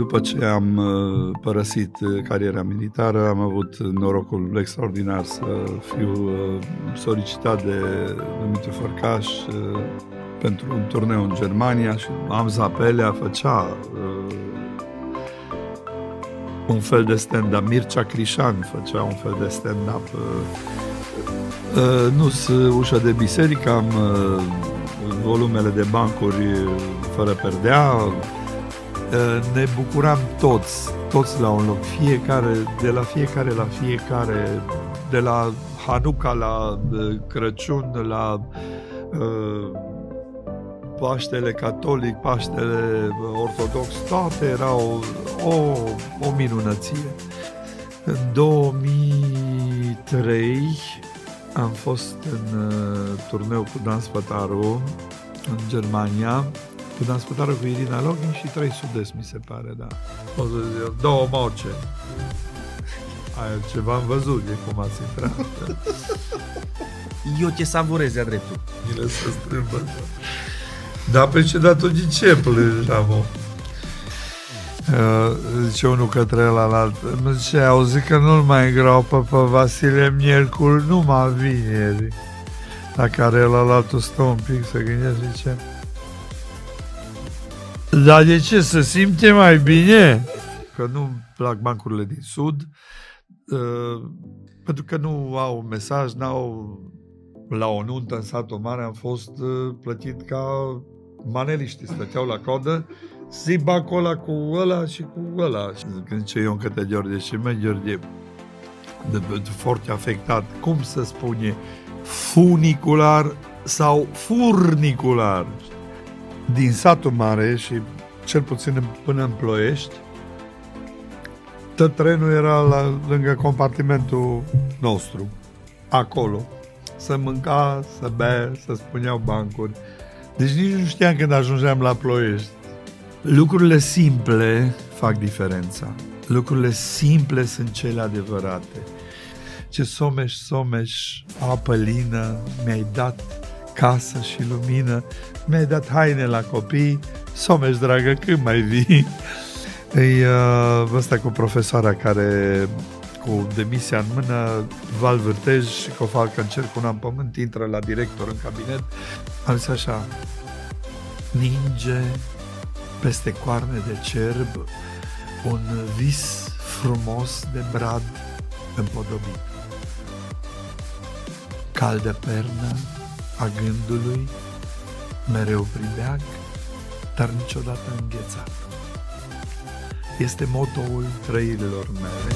După ce am uh, părăsit uh, cariera militară, am avut norocul extraordinar să fiu uh, solicitat de Dumitru Fărcaș pentru un turneu în Germania și Amza a făcea un fel de stand-up. Mircea Crișan făcea un fel de stand-up. Nu ușa de biserică, am volumele de bancuri fără perdea, Eh, ne bucuram toți, toți la un loc, fiecare, de la fiecare la fiecare, de la Hanuca la eh, Crăciun, la eh, Paștele catolic, Paștele ortodox, toate erau o, o minunăție. În 2003 am fost în turneu cu Dan Spătaru în Germania cu Dan Scutaru, cu Irina Login și trei sud mi se pare, da. O să zic, două morce. Ai ceva am văzut de cum ați intrat. Eu te savurez de-a dreptul. Mi le să strâmbă. Da, pe ce dat de ce plângeam uh, zice unul către la Mă zice, auzi că nu-l mai îngropă pe Vasile Miercul, numai vineri. La care la altul stă un pic să gândește, zice, dar de ce? Să simte mai bine? Că nu plac bancurile din Sud, uh, pentru că nu au un mesaj, n-au... La o nuntă în satul mare am fost uh, plătit ca maneliști, stăteau la codă, zi bacola cu ăla și cu ăla. Și când ce eu te George și mă, George, de, de, foarte afectat, cum să spune, funicular sau furnicular din satul mare și cel puțin până în Ploiești, tot trenul era la, lângă compartimentul nostru, acolo. Să mânca, să bea, să spuneau bancuri. Deci nici nu știam când ajungeam la Ploiești. Lucrurile simple fac diferența. Lucrurile simple sunt cele adevărate. Ce someș, someș, apă lină, mi-ai dat casă și lumină, mi-ai dat haine la copii, someș dragă, când mai vii? Ei, uh, ăsta cu profesoara care cu demisia în mână, val vârtej și că o fac în cer cu un pământ, intră la director în cabinet. Am zis așa, ninge peste coarne de cerb un vis frumos de brad împodobit. Cal de pernă, a gândului, mereu pribeag, dar niciodată înghețat. Este motoul trăirilor mele.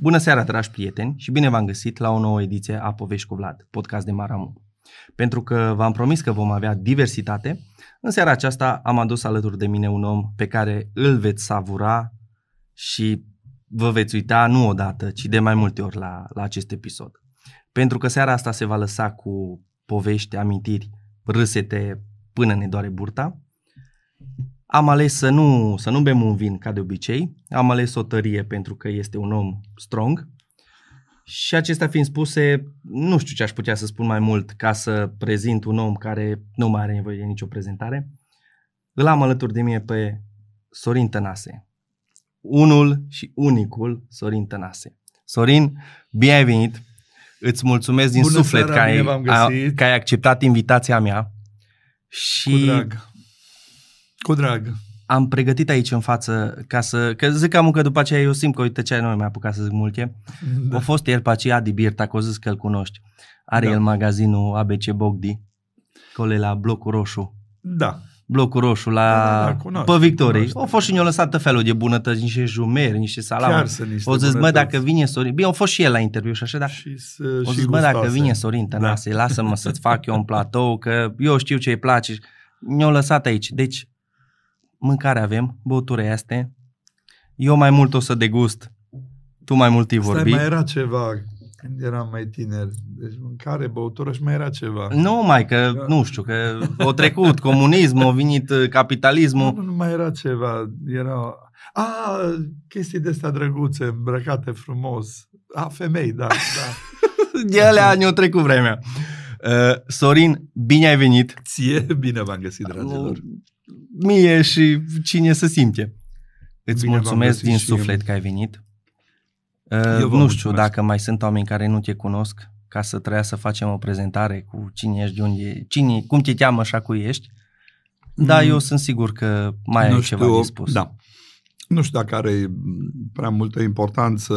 Bună seara, dragi prieteni, și bine v-am găsit la o nouă ediție a Povești cu Vlad, podcast de Maramu. Pentru că v-am promis că vom avea diversitate, în seara aceasta am adus alături de mine un om pe care îl veți savura și vă veți uita nu odată, ci de mai multe ori la, la acest episod. Pentru că seara asta se va lăsa cu povești, amintiri, râsete până ne doare burta. Am ales să nu, să nu bem un vin ca de obicei, am ales o tărie pentru că este un om strong și acestea fiind spuse, nu știu ce aș putea să spun mai mult ca să prezint un om care nu mai are nevoie de nicio prezentare. Îl am alături de mine pe Sorin Tănase. Unul și unicul Sorin Tănase. Sorin, bine ai venit! Îți mulțumesc din Bună suflet seara, că, ai, a, că ai acceptat invitația mea. Și... Cu drag. Cu drag am pregătit aici în față ca să... Că zic am că după aceea eu simt că uite ce nu mi-a apucat să zic multe. Da. A fost el pe aceea Adi Birta, că o zis că îl cunoști. Are da. el magazinul ABC Bogdi, cole la Blocul Roșu. Da. Blocul Roșu la, da, da, da pe Victoriei. Au fost și ne-a lăsat tot felul de bunătăți, niște jumeri, niște salame. O zis, mă, dacă vine Sorin... Bine, au fost și el la interviu și așa, dar și să, o zis, mă, dacă vine Sorin Tănase, da. lasă-mă să-ți fac eu un platou, că eu știu ce i place. Ne-au lăsat aici. Deci, mâncare avem, băutură este, eu mai mult o să degust, tu mai mult îi vorbi. Stai, mai era ceva când eram mai tineri. Deci mâncare, băutură și mai era ceva. Nu mai, că da. nu știu, că o trecut comunismul, o vinit uh, capitalismul. Nu, nu mai era ceva. Era... A, chestii de astea drăguțe, îmbrăcate frumos. A, femei, da. da. de alea ne-au trecut vremea. Uh, Sorin, bine ai venit! Ție, bine v-am găsit, dragilor! Uh, mie și cine să simte. Îți Bine mulțumesc din suflet eu. că ai venit. Uh, nu mulțumesc. știu dacă mai sunt oameni care nu te cunosc, ca să treia să facem o prezentare cu cine ești, de unde, cine, cum te cheamă așa cu ești. Dar mm. eu sunt sigur că mai nu ai știu, ceva de spus. Da. Nu știu dacă are prea multă importanță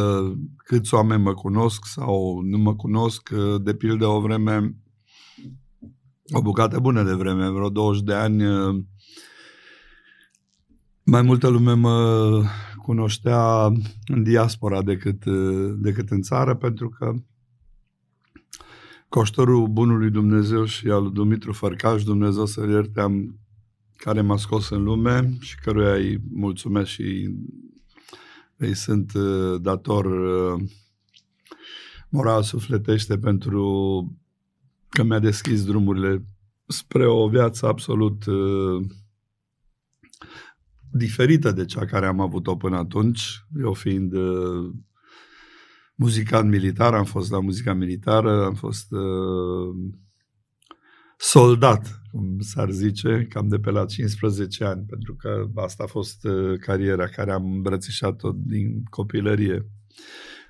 câți oameni mă cunosc sau nu mă cunosc. De pildă, o vreme, o bucată bună de vreme, vreo 20 de ani, mai multă lume mă cunoștea în diaspora decât, decât în țară, pentru că coștorul bunului Dumnezeu și al lui Dumitru Fărcaș, Dumnezeu să-l ierte, am, care m-a scos în lume și căruia îi mulțumesc și îi sunt uh, dator uh, moral sufletește pentru că mi-a deschis drumurile spre o viață absolut uh, diferită de cea care am avut-o până atunci. Eu fiind uh, militar, am fost la muzica militară, am fost uh, soldat, cum s-ar zice, cam de pe la 15 ani, pentru că asta a fost uh, cariera care am îmbrățișat-o din copilărie.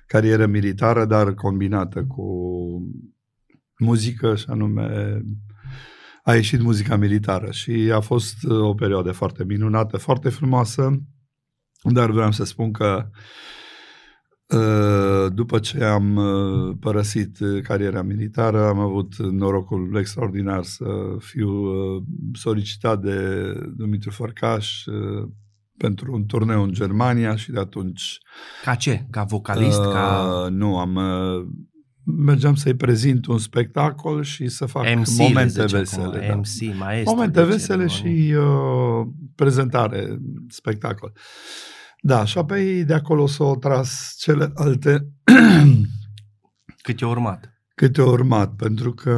Carieră militară, dar combinată cu muzică, și anume a ieșit muzica militară și a fost uh, o perioadă foarte minunată, foarte frumoasă, dar vreau să spun că uh, după ce am uh, părăsit cariera militară, am avut norocul extraordinar să fiu solicitat de Dumitru Fărcaș pentru un turneu în Germania și de atunci... Ca ce? Ca vocalist? Uh, ca... Nu, am mergeam să-i prezint un spectacol și să fac MC, momente vesele. da. MC, maestru, momente vesele și uh, prezentare, spectacol. Da, și apoi de acolo s-au tras cele tras celelalte... Câte au urmat. Câte au urmat, pentru că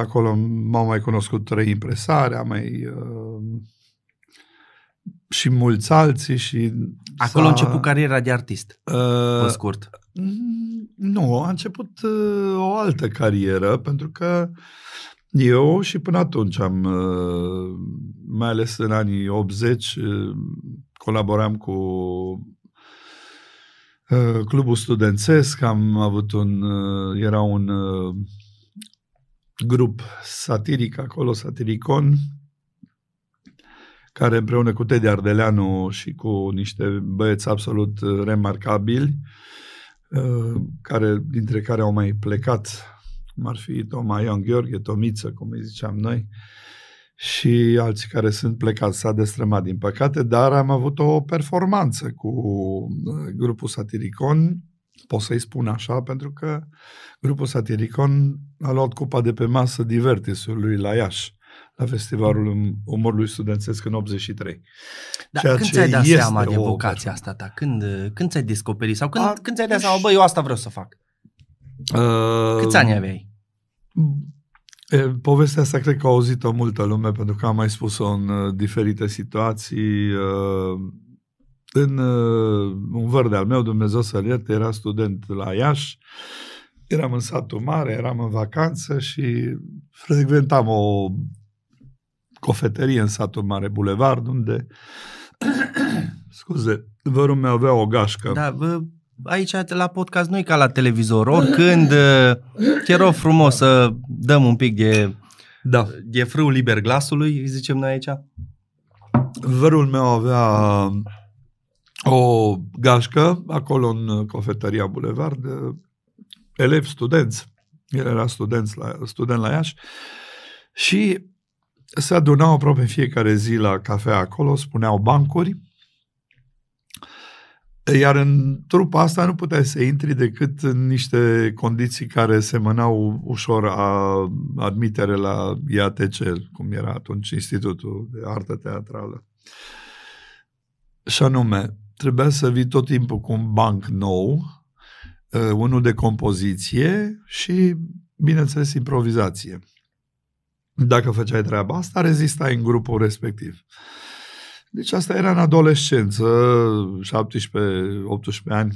acolo m-au mai cunoscut trei impresari, am mai... Uh, și mulți alții și... Acolo a început cariera de artist, uh, pe scurt. Nu, a început uh, o altă carieră, pentru că eu și până atunci am, uh, mai ales în anii 80, uh, colaboram cu clubul studențesc, am avut un, era un grup satiric acolo, Satiricon, care împreună cu Teddy Ardeleanu și cu niște băieți absolut remarcabili, uh, Uh, care, dintre care au mai plecat, cum ar fi Toma Ion Gheorghe, Tomiță, cum îi ziceam noi, și alții care sunt plecați, s-a destrămat din păcate, dar am avut o performanță cu uh, grupul Satiricon, pot să-i spun așa, pentru că grupul Satiricon a luat cupa de pe masă divertisului la Iași la festivalul umorului studențesc în 83. Dar Ceea când ți-ai dat seama de vocația o... asta ta? Când, când ți-ai descoperit? Sau când, A, când ți-ai dat seama, băi, eu asta vreau să fac? Uh, Câți ani aveai? Povestea asta cred că a auzit-o multă lume, pentru că am mai spus-o în uh, diferite situații. Uh, în uh, un văr de-al meu, Dumnezeu să-l ierte, era student la Iași, eram în satul mare, eram în vacanță și frecventam o cofetărie în satul Mare Bulevard, unde, scuze, vărul meu avea o gașcă. Da, bă, aici la podcast nu e ca la televizor, oricând te rog eh, frumos să dăm un pic de, da. de frâu liber glasului, îi zicem noi aici. Vărul meu avea o gașcă acolo în cofetăria Bulevard, eh, elevi, studenți. El era student la, student la Iași și se adunau aproape în fiecare zi la cafea acolo, spuneau bancuri, iar în trupa asta nu puteai să intri decât în niște condiții care semănau ușor a admitere la IATC, cum era atunci Institutul de Artă Teatrală. Și anume, trebuia să vii tot timpul cu un banc nou, ă, unul de compoziție și, bineînțeles, improvizație dacă făceai treaba asta, rezistai în grupul respectiv. Deci asta era în adolescență, 17-18 ani. Voi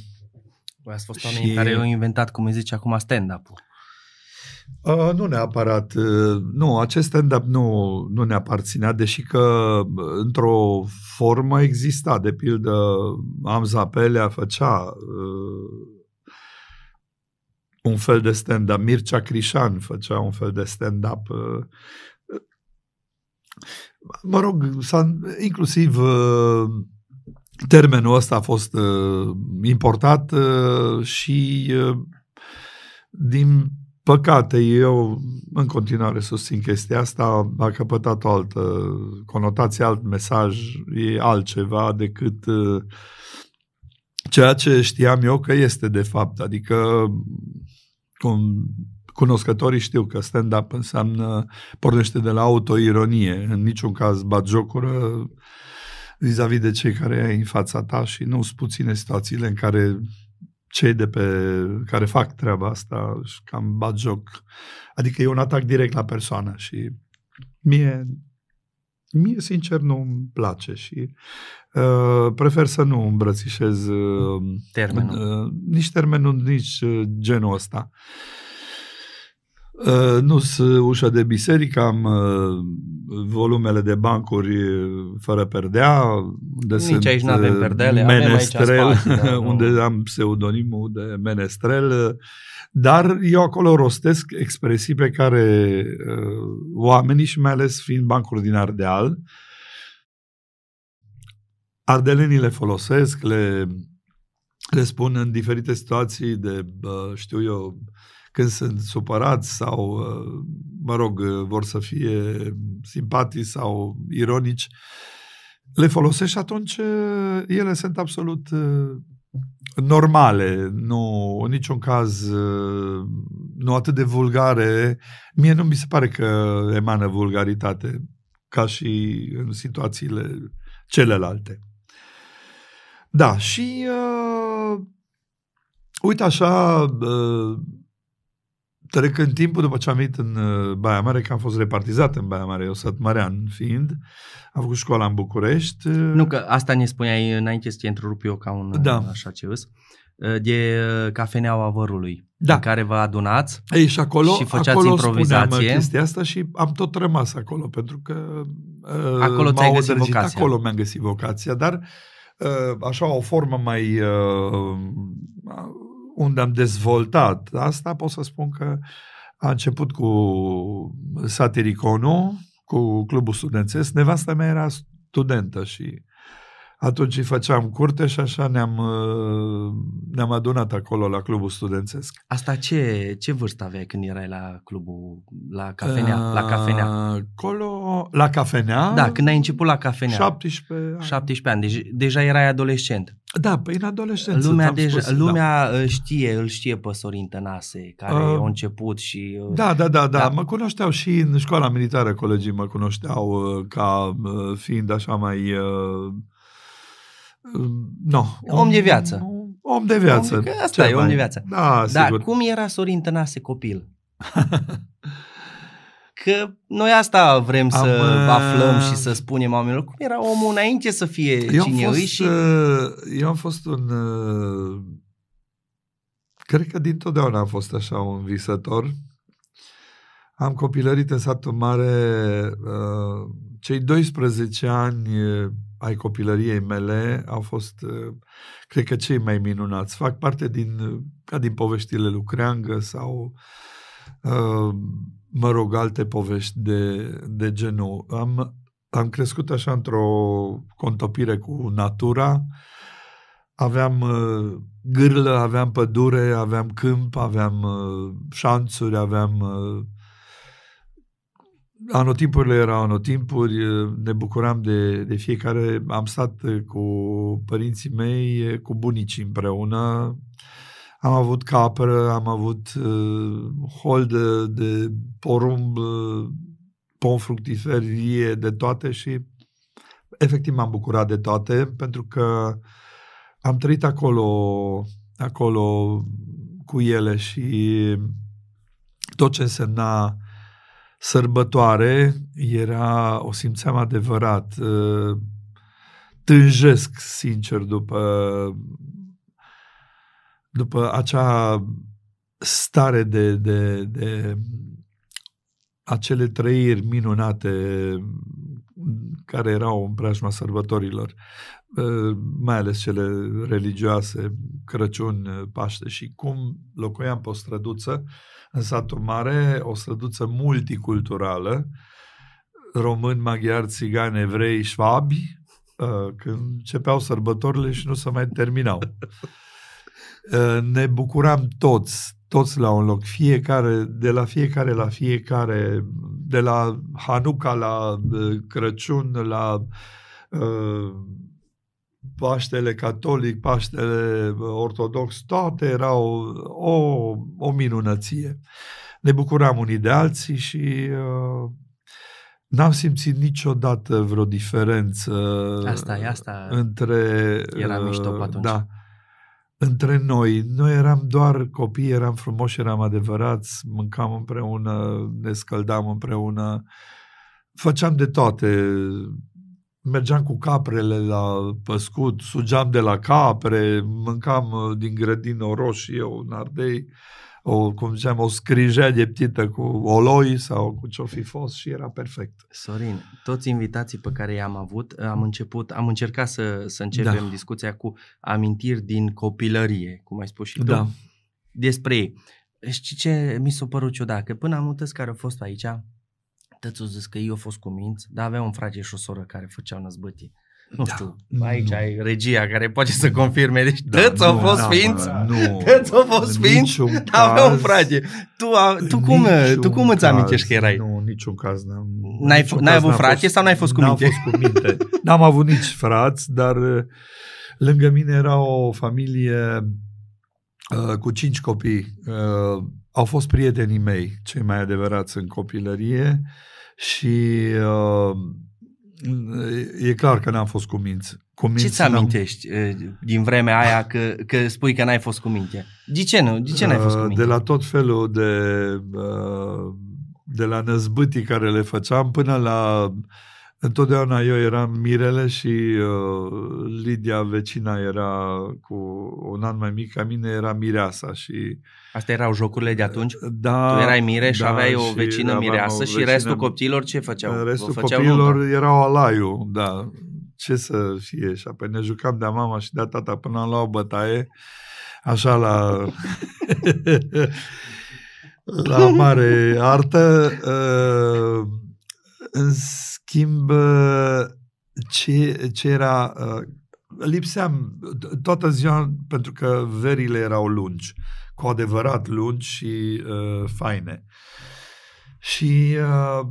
păi ați fost oamenii și... care au inventat, cum îi zice acum, stand-up-ul. Uh, nu neapărat. Uh, nu, acest stand-up nu, nu ne aparținea, deși că într-o formă exista. De pildă, Amza Pelea făcea uh, un fel de stand-up. Mircea Crișan făcea un fel de stand-up. Uh, uh, mă rog, inclusiv uh, termenul ăsta a fost importat și din păcate, eu în continuare susțin chestia asta, a căpătat o altă conotație, alt mesaj, e altceva decât ceea ce știam eu că este de fapt. Adică cum cunoscătorii știu că stand-up înseamnă, pornește de la autoironie, în niciun caz batjocură vis-a-vis de cei care ai în fața ta și nu sunt puține situațiile în care cei de pe care fac treaba asta și cam bat joc. Adică e un atac direct la persoană și mie, mie sincer nu îmi place și Uh, prefer să nu îmbrățișez uh, termenul. Uh, nici termenul, nici uh, genul ăsta. Nu sunt ușa de biserică, am volumele de bancuri fără perdea, unde Nici sunt aici avem perdele, menestrel, avem aici spații, da, unde nu. am pseudonimul de menestrel, dar eu acolo rostesc expresii pe care oamenii și mai ales fiind bancuri din Ardeal, uh, Ardelenii le folosesc, le, le spun în diferite situații de, știu eu, când sunt supărați sau, mă rog, vor să fie simpatici sau ironici, le folosesc și atunci ele sunt absolut uh, normale, nu, în niciun caz uh, nu atât de vulgare. Mie nu mi se pare că emană vulgaritate ca și în situațiile celelalte. Da, și uh, uite așa, uh, trecând timpul după ce am venit în uh, Baia Mare, că am fost repartizat în Baia Mare, eu sat marean fiind, am făcut școala în București. Uh, nu, că asta ne spuneai înainte să te întrerup eu ca un da. Uh, așa ce îs, de cafeneaua vărului, da. în care vă adunați Ei, și, acolo, și făceați acolo improvizație. chestia asta și am tot rămas acolo, pentru că acolo, ți-ai găsit vocația. acolo mi-am găsit vocația, dar Uh, așa o formă mai uh, unde am dezvoltat asta, pot să spun că a început cu satiriconul, cu clubul studențesc. Nevasta mea era studentă și atunci îi făceam curte și așa ne-am, uh, ne-am adunat acolo la clubul studențesc. Asta ce, ce vârstă aveai când erai la clubul, la cafenea? A, la uh, cafenea? Acolo, la cafenea? Da, când ai început la cafenea. 17 ani. 17 ani, deci deja erai adolescent. Da, pe păi în adolescență. Lumea, deja, spus, da. lumea da. știe, îl știe pe Sorin Tănase, care uh, a început și... da, da, da, da, da, mă cunoșteau și în școala militară, colegii mă cunoșteau ca fiind așa mai... Uh, Mm. No, om, om de viață. Mm, om de viață. Om de, că asta e, mai... om de viață. Da, sigur. cum era Sorin Tănase copil? că noi asta vrem să Am, uh, aflăm și să spunem oamenilor cum era omul înainte să fie eu cine fost, și... Uh, eu am fost un... Uh, cred că dintotdeauna am fost așa un visător. Am copilărit în satul mare cei 12 ani ai copilăriei mele au fost, uh, cred că, cei mai minunați. Fac parte din, uh, ca din poveștile lui Creangă sau, uh, mă rog, alte povești de, de genul. Am, am crescut așa într-o contopire cu natura. Aveam gârlă, aveam pădure, aveam câmp, aveam șanțuri, aveam anotimpurile erau anotimpuri, ne bucuram de, de fiecare. Am stat eh, cu părinții mei, eh, cu bunicii împreună. Am avut capră, am avut uh, eh, hold de, de porumb, uh, pom fructiferie, de toate și efectiv m-am bucurat de toate pentru că am trăit acolo, acolo cu ele și tot ce însemna sărbătoare era, o simțeam adevărat, ă, tânjesc sincer după, după acea stare de, de, de acele trăiri minunate care erau în preajma sărbătorilor, ă, mai ales cele religioase, Crăciun, Paște și cum locuiam pe o străduță, uh, în satul mare, o străduță multiculturală, români, maghiari, țigani, evrei, șvabi, uh, când începeau sărbătorile și nu se mai terminau. Uh, ne bucuram toți, toți la un loc, fiecare, de la fiecare la fiecare, de la Hanuca la uh, Crăciun, la uh, Paștele catolic, Paștele ortodox, toate erau o, o minunăție. Ne bucuram unii de alții și uh, n-am simțit niciodată vreo diferență asta, e, asta între... Era ă, mișto pe atunci. Da, între noi. Noi eram doar copii, eram frumoși, eram adevărați, mâncam împreună, ne scăldam împreună, făceam de toate mergeam cu caprele la păscut, sugeam de la capre, mâncam uh, din grădină o roșie, un ardei, o, cum ziceam, o scrijea ieptită cu oloi sau cu ce-o fi fost și era perfect. Sorin, toți invitații pe care i-am avut, uh, am început, am încercat să, să începem da. discuția cu amintiri din copilărie, cum ai spus și tu, da. despre ei. Știi ce mi s-a părut ciudat? Că până am care au fost aici, ți-o zis că eu a fost cu minți, dar aveam un frate și o soră care făceau năzbătii. Nu da. știu, aici nu. ai regia care poate să confirme. Deci da, tăți au fost da, ființi, nu, tăți au fost ființi, dar avea un frate. Tu, a, tu cum, tu cum îți amintești că erai? Nu, niciun caz n-am. N-ai, niciun n-ai caz avut frate fost, sau n-ai fost cu minte? N-am fost cu minte. n-am avut nici frați, dar uh, lângă mine era o familie uh, cu cinci copii. Uh, au fost prietenii mei, cei mai adevărați în copilărie. Uh, și uh, e clar că n-am fost cu minți. Cu minți Ce-ți amintești uh, din vremea aia că, că spui că n-ai fost cu minte? De ce nu? De ce n-ai fost cu uh, minte? De la tot felul de... Uh, de la năzbâtii care le făceam până la uh, Întotdeauna eu eram Mirele și uh, Lidia, vecina, era cu un an mai mic ca mine, era Mireasa și... Astea erau jocurile de atunci? Uh, da. Tu erai Mire și da, aveai o vecină și Mireasă vecină, și restul copiilor ce făceau? Restul Vă făceau copiilor lumea. erau alaiu, da. Ce să fie și apoi ne jucam de-a mama și de-a tata până am luat o bătaie, așa la... la mare artă... Uh, schimb, uh, ce, ce era... Uh, lipseam toată ziua pentru că verile erau lungi, cu adevărat lungi și uh, faine. Și uh,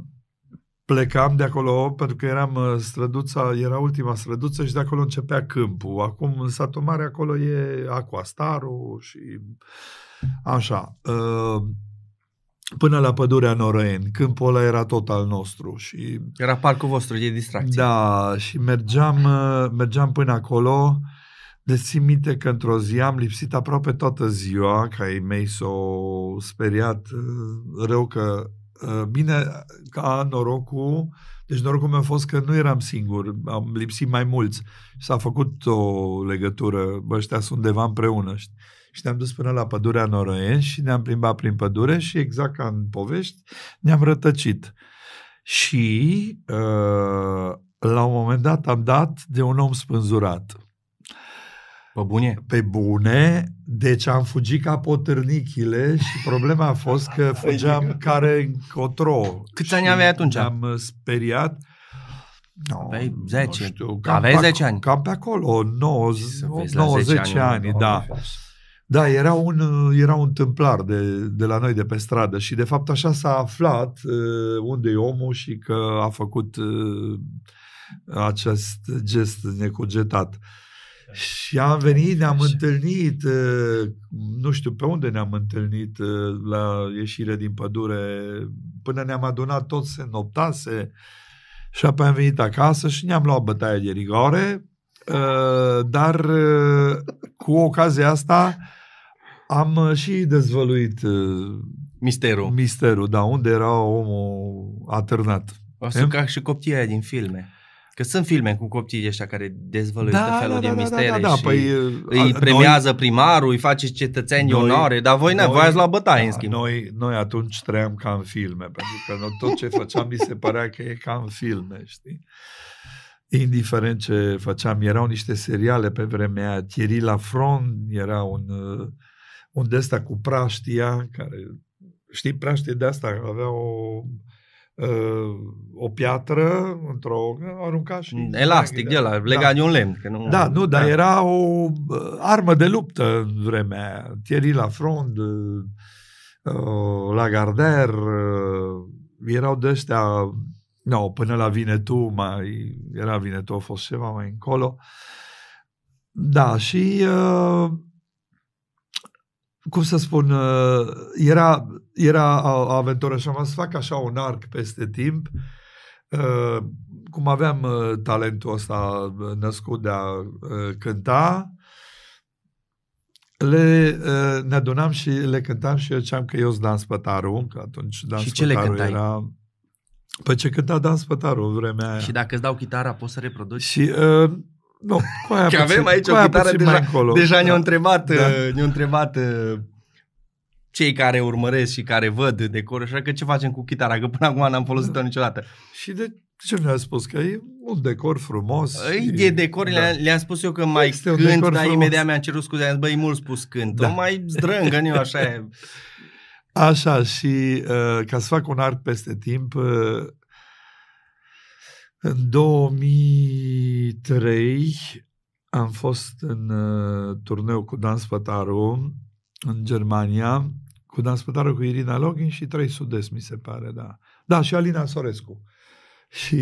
plecam de acolo pentru că eram uh, străduța, era ultima străduță și de acolo începea câmpul. Acum în satul mare acolo e Aquastaru și așa. Uh, până la pădurea Noroen. Câmpul ăla era tot al nostru. Și, era parcul vostru, e distracție. Da, și mergeam, uh, mergeam până acolo. de țin minte că într-o zi am lipsit aproape toată ziua, că ei mei s-au speriat uh, rău că... Uh, bine, ca norocul, deci norocul meu a fost că nu eram singur, am lipsit mai mulți. S-a făcut o legătură, bă, ăștia sunt undeva împreună. Știi? și ne-am dus până la pădurea noroien și ne-am plimbat prin pădure și exact ca în povești ne-am rătăcit. Și uh, la un moment dat am dat de un om spânzurat. Pe bune? Pe bune, deci am fugit ca potârnichile și problema a fost că fugeam care încotro. Câți ani aveai atunci? Am uh, speriat. No, păi, aveai 10. Nu știu, aveai 10 ani. Cam pe acolo, 9, 90 ani, ani da. Așa. Da, era un, uh, era un tâmplar de, de la noi de pe stradă și de fapt așa s-a aflat uh, unde e omul și că a făcut uh, acest gest necugetat. Și am venit, ne-am întâlnit, uh, nu știu pe unde ne-am întâlnit, uh, la ieșire din pădure, până ne-am adunat toți se noptase și apoi am venit acasă și ne-am luat bătaia de rigoare, Eh, dar eh, cu ocazia asta am eh, și dezvăluit misterul. Misterul, da, unde era omul atârnat. O să ca și coptia din filme. Că sunt filme cu coptii ăștia care dezvăluie da, tot felul da, de da, da, da mistere da, da, da, și păi, îi premiază noi, primarul, îi face cetățeni noi, onoare, dar voi ne voi ați luat bătaie da, în schimb. Noi, noi atunci trăiam ca în filme, pentru că tot ce făceam mi se părea că e ca în filme, știi? indiferent ce făceam, erau niște seriale pe vremea Thierry Front, era un, uh, un de cu praștia, care, știi, praștia de asta, avea o, uh, o piatră într-o arunca și... Mm, elastic de la da. legat da. de un lemn. Că nu... Da, nu, dar da. era o uh, armă de luptă în vremea aia. Thierry la garder. erau de ăștia no, până la vine tu, mai, era tu, a fost ceva mai încolo. Da, și uh, cum să spun, uh, era, era aventură și am să fac așa un arc peste timp. Uh, cum aveam uh, talentul ăsta uh, născut de a uh, cânta, le, uh, ne adunam și le cântam și eu ziceam că eu sunt Dan Spătaru, că atunci Dan și Spătaru ce le era Păi ce cânta da, Dan Spătaru în vremea aia. Și dacă îți dau chitara, poți să reproduci? Și, uh, nu, cu aia puțin, avem aici o chitară deja, încolo. deja da. da. Uh, ne-au întrebat, da. ne întrebat cei care urmăresc și care văd decorul așa că ce facem cu chitara, că până acum n-am folosit-o da. niciodată. Și de ce mi-a spus? Că e un decor frumos. Ei e decor, da. le-am spus eu că mai este cânt, dar frumos. imediat mi-am cerut scuze, am zis, băi, mult spus cânt. Da. O mai zdrângă, nu așa e. Așa, și uh, ca să fac un arc peste timp, uh, în 2003 am fost în uh, turneu cu Dan Spătaru în Germania, cu Dan Spătaru, cu Irina Login și trei sudes, mi se pare, da. Da, și Alina Sorescu. Și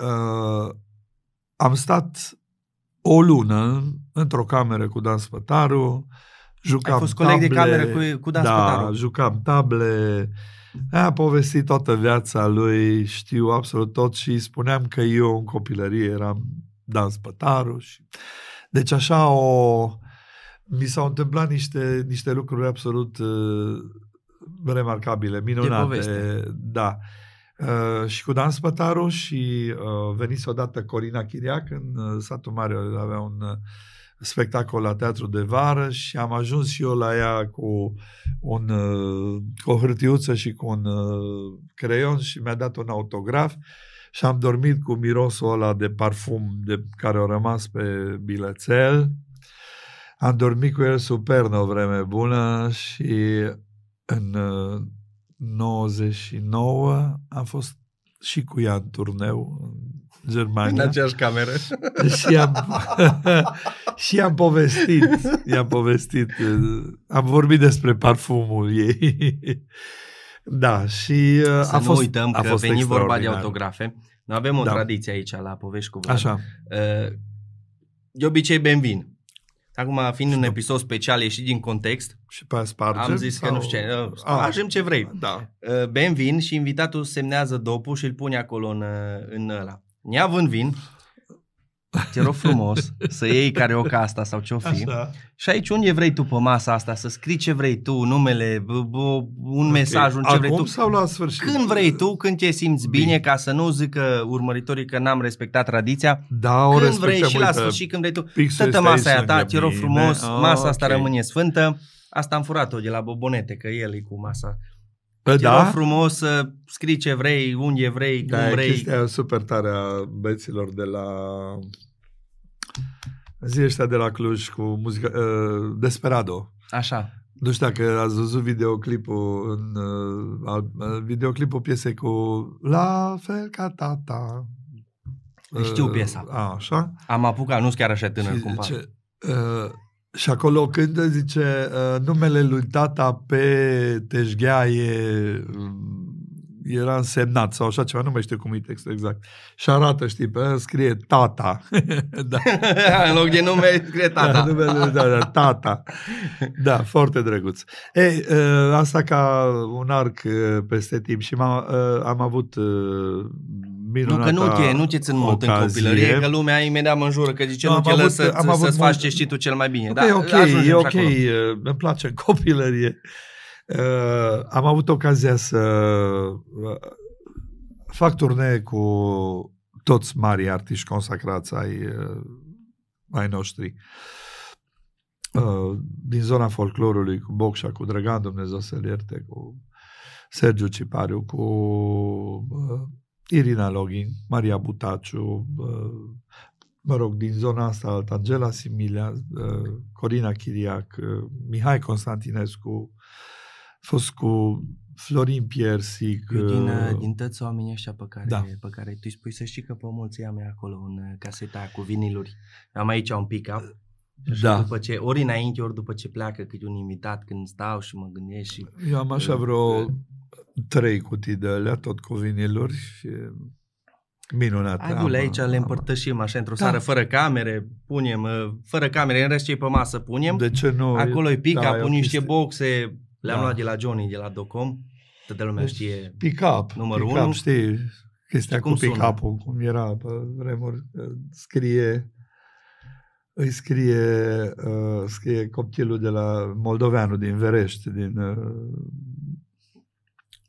uh, am stat o lună într-o cameră cu Dan Spătaru, uh, jucam Ai fost coleg table, de cameră cu, cu Dan da, Spătaru. jucam table, a povestit toată viața lui, știu absolut tot și spuneam că eu în copilărie eram Dan Spătaru. Și... Deci așa o... mi s-au întâmplat niște, niște lucruri absolut uh, remarcabile, minunate. Da. Uh, și cu Dan Spătaru și uh, venise odată Corina Chiriac în uh, satul mare, avea un uh, spectacol la teatru de vară și am ajuns și eu la ea cu, un, uh, cu o hârtiuță și cu un uh, creion și mi-a dat un autograf și am dormit cu mirosul ăla de parfum de care a rămas pe bilețel. Am dormit cu el super o vreme bună și în 99 uh, am fost și cu ea în turneu în Germania. În aceeași cameră. Și am, și am povestit, i-am povestit, uh, am vorbit despre parfumul ei. Da, și uh, Să a nu fost uităm că a fost veni vorba de autografe. Noi avem o da. tradiție aici la Povești cu Vlad. Așa. Uh, de obicei vin. Acum, fiind un episod special ieșit din context, și pe spargem, am zis sau... că nu știu ce, spargem ah, ce vrei. Da. Ben vin și invitatul semnează dopul și îl pune acolo în, în ăla neavând vin, te rog frumos să iei care carioca asta sau ce-o fi. Așa. Și aici unde vrei tu pe masa asta, să scrii ce vrei tu, numele, b- b- un okay. mesaj, un ce Acum vrei tu. sau la sfârșit? Când vrei tu, când te simți bine, bine ca să nu zică urmăritorii că n-am respectat tradiția. Da, o Când vrei și la sfârșit, când vrei tu. Tătă masa aia ta, da, te rog frumos, masa asta okay. rămâne sfântă. Asta am furat-o de la Bobonete, că el e cu masa te păi da? rog frumos să scrii ce vrei, unde vrei, cum da, vrei. chestia super tare a băieților de la zi ăștia de la Cluj cu muzica, uh, Desperado. Așa. Nu știu dacă ați văzut videoclipul în, uh, videoclipul piesei cu La fel ca tata. Uh, Știu piesa. A, așa. Am apucat, nu chiar așa tânăr și cumva. Zice, uh, și acolo când zice uh, numele lui tata pe teșghea e, era însemnat sau așa ceva, nu mai știu cum e textul exact. Și arată, știi, pe scrie tata. da. În loc de nume scrie tata. Da, numele, da, da, tata. Da, foarte drăguț. Ei, uh, asta ca un arc uh, peste timp și am uh, am avut uh, minunată Nu, că nu te, nu te țin mult ocazie. în copilărie, că lumea imediat mă înjură, că zice, am nu te lăsă am să, avut să-ți faci ce știi tu cel mai bine. Okay, da, ok, e ok, îmi place în copilărie. Uh, am avut ocazia să uh, fac turnee cu toți mari artiști consacrați ai, uh, ai noștri. Uh, din zona folclorului, cu Bocșa, cu Drăgan, Dumnezeu să ierte, cu Sergiu Cipariu, cu Irina Login, Maria Butaciu, mă rog, din zona asta Angela Similea, Corina Chiriac, Mihai Constantinescu, fost cu Florin Piersic. din, din toți oamenii ăștia pe care, da. pe care tu îi spui să știi că pe mulți am acolo în uh, caseta cu viniluri. Am aici un pick-up și da. după ce, ori înainte, ori după ce pleacă câte un invitat, când stau și mă gândesc și... Eu am așa uh, vreo uh, trei cutii de alea, tot cu viniluri și uh, Minunat. Agule, aici le împărtășim așa într-o da. seară fără camere, punem, fără camere, în rest ce pe masă punem. De ce nu? Acolo e pica, da, pun niște boxe, le-am da. luat de la Johnny, de la Docom, toată lumea deci, știe pick-up, numărul pick-up, unu. știi, chestia cu pick up cum era pe vremuri, scrie îi scrie, uh, scrie copilul de la Moldoveanu din Verești, din uh,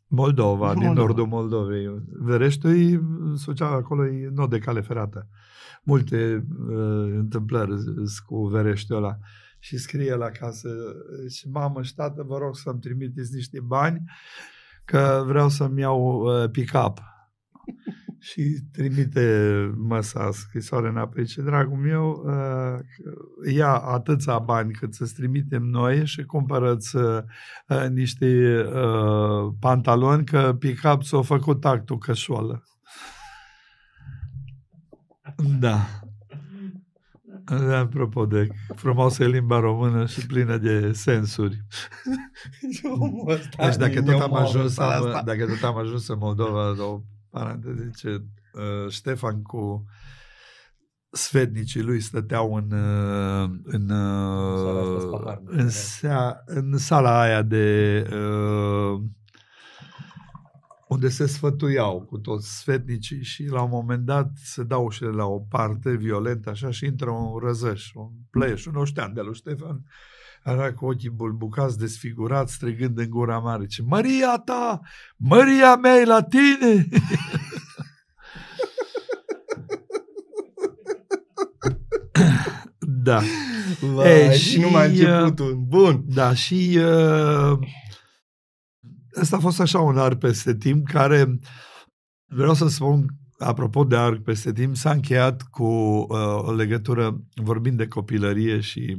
Moldova, Moldova, din nordul Moldovei. Verești, Suceava, acolo e nod de cale ferată. Multe uh, întâmplări cu Vereștiul ăla. Și scrie la casă, și mamă și tată, vă rog să-mi trimiteți niște bani, că vreau să-mi iau uh, pick-up și trimite masa scrisoare înapoi. Ce dragul meu, ă, ia atâția bani cât să-ți trimitem noi și cumpărăți ă, niște ă, pantaloni, că pick-up s-a făcut actul cășoală. Da. Apropo de frumoasă limba română și plină de sensuri. deci dacă tot, am ajuns, dacă tot am ajuns în Moldova, paranteză zice uh, Ștefan cu sfetnicii lui stăteau în, uh, în, sala uh, în, da. sea, în sala aia de uh, unde se sfătuiau cu toți sfetnicii și la un moment dat se dau ușile la o parte violent așa și intră un răzăș, un pleș, un oștean de lui Ștefan era cu ochii bulbucați, desfigurat, strigând în gura mare, ce Maria ta! Maria mea e la tine! da. Vai, e, și, și numai uh, începutul. Bun. Da, și uh, ăsta a fost așa un ar peste timp care, vreau să spun, apropo de arc peste timp, s-a încheiat cu uh, o legătură, vorbind de copilărie și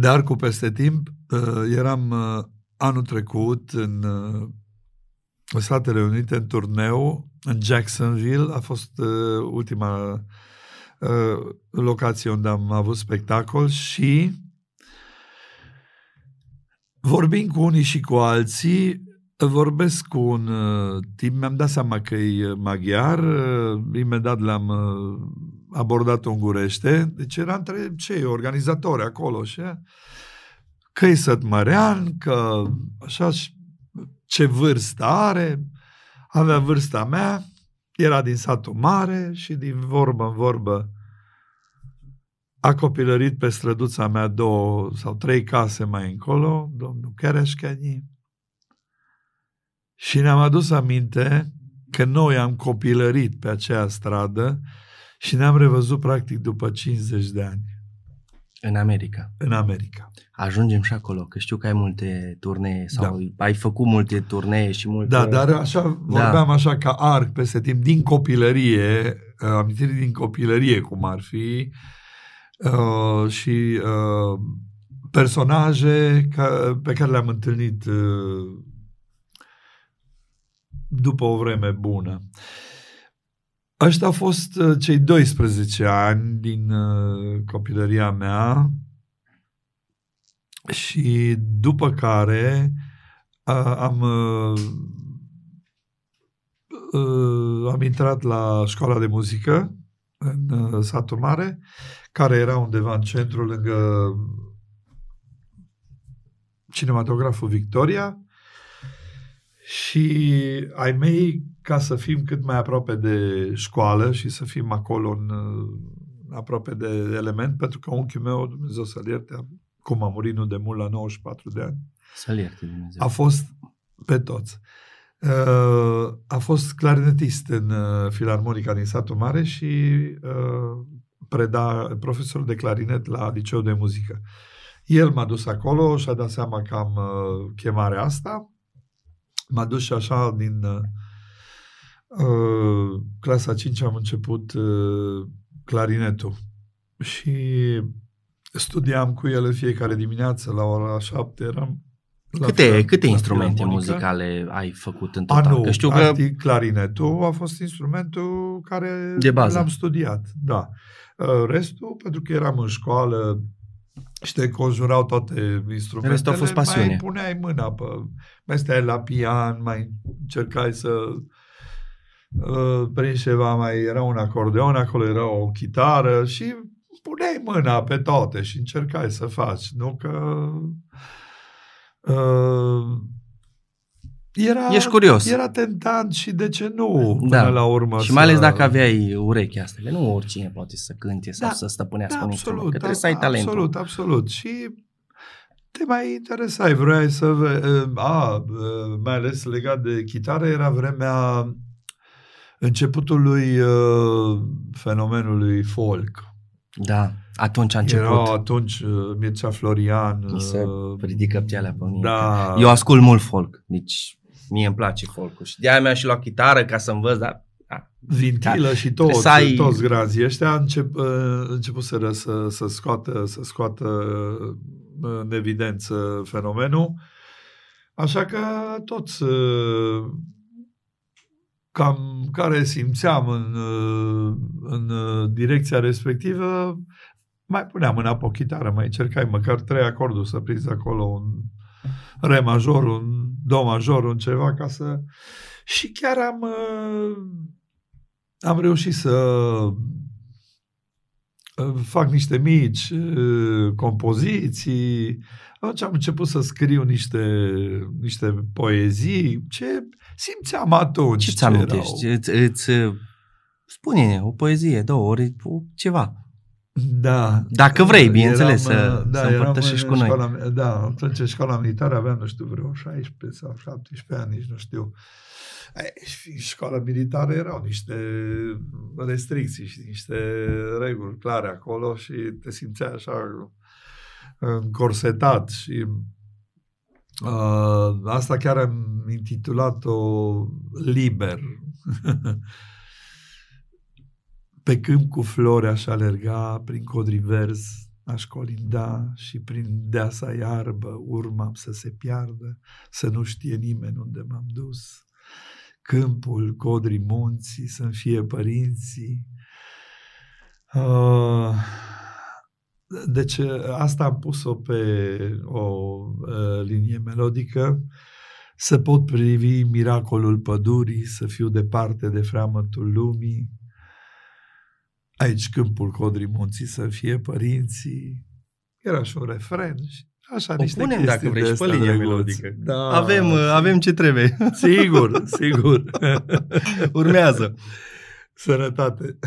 dar cu peste timp, uh, eram uh, anul trecut în uh, Statele Unite, în turneu, în Jacksonville, a fost ultima locație unde am avut spectacol și vorbind cu unii și cu alții, vorbesc cu un timp, mi-am dat seama că e maghiar, imediat l-am abordat ungurește, deci era între cei organizatori acolo și că e sătmărean, că așa ce vârstă are, avea vârsta mea, era din satul mare și din vorbă în vorbă a copilărit pe străduța mea două sau trei case mai încolo, domnul Chereșcani, și ne-am adus aminte că noi am copilărit pe aceea stradă și ne-am revăzut practic după 50 de ani. În America. În America. Ajungem și acolo, că știu că ai multe turnee sau da. ai făcut multe turnee și multe... Da, dar așa da. vorbeam da. așa ca arc peste timp, din copilărie, amintiri din copilărie cum ar fi uh, și uh, personaje pe care le-am întâlnit uh, după o vreme bună. Uh, Ăștia au fost uh, cei 12 ani din uh, copilăria mea și după care uh, am am intrat la școala de muzică în satul mare, care era undeva în centru lângă cinematograful Victoria și ai mei ca să fim cât mai aproape de școală și să fim acolo în, aproape de element, pentru că unchiul meu, Dumnezeu să-l ierte, cum a murit nu de mult la 94 de ani, să-l ierte Dumnezeu. a fost pe toți. Uh, a fost clarinetist în uh, Filarmonica din satul mare și uh, preda profesor de clarinet la liceu de muzică. El m-a dus acolo și a dat seama că am chemarea asta. M-a dus și așa din uh, Ă, clasa 5 am început ă, clarinetul și studiam cu el fiecare dimineață la ora 7 eram câte, fel, câte instrumente armonica? muzicale ai făcut în total? A, nu, că știu că... clarinetul a fost instrumentul care de bază. l-am studiat, da. Ă, restul, pentru că eram în școală și te conjurau toate instrumentele, Restul a fost pasiune. mai puneai mâna pe... Mai stai la pian, mai încercai să Uh, prin ceva mai era un acordeon, acolo era o chitară și puneai mâna pe toate și încercai să faci, nu că uh, era, Ești curios. Era tentant și de ce nu până da. la urmă. Și mai ales să... dacă aveai urechea asta, nu oricine poate să cânte sau da, să stăpânească da, un absolut, că trebuie să ai talent Absolut, absolut. Și te mai interesai, vroiai să... Ve- uh, a, uh, mai ales legat de chitară, era vremea începutul lui uh, fenomenului folk. Da, atunci a început. Erau atunci uh, Mircea Florian. Mi se uh, ridică pielea pe mine. Da. Eu ascult mult folk, deci mie îmi place folk și de-aia mi-a și luat chitară ca să învăț, dar da. Vintilă da. și toți, ai... toți grazii ăștia încep, uh, să, să, să scoată, să scoată uh, în evidență fenomenul. Așa că toți uh, cam care simțeam în, uh, în uh, direcția respectivă, mai puneam mâna pe o chitară, mai încercai măcar trei acorduri să prinzi acolo un re major, un do major, un ceva ca să... Și chiar am, uh, am reușit să fac niște mici compoziții, atunci am început să scriu niște, niște poezii, ce simțeam atunci. Ce-ți amintești? Ce îți, îți uh, spune o poezie, două ori, ceva. Da. Dacă vrei, bineînțeles, să, da, să împărtășești cu noi. Școala, da, atunci în școala militară aveam, nu știu, vreo 16 sau 17 ani, nici nu știu. În școala militară erau niște restricții și niște reguli clare acolo și te simțeai așa corsetat și uh, asta chiar am intitulat-o Liber. Pe câmp cu flori aș alerga, prin codrivers aș colinda și prin deasa iarbă urmam să se piardă, să nu știe nimeni unde m-am dus. Câmpul, codrii, munții, să-mi fie părinții. Uh, deci ă, asta am pus-o pe o uh, linie melodică. Să pot privi miracolul pădurii, să fiu departe de freamătul lumii. Aici câmpul codrii munții să fie părinții. Era și un refren și Așa, o niște punem dacă vrei și pe linia melodică. Da. Avem, ă, avem ce trebuie. Sigur, sigur. Urmează. Sănătate.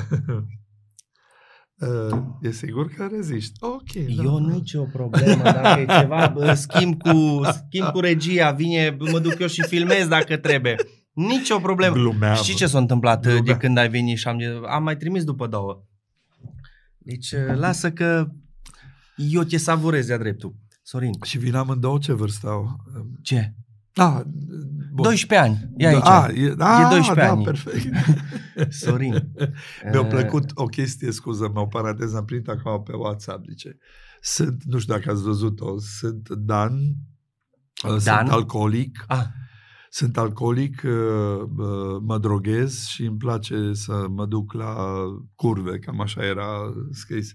E sigur că rezist. Ok. Da, eu da. nicio problemă. Dacă e ceva, schimb cu, schimb cu regia, vine, mă duc eu și filmez dacă trebuie. Nicio problemă. Glumeam. Știi ce s-a întâmplat Glumeam. de când ai venit și am, am mai trimis după două. Deci eh, lasă că eu te savurez de-a dreptul. Sorin. Și vin amândouă ce vârstă au? Ce? Da, bun. 12 ani. E da, aici. Da, a, e, a, e 12 da, ani. perfect. Sorin. Mi-a plăcut o chestie, scuză, mă o paranteză, am primit acum pe WhatsApp, zice. Sunt, nu știu dacă ați văzut-o, sunt Dan, uh, Dan? sunt alcoolic. Ah. Sunt alcoolic, uh, uh, mă droghez și îmi place să mă duc la curve, cam așa era scris.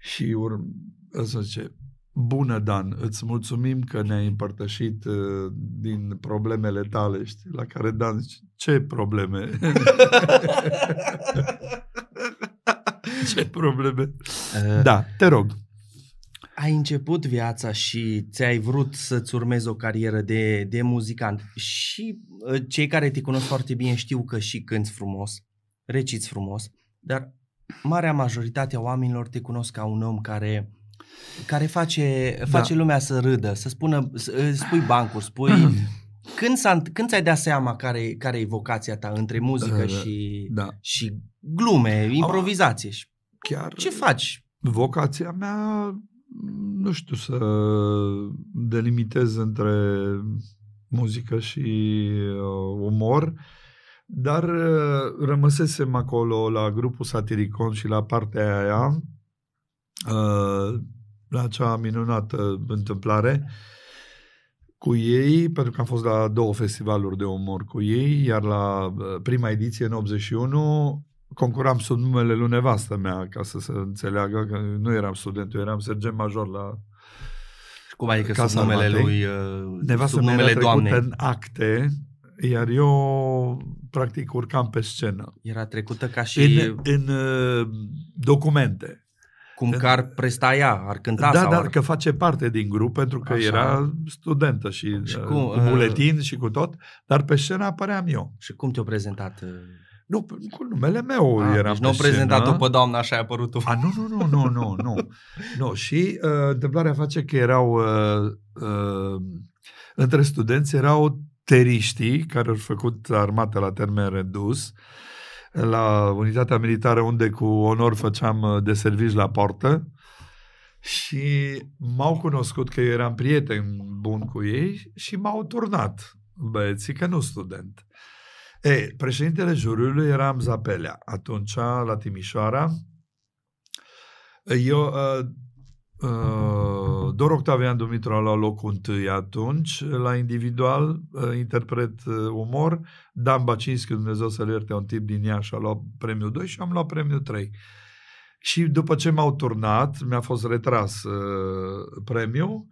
Și urm, să zice, Bună, Dan! Îți mulțumim că ne-ai împărtășit uh, din problemele tale, știi? La care Dan zice, ce probleme? ce probleme? Uh, da, te rog. Ai început viața și ți-ai vrut să-ți urmezi o carieră de, de muzicant. Și uh, cei care te cunosc foarte bine știu că și cânti frumos, reciți frumos, dar marea majoritate a oamenilor te cunosc ca un om care care face, face da. lumea să râdă, să spună, să, spui bancuri, spui... când, s-a, când ți-ai dat seama care, care e vocația ta între muzică uh, și, da. și glume, improvizație? Și Chiar ce faci? Vocația mea, nu știu să delimitez între muzică și uh, umor, dar uh, rămăsesem acolo la grupul Satiricon și la partea aia. Uh, la acea minunată întâmplare cu ei, pentru că am fost la două festivaluri de umor cu ei, iar la uh, prima ediție, în 81, concuram sub numele lui nevastă mea, ca să se înțeleagă că nu eram student, eu eram sergent major la Cum adică Casa sub numele Matei. lui, uh, nevastă sub numele doamnei? în acte, iar eu practic urcam pe scenă. Era trecută ca și... În, în uh, documente. Cum că ar presta ea, ar cânta da, sau Da, ar... că face parte din grup pentru că Așa. era studentă și, și uh, cu, cu uh, buletin uh... și cu tot, dar pe scenă apăream eu. Și cum te o prezentat? Uh? Nu, cu numele meu A, ah, eram deci nu prezentat-o pe doamna așa a apărut tu. A, nu, nu, nu, nu, nu, nu. nu. Și uh, întâmplarea face că erau uh, uh, între studenți erau teriștii care au făcut armata la termen redus uh, la unitatea militară unde cu onor făceam uh, de servici la portă și m-au cunoscut că eu eram prieten bun cu ei și m-au turnat băieții că nu student. E, președintele juriului era Zapelea, atunci la Timișoara. Eu uh, Uh, Dor Octavian Dumitru a luat locul întâi atunci, la individual, uh, interpret uh, umor. Dan Bacinski, Dumnezeu să-l ierte, un tip din și a luat premiul 2 și am luat premiul 3. Și după ce m-au turnat, mi-a fost retras uh, premiul,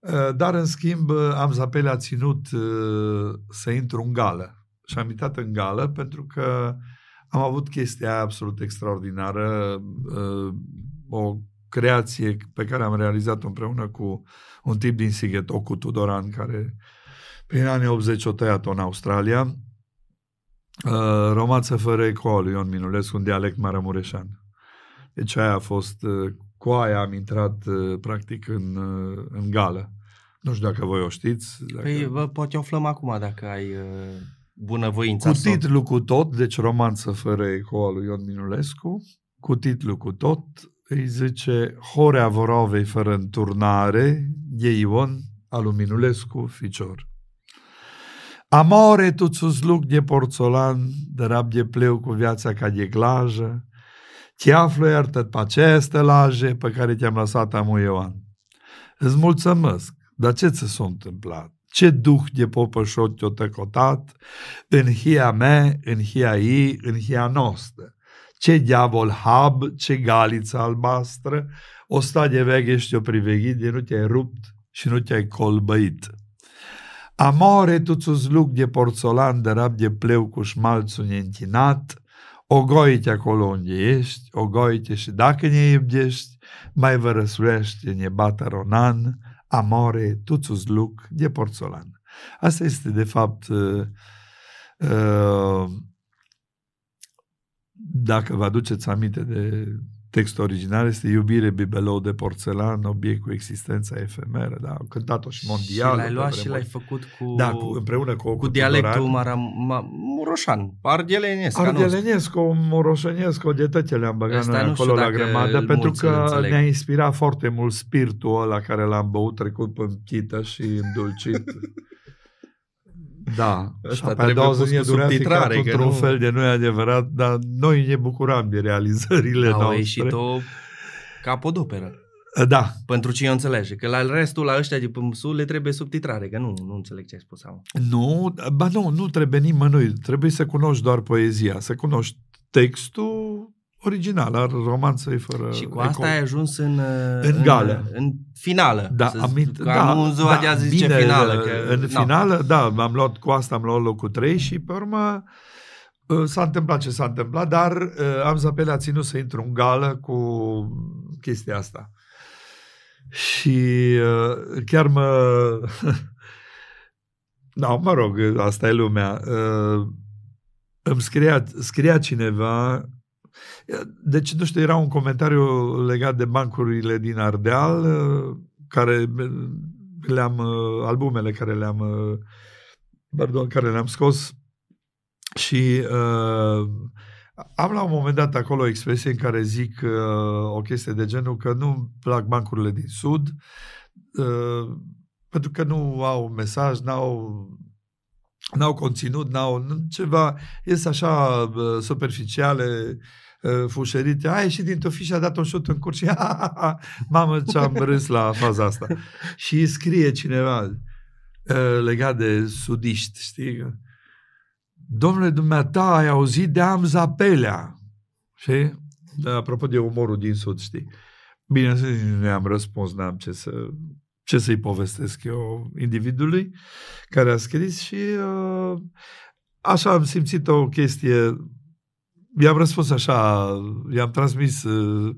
uh, dar în schimb am Zapele a ținut să intru în gală. Și am intrat în gală pentru că am avut chestia absolut extraordinară, o creație pe care am realizat-o împreună cu un tip din Sighet, cu Tudoran, care prin anii 80 o tăiat în Australia. Uh, romanță fără eco lui Ion Minulescu, un dialect maramureșan. Deci aia a fost, uh, cu aia am intrat uh, practic în, uh, în gală. Nu știu dacă voi o știți. Dacă... Păi, vă, poate aflăm acum dacă ai uh, bunăvoința. Cu titlu cu tot, deci romanță fără eco lui Ion Minulescu, cu titlu cu tot, îi zice Horea Voravei fără înturnare, e Ion Aluminulescu Ficior. Amore, tu țuzluc de porțolan, de rab de pleu cu viața ca de glajă, te aflu iartă pe aceste laje pe care te-am lăsat amu Ioan. Îți mulțumesc, dar ce ți s-a întâmplat? Ce duh de popășot te-o tăcotat în hia mea, în hia ei, în hia noastră? ce diavol hab, ce galiță albastră, o de veche și o priveghi, de nu te-ai rupt și nu te-ai colbăit. Amore tu țuzluc de porțolan de rab de pleu cu șmalțul neîntinat, ogoite acolo unde ești, ogoite și dacă ne iubdești, mai vă răsulește nebată ronan, amore tu țuzluc de porțolan. Asta este, de fapt, uh, uh, dacă vă aduceți aminte de textul original, este Iubire bibelou de porțelan, obiect cu existența efemeră, da, au cântat-o și mondial. Și l-ai luat și l-ai făcut cu, da, cu împreună cu, cu dialectul maram, ma, muroșan, Ardelenesc, Ardeleniesc, o muroșănesc, o de le-am băgat noi acolo la grămadă, pentru că ne-a inspirat foarte mult spiritul ăla care l-am băut, trecut pe chită și îndulcit. Da, Asta și pe doua zi e duraficat într-un nu... fel de noi adevărat, dar noi ne bucuram de realizările Au noastre. Au ieșit o capodoperă. Ă, da. Pentru cine înțelege. Că la restul, la ăștia de pe Musul, le trebuie subtitrare, că nu, nu înțeleg ce ai spus. Am. Nu, ba nu, nu trebuie nimănui. Trebuie să cunoști doar poezia, să cunoști textul, original, al romanței fără Și cu asta eco. ai ajuns în, în uh, gală. În, în finală. Da, am, da, nu în da, de zice bine, finală. Că, în no. finală, da, am luat cu asta, am luat locul 3 și pe urmă uh, s-a întâmplat ce s-a întâmplat, dar uh, am zapele a ținut să intru în gală cu chestia asta. Și chiar mă... da, mă rog, asta e lumea. Îmi scria, scria cineva deci, nu știu, era un comentariu legat de bancurile din Ardeal, uh, care uh, le-am, uh, albumele care le-am, pardon, care le-am scos și uh, am la un moment dat acolo o expresie în care zic uh, o chestie de genul că nu plac bancurile din Sud, uh, pentru că nu au mesaj, n-au n-au conținut, n-au ceva, este așa superficiale, Uh, fușărite, a ieșit din tofi și a dat un șut în cur și a, a, a, mamă ce am râs la faza asta. și scrie cineva uh, legat de sudiști, știi? Domnule dumneata, ai auzit de Amza Pelea? Și da, apropo de umorul din sud, știi? Bine, nu am răspuns, n-am ce să ce să-i povestesc eu individului care a scris și uh, așa am simțit o chestie i-am răspuns așa, i-am transmis uh,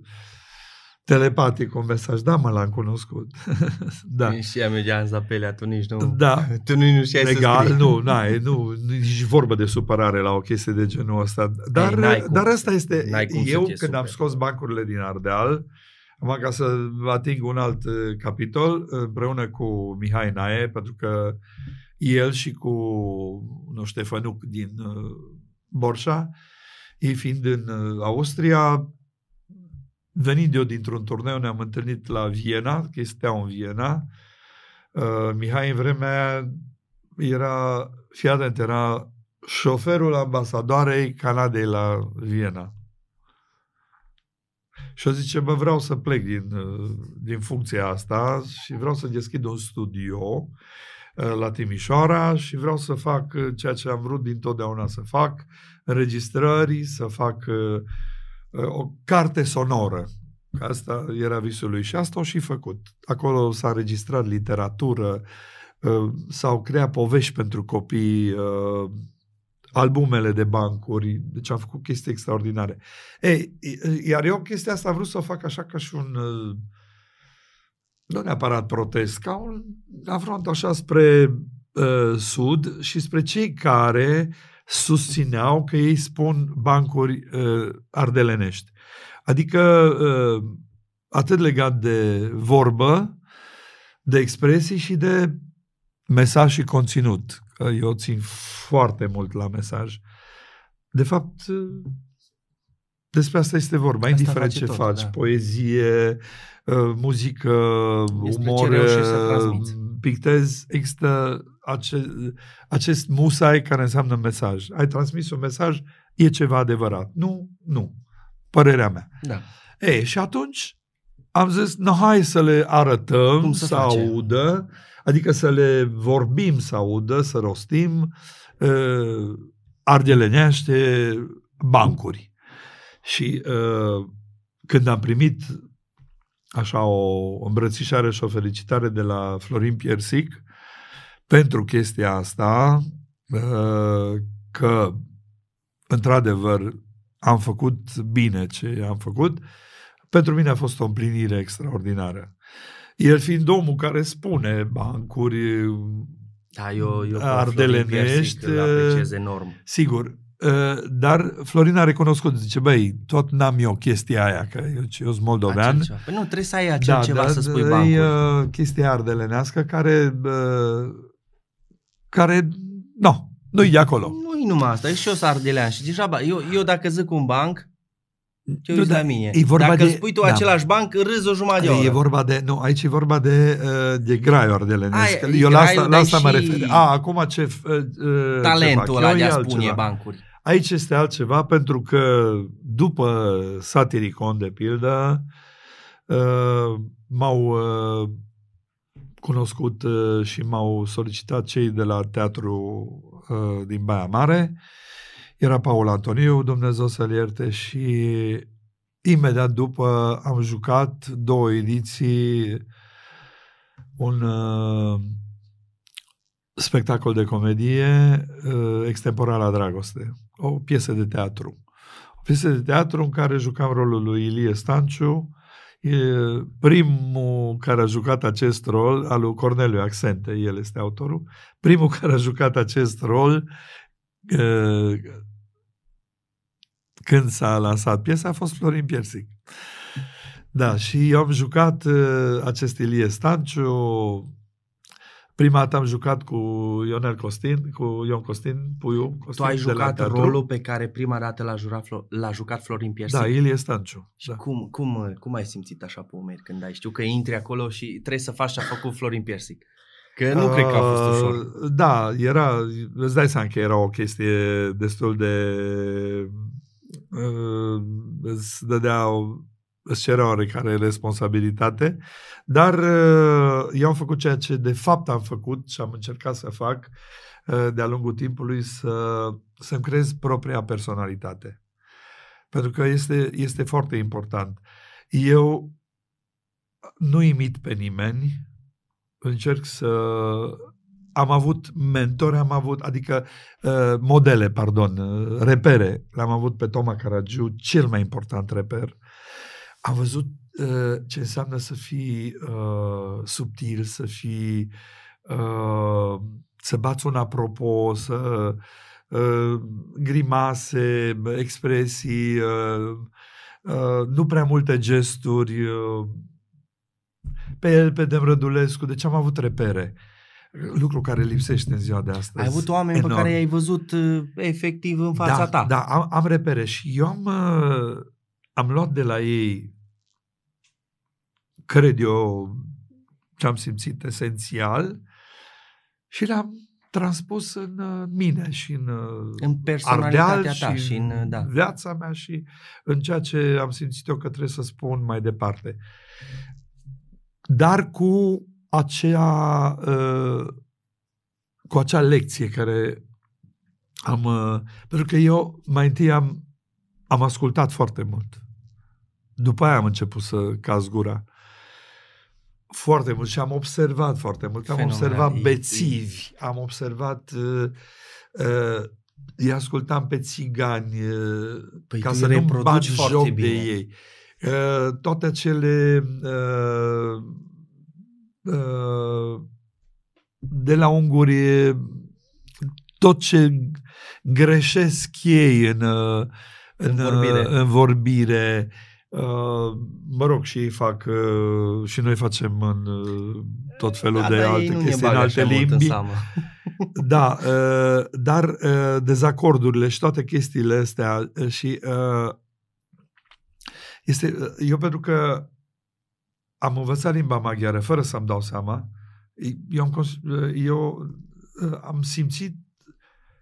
telepatic un mesaj. Da, mă, l-am cunoscut. da. Și am eu la tu nici nu... Da. Tu nici nu știai Legal, să scrii. nu, n nu, nici vorbă de supărare la o chestie de genul ăsta. Dar, Ei, cum, dar asta este... eu, când super. am scos bancurile din Ardeal, am ca să ating un alt uh, capitol, împreună cu Mihai Nae, pentru că el și cu, nu, Ștefănuc din uh, Borșa, ei fiind în uh, Austria, venind eu dintr-un turneu, ne-am întâlnit la Viena, că este în Viena. Uh, Mihai în vremea aia era, fii atent, era șoferul ambasadoarei Canadei la Viena. Și eu zice, bă, vreau să plec din, uh, din funcția asta și vreau să deschid un studio uh, la Timișoara și vreau să fac ceea ce am vrut dintotdeauna să fac, înregistrări, să fac uh, o carte sonoră. Asta era visul lui și asta o și făcut. Acolo s-a înregistrat literatură, uh, s-au creat povești pentru copii, uh, albumele de bancuri, deci am făcut chestii extraordinare. Ei, iar eu chestia asta am vrut să o fac așa ca și un nu neapărat protest, ca un afront așa spre uh, sud și spre cei care uh, susțineau că ei spun bancuri uh, ardelenești. Adică uh, atât legat de vorbă, de expresii și de mesaj și conținut. Că eu țin foarte mult la mesaj. De fapt, uh, despre asta este vorba, asta indiferent ce tot, faci, da. poezie, uh, muzică, despre umor, uh, pictez, există ace, acest musai care înseamnă mesaj. Ai transmis un mesaj, e ceva adevărat. Nu, nu. Părerea mea. Da. e și atunci am zis, no, hai să le arătăm, Cum să, să audă, adică să le vorbim, să audă, să rostim uh, ardeleneaște bancuri. Și uh, când am primit așa o îmbrățișare și o felicitare de la Florin Piersic, pentru chestia asta ă, că, într-adevăr, am făcut bine ce am făcut, pentru mine a fost o împlinire extraordinară. El fiind omul care spune bancuri da, eu, eu ardelenești, Piersic, enorm. sigur, ă, dar Florina a recunoscut, zice, băi, tot n-am eu chestia aia, că eu, sunt moldovean. păi nu, trebuie să ai acel da, ceva da, să spui bancuri. E ă, chestia ardelenească care care, nu, nu e acolo. Nu e numai asta, e și eu sardelean și deja, eu, eu dacă zic un banc, ce nu, da, la mine. E vorba Dacă de, spui tu da. același banc, râzi o jumătate de oră. E vorba de, nu, aici e vorba de, uh, de graior de lenesc. Ai, Eu la asta, la asta mă refer. A, acum ce uh, uh, Talentul ăla de a spune altceva. bancuri. Aici este altceva, pentru că după Satiricon, de pildă, m-au cunoscut uh, și m-au solicitat cei de la teatru uh, din Baia Mare. Era Paul Antoniu, Dumnezeu să-l ierte, și imediat după am jucat două ediții un uh, spectacol de comedie extemporal la dragoste, o piesă de teatru. O piesă de teatru în care jucam rolul lui Ilie Stanciu, primul care a jucat acest rol, al lui Corneliu Accente, el este autorul, primul care a jucat acest rol când s-a lansat piesa a fost Florin Piersic. Da, și eu am jucat acest Ilie Stanciu, Prima dată am jucat cu Ionel Costin, cu Ion Costin, Puiu Costin. Tu ai jucat rolul pe care prima dată l-a, jurat, l-a jucat Florin Piersic. Da, Ilie Stanciu. Și da. cum, cum, cum ai simțit așa pe umeri când ai știu că intri acolo și trebuie să faci ce a făcut Florin Piersic? Că nu uh, cred că a fost uh, ușor. Da, era, îți dai seama că era o chestie destul de... Uh, îți dădea o, îți cere oarecare responsabilitate, dar uh, eu am făcut ceea ce de fapt am făcut și am încercat să fac uh, de-a lungul timpului să, să-mi creez propria personalitate. Pentru că este, este foarte important. Eu nu imit pe nimeni, încerc să... Am avut mentori, am avut, adică uh, modele, pardon, repere. L-am avut pe Toma Caragiu, cel mai important reper a văzut uh, ce înseamnă să fii uh, subtil, să fii uh, să bați un apropo, să uh, grimase, expresii, uh, uh, nu prea multe gesturi. Uh, pe el, pe Demrădulescu, deci am avut repere. Lucru care lipsește în ziua de astăzi. Ai avut oameni enorm. pe care i-ai văzut uh, efectiv în fața da, ta. Da, am, am repere și eu am uh, am luat de la ei, cred eu, ce am simțit esențial și le-am transpus în uh, mine și în, uh, în personalitatea Ardeal ta și în, în da. viața mea și în ceea ce am simțit eu că trebuie să spun mai departe. Dar cu aceea uh, cu acea lecție care am pentru că eu mai întâi am am ascultat foarte mult. După aia am început să caz gura. Foarte mult și am observat foarte mult. Am Fenomenal. observat bețivi, am observat... Uh, uh, îi ascultam pe țigani uh, păi ca să nu bagi joc bine. de ei. Uh, toate acele uh, uh, de la unguri tot ce greșesc ei în, uh, în, în vorbire, uh, în vorbire mă rog, și ei fac, uh, și noi facem în uh, tot felul da, de alte chestii, în alte limbi. În da, uh, dar dezacordurile și toate chestiile astea și este, eu pentru că am învățat limba maghiară fără să-mi dau seama, eu am, eu am simțit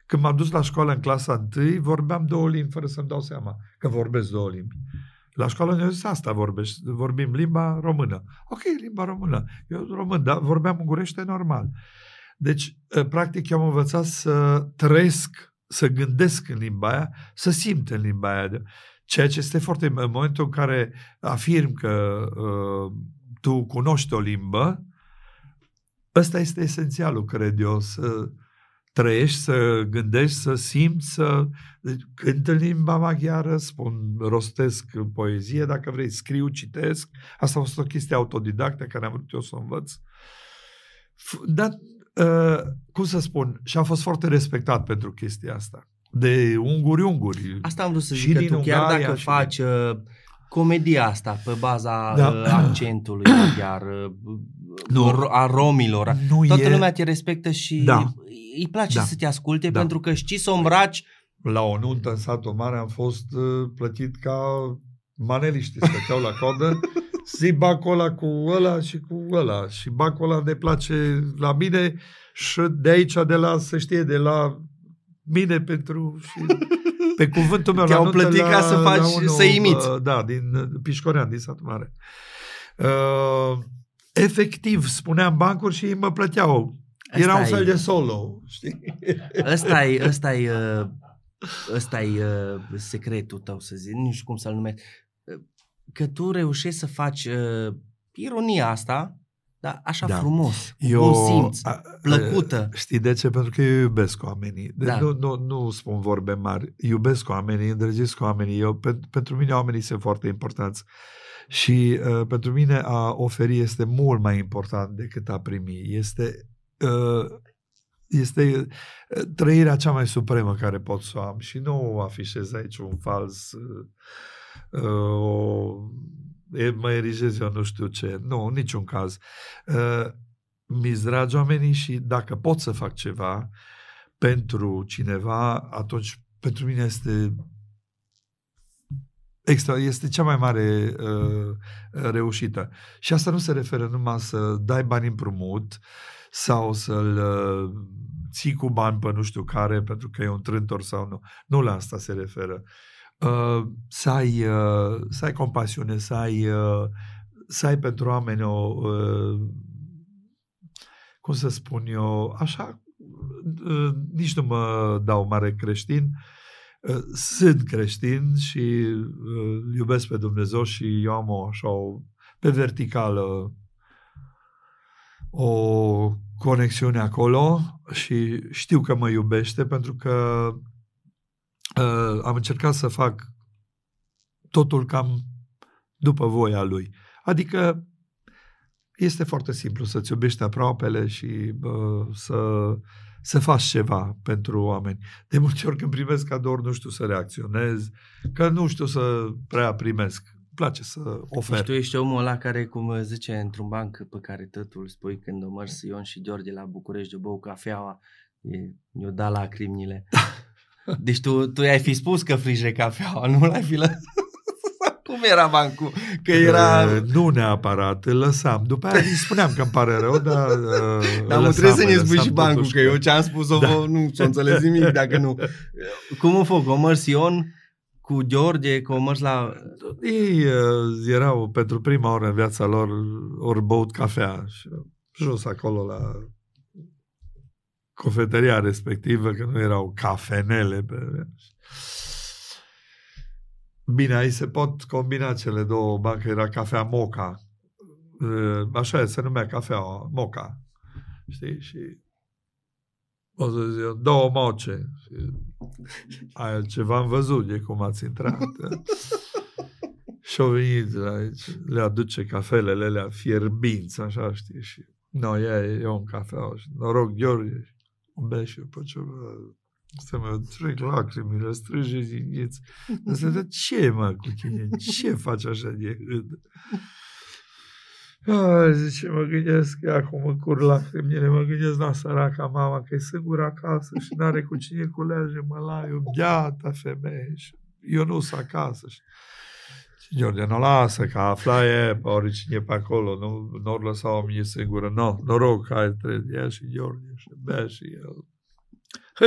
când m-am dus la școală în clasa 1, vorbeam două limbi fără să-mi dau seama că vorbesc două limbi. Uh, la școală ne zis asta vorbești, vorbim limba română. Ok, limba română. Eu român, dar vorbeam ungurește normal. Deci, ă, practic, eu am învățat să trăiesc, să gândesc în limba aia, să simt în limba aia. Ceea ce este foarte... În momentul în care afirm că uh, tu cunoști o limbă, ăsta este esențialul, cred eu, să, trăiești, să gândești, să simți, să deci, cânt în limba maghiară, spun, rostesc poezie, dacă vrei, scriu, citesc. Asta a fost o chestie autodidactă care am vrut eu să o învăț. Dar, uh, cum să spun, și a fost foarte respectat pentru chestia asta. De unguri-unguri. Asta am vrut să zic, că tu chiar Ungaria, dacă faci... De... Ă, uh, comedia asta pe baza da. Ă, accentului maghiar, nu. a romilor. Nu Toată e... lumea te respectă și da. îi place da. să te asculte da. pentru că știi să o îmbraci. La o nuntă în satul mare am fost uh, plătit ca maneliști, stăteau la coadă zi bacola cu ăla și cu ăla și bacola ne place la mine și de aici, de la, să știe, de la mine pentru și pe cuvântul meu. Te-au plătit la, ca să faci, unul, să imiți. Uh, da, din Pișcorean, din satul mare. Uh, efectiv spuneam bancuri și mă plăteau. Asta Era un fel de solo, știi? Ăsta e, ăsta e, ăsta e uh, secretul tău, să zic, nu știu cum să-l numesc. Că tu reușești să faci uh, ironia asta, dar așa da. frumos, Eu, bun simț, a, plăcută. Uh, știi de ce? Pentru că eu iubesc oamenii. De, da. nu, nu, nu spun vorbe mari. Iubesc oamenii, îndrăgesc oamenii. Eu, pe, pentru mine oamenii sunt foarte importanți. Uh, și uh, pentru mine a oferi este mult mai important decât a primi. Este uh, este uh, trăirea cea mai supremă care pot să o am și nu afișez aici un fals uh, o, e, mă erigez eu nu știu ce, nu, în niciun caz uh, mi-s dragi oamenii și dacă pot să fac ceva pentru cineva, atunci pentru mine este Extra, este cea mai mare uh, reușită. Și asta nu se referă numai să dai bani împrumut sau să-l uh, ții cu bani pe nu știu care pentru că e un trântor sau nu. Nu la asta se referă. Uh, să, ai, uh, să ai compasiune, să ai, uh, să ai pentru oameni o, uh, cum să spun eu, așa, uh, nici nu mă dau mare creștin, uh, Ă, sunt creștin și ă, iubesc pe Dumnezeu și eu am o, așa, o, pe verticală o conexiune acolo și știu că mă iubește pentru că uh, am încercat să fac totul cam după voia lui. Adică este foarte simplu să-ți iubești aproapele și uh, să să faci ceva pentru oameni. De multe ori când primesc cadouri, nu știu să reacționez, că nu știu să prea primesc. Îmi place să ofer. Deci tu ești omul ăla care, cum zice într-un banc pe care tătul spui când o mărs Ion și George la București de bău cafeaua, mi-o da lacrimile. Deci tu, tu i-ai fi spus că frige cafeaua, nu l-ai fi lăsat. Cum era bancul? Că era... Uh, nu neapărat, îl lăsam. După aia îi spuneam că îmi pare rău, dar... Uh, dar mă trebuie să ne spui și bancul, că eu ce am spus-o da. nu s-o înțeles nimic dacă nu. Cum o fac? O Ion cu George, că o la... Ei uh, erau pentru prima oară în viața lor, ori băut cafea și jos acolo la cofetăria respectivă, că nu erau cafenele. Pe... Bine, aici se pot combina cele două, bancă era cafea Moca. Ă, așa se numea cafea Moca. Știi? Și o să zic eu, două moce. Aia ceva am văzut de cum ați intrat. și au venit aici, le aduce cafelele alea fierbinți, așa, știi, și no, e, e un cafea, și noroc, Gheorghe, un bea și pe ceva, să mă trec lacrimile, strânge zinghiți. Să de ce e, mă, cu tine? Ce faci așa de hâd? Ah, zice, mă gândesc că acum mă cur lacrimile, mă gândesc la săraca mama, că e singura acasă și n-are cu cine culege, mă la, eu, o femeie și eu nu sunt acasă. Și... George, nu lasă, că afla e pe oricine pe acolo, nu, nu lăsa o mie singură. Nu, noroc că ai trei și George și bea și el.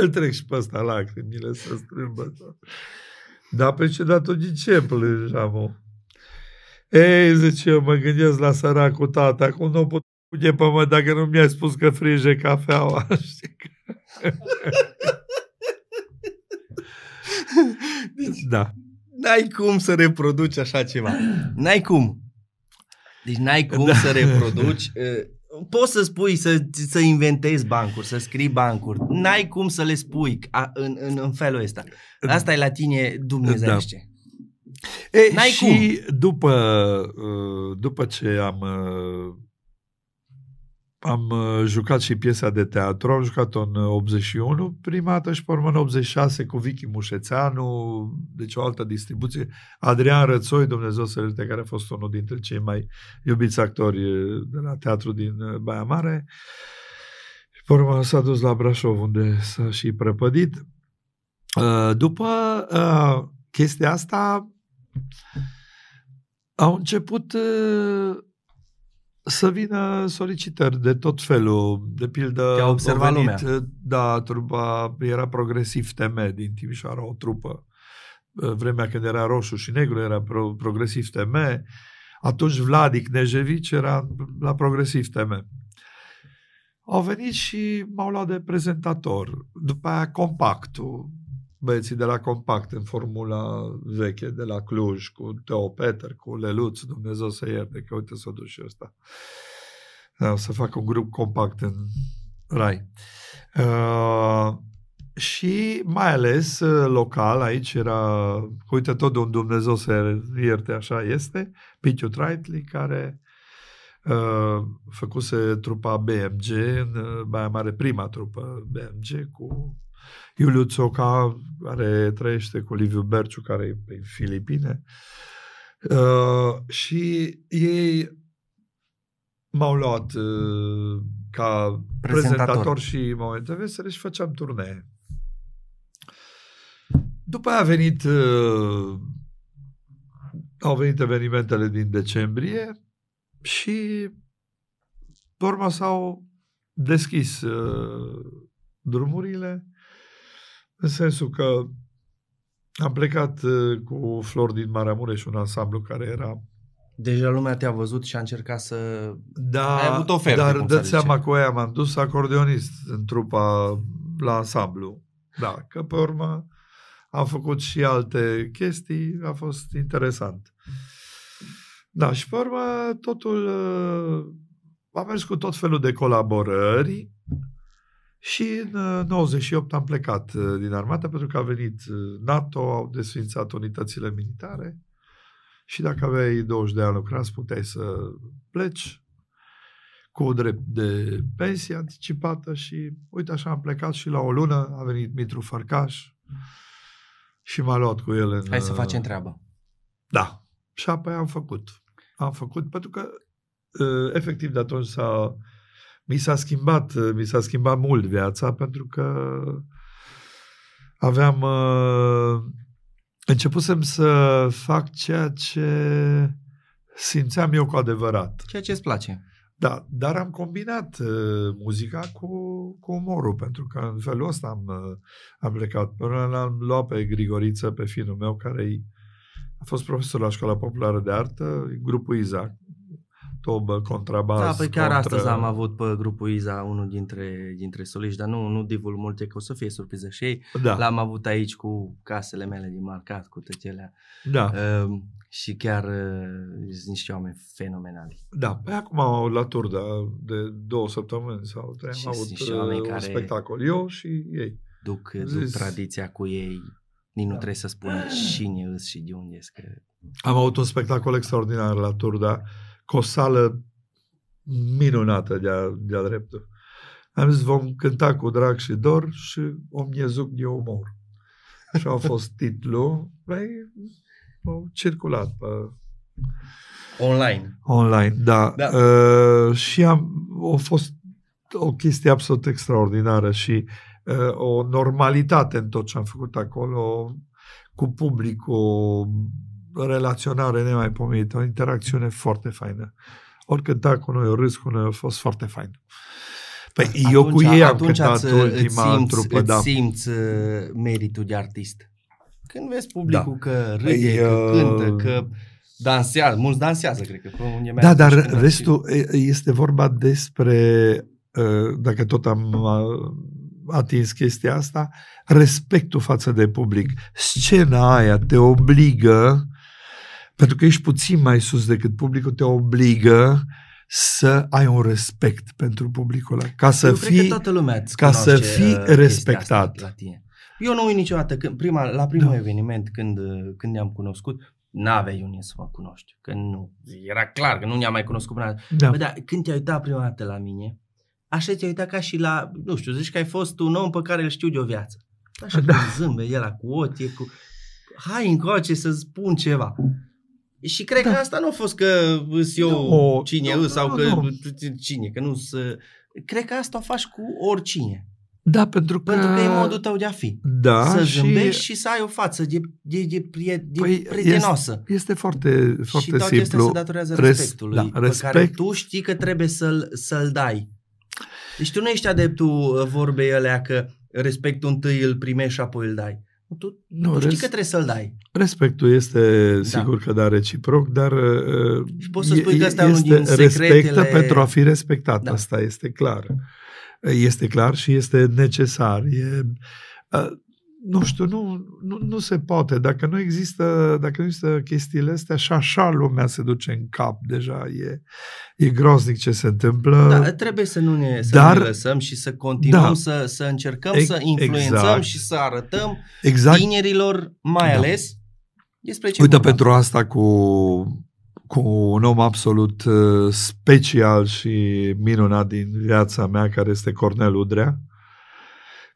Îl trec și pe ăsta lacrimile să strâmbă. Dar pe ce dat de ce plângeam o? Ei, zice eu, mă gândesc la săracul tata, cum nu pot pune pe mă dacă nu mi-ai spus că frige cafeaua, știi? Deci, da. N-ai cum să reproduci așa ceva. N-ai cum. Deci n-ai cum da. să reproduci Poți să spui, să, să inventezi bancuri, să scrii bancuri. N-ai cum să le spui a, în, în, în felul ăsta. Asta e la tine dumnezeiește. Da. E, N-ai și cum. după, uh, după ce am uh, am uh, jucat și piesa de teatru, am jucat-o în 81 prima dată și pe urmă în 86 cu Vicky Mușețeanu, deci o altă distribuție. Adrian Rățoi, Dumnezeu să lute, care a fost unul dintre cei mai iubiți actori uh, de la teatru din uh, Baia Mare. Și pe urmă s-a dus la Brașov, unde s-a și prăpădit. După chestia asta au început să vină solicitări de tot felul. De pildă, a observat venit, lumea. Eh, da, trupa era progresiv TM din Timișoara, o trupă. Eh, vremea când era roșu și negru era pro, progresiv TM. Atunci Vladic Nejevici era la progresiv TM. Au venit și m-au luat de prezentator. După aia compactul băieții de la Compact în formula veche, de la Cluj, cu Teo Peter, cu Leluț, Dumnezeu să ierte, că uite să o duc și ăsta. Da, o să fac un grup compact în Rai. Uh, și mai ales local, aici era, uite tot de un Dumnezeu să ierte, așa este, Pitiu Traitli, care uh, făcuse trupa BMG, în Baia Mare prima trupă BMG cu Iuliu Țoca, care trăiește cu Liviu Berciu, care e pe Filipine. Uh, și ei m-au luat uh, ca prezentator, prezentator și momente vesele și deci făceam turnee. După aia a venit, uh, au venit evenimentele din decembrie și pe urmă s-au deschis uh, drumurile în sensul că am plecat uh, cu Flori din Maramureș, un ansamblu care era Deja lumea te-a văzut și a încercat să... Da, Ai avut oferte, dar dă seama cu aia m-am dus acordeonist în trupa la ansamblu. Da, că pe urmă am făcut și alte chestii, a fost interesant. Da, și pe urmă totul... Uh, am mers cu tot felul de colaborări și în 98 uh, am plecat uh, din armată pentru că a venit uh, NATO, au desfințat unitățile militare și dacă aveai 20 de ani lucrați, puteai să pleci cu o drept de pensie anticipată și uite așa am plecat și la o lună a venit Mitru Farcaș și m-a luat cu el în... Hai să facem treaba. Da. Și apoi am făcut. Am făcut pentru că efectiv de atunci s-a mi s-a schimbat, uh, mi s-a schimbat mult viața pentru că aveam uh, începusem să fac ceea ce simțeam eu cu adevărat. Ceea ce îți place. Da, dar am combinat uh, muzica cu, cu umorul, pentru că în felul ăsta am, uh, am plecat. Până l-am luat pe Grigoriță, pe finul meu, care a fost profesor la Școala Populară de Artă, grupul Isaac, tobă, contrabas. Da, păi chiar contra... astăzi am avut pe grupul Iza unul dintre, dintre soliști, dar nu, nu divul multe, că o să fie surpriză și ei. Da. L-am avut aici cu casele mele din marcat, cu toate Da. Uh, și chiar uh, sunt niște oameni fenomenali. Da, pe păi acum la Turda de două săptămâni sau trei am avut uh, un care spectacol, eu și ei. Duc, Zis... duc tradiția cu ei, nici nu da. trebuie să spună cine îs și de unde este. Am avut un spectacol extraordinar la Turda, uh, cu o sală minunată de-a, de-a dreptul. Am zis, vom cânta cu drag și dor și o miezuc de umor. Și a fost titlul. Păi, au circulat pe... Online. Online, da. da. Uh, și am, a fost o chestie absolut extraordinară și uh, o normalitate în tot ce am făcut acolo, cu publicul, relaționare nemaipomenită, o interacțiune foarte faină. Oricât da cu noi, o râs cu noi, a fost foarte fain. Păi atunci, eu cu ei am cântat ați, ultima îți simți, trupă, îți da. simți uh, meritul de artist. Când vezi da. publicul da. că păi, râde, păi, că uh, cântă, că dansează, mulți dansează, cred că. Da, dar restul este vorba despre, uh, dacă tot am atins chestia asta, respectul față de public. Scena aia te obligă pentru că ești puțin mai sus decât publicul, te obligă să ai un respect pentru publicul ăla, ca să Eu fii, toată lumea ca să fii uh, respectat. La tine. Eu nu uit niciodată, când prima, la primul da. eveniment când, uh, când ne-am cunoscut, n-aveai unie să mă cunoști, că nu, era clar că nu ne-am mai cunoscut până da. Bă, da, când te-ai uitat prima dată la mine, așa te-ai uitat ca și la, nu știu, zici că ai fost un om pe care îl știu de o viață. Așa da. cu zâmbe, el cu ochi, cu... Hai încoace să spun ceva. Și cred da. că asta nu a fost că îs eu no, cine no, sau no, că no. cine, că nu să Cred că asta o faci cu oricine. Da, pentru că... Pentru că e modul tău de a fi. Da, Să și... zâmbești și să ai o față de, de, de, de păi prietenoasă. Este, este foarte, foarte și simplu. Și toate se datorează Res, respectului da, pe respect... pe care tu știi că trebuie să-l, să-l dai. Deci tu nu ești adeptul uh, vorbei alea că respectul întâi îl primești și apoi îl dai tu, nu, tu știi că trebuie să-l dai. Respectul este, da. sigur că da, reciproc, dar uh, și poți să spui că asta este unul din secretele... pentru a fi respectat, da. asta este clar. Este clar și este necesar. E, uh, nu știu, nu, nu, nu se poate. Dacă nu există, dacă nu există chestiile astea, și așa lumea se duce în cap. Deja e, e groznic ce se întâmplă. Da, trebuie să nu ne, să Dar, ne lăsăm și să continuăm da, să, să încercăm ex- să influențăm exact. și să arătăm exact. tinerilor mai da. ales despre ce Uite, pentru pentru asta cu cu un om absolut uh, special și minunat din viața mea, care este Cornel Udrea. Uh,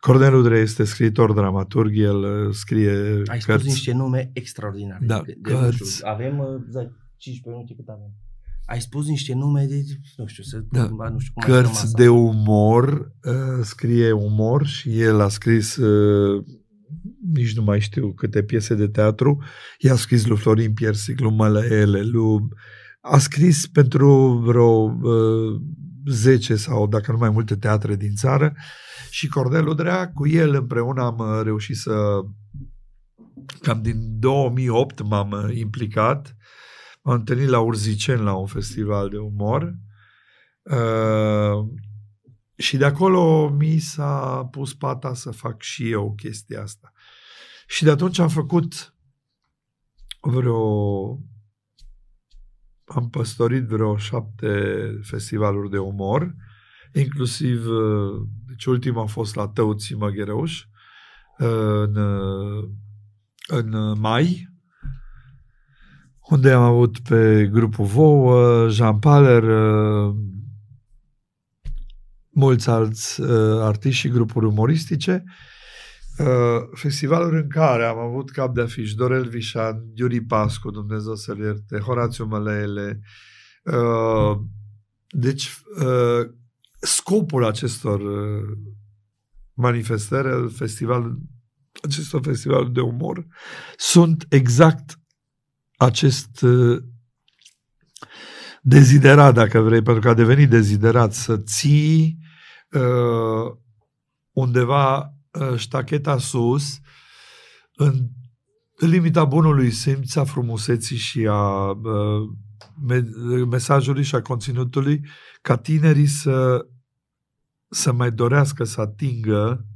Cornel Udre este scriitor, dramaturg, el uh, scrie Ai cărți. spus niște nume extraordinare. Da, de, cărți. De, avem da, uh, 15 minute cât avem. Ai spus niște nume de, nu știu, să, da. nu știu cum Cărți de umor, uh, scrie umor și el a scris uh, nici nu mai știu câte piese de teatru. I-a scris lui Florin Piersic, lui Mălăele, lui... A scris pentru vreo uh, 10 sau dacă nu mai multe teatre din țară și Cornel Udrea, cu el împreună am uh, reușit să cam din 2008 m-am uh, implicat m-am întâlnit la Urzicen la un festival de umor uh, și de acolo mi s-a pus pata să fac și eu chestia asta și de atunci am făcut vreo am păstorit vreo șapte festivaluri de umor, inclusiv, uh, deci ultima a fost la Tăuții Măghereuș, uh, în, uh, în mai, unde am avut pe grupul Vouă, Jean Paler, mulți alți artiști și grupuri umoristice Uh, festivaluri în care am avut cap de afiș Dorel Vișan, Iuri Pascu, Dumnezeu să-l ierte, Horațiu Măleele. Uh, deci, uh, scopul acestor manifestări, festival, acestor festival de umor, sunt exact acest deziderat, dacă vrei, pentru că a devenit deziderat să ții undeva Uh, ștacheta sus, în limita bunului simț, a frumuseții și a uh, mesajului și a conținutului, ca tinerii să, să mai dorească să atingă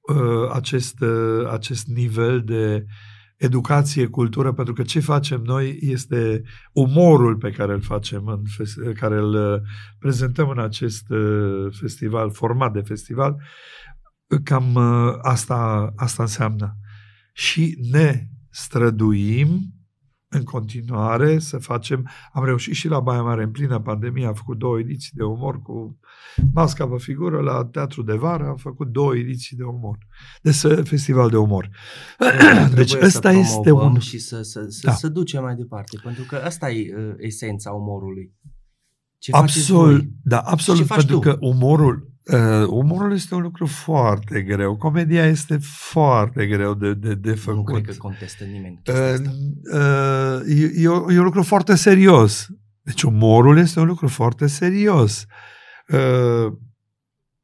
uh, acest, acest nivel de educație, cultură, pentru că ce facem noi este umorul pe care îl facem, în care îl prezentăm în acest festival, format de festival, Cam uh, asta, asta înseamnă. Și ne străduim în continuare să facem. Am reușit și la Baia Mare, în plină pandemie, am făcut două ediții de umor cu masca pe figură la Teatru de Vară, am făcut două ediții de umor. Deci, festival de umor. deci ăsta este un... și să, să, să, da. să ducem mai departe, pentru că asta e uh, esența umorului. Da, ce absolut, da, absolut, ce pentru tu? că umorul, uh, umorul este un lucru foarte greu. Comedia este foarte greu de, de, de făcut. Nu cred că contestă nimeni. Uh, uh, e, e, un, e un lucru foarte serios. Deci umorul este un lucru foarte serios. Uh,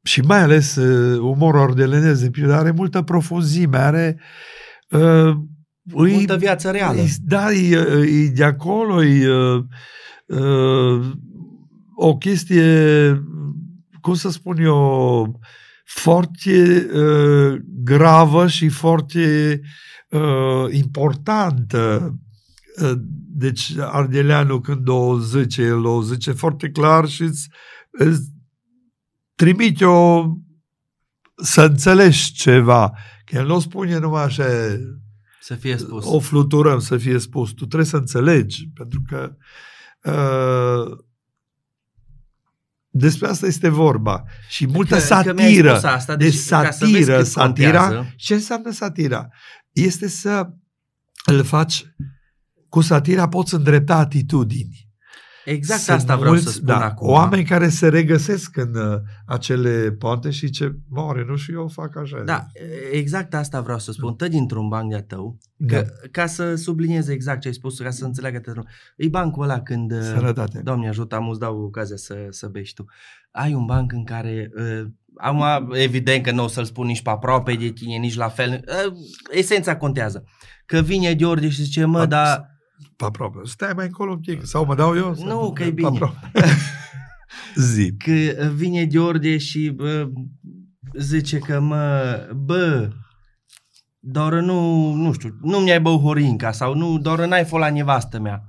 și mai ales uh, umorul ordelenez, de pildă, are multă profunzime, are... Uh, multă viață reală. da, e, e de acolo, e... e, uh, uh, o chestie, cum să spun eu, foarte uh, gravă și foarte uh, importantă. Uh, deci Ardeleanu când o zice, el o zice foarte clar și îți, îți trimite-o să înțelegi ceva. Că el nu spune numai așa să fie spus. O fluturăm să fie spus. Tu trebuie să înțelegi, pentru că uh, despre asta este vorba. Și multă că, satiră. Că asta, deci, satiră, deci ca să satira. Contează. Ce înseamnă satira? Este să îl faci cu satira poți îndrepta atitudini. Exact Sunt asta vreau mulți, să spun da, acum. Oameni care se regăsesc în uh, acele poante și ce moare, nu și eu fac așa. Da, exact asta vreau să spun. Da. Tă dintr-un banc de tău, da. ca să subliniez exact ce ai spus, ca să înțeleagă te E bancul ăla când, uh, Sănătate. Doamne ajută, am îți dau ocazia să, să bești tu. Ai un banc în care uh, Acum, evident că nu o să-l spun nici pe aproape de tine, nici la fel. Uh, esența contează. Că vine George și zice, mă, dar Pa problemă. Stai mai încolo un pic. Da. Sau mă dau eu? Nu, că e bine. Zi. Că uh, vine George și bă, zice că mă, bă, doar nu, nu știu, nu mi-ai băut horinca sau nu, doar n-ai fost la nevastă mea.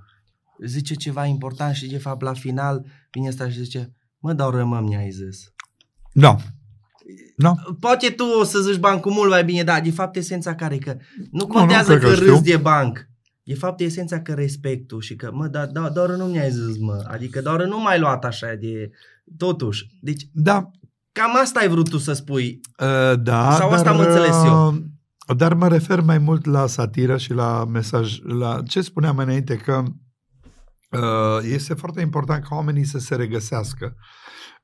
Zice ceva important și de fapt la final vine asta și zice, mă, doar mă mi-ai zis. Da. Da. Poate tu o să zici bancul mult mai bine, dar de fapt esența care e că nu contează nu, nu, că, că râzi de banc. E fapt de esența că respectul și că, mă, dar da, doar nu mi-ai zis, mă. Adică doar nu mai luat așa de... Totuși, deci... Da. Cam asta ai vrut tu să spui. Uh, da. Sau dar, asta am înțeles ă, eu. Dar mă refer mai mult la satiră și la mesaj, la ce spuneam înainte, că uh, este foarte important ca oamenii să se regăsească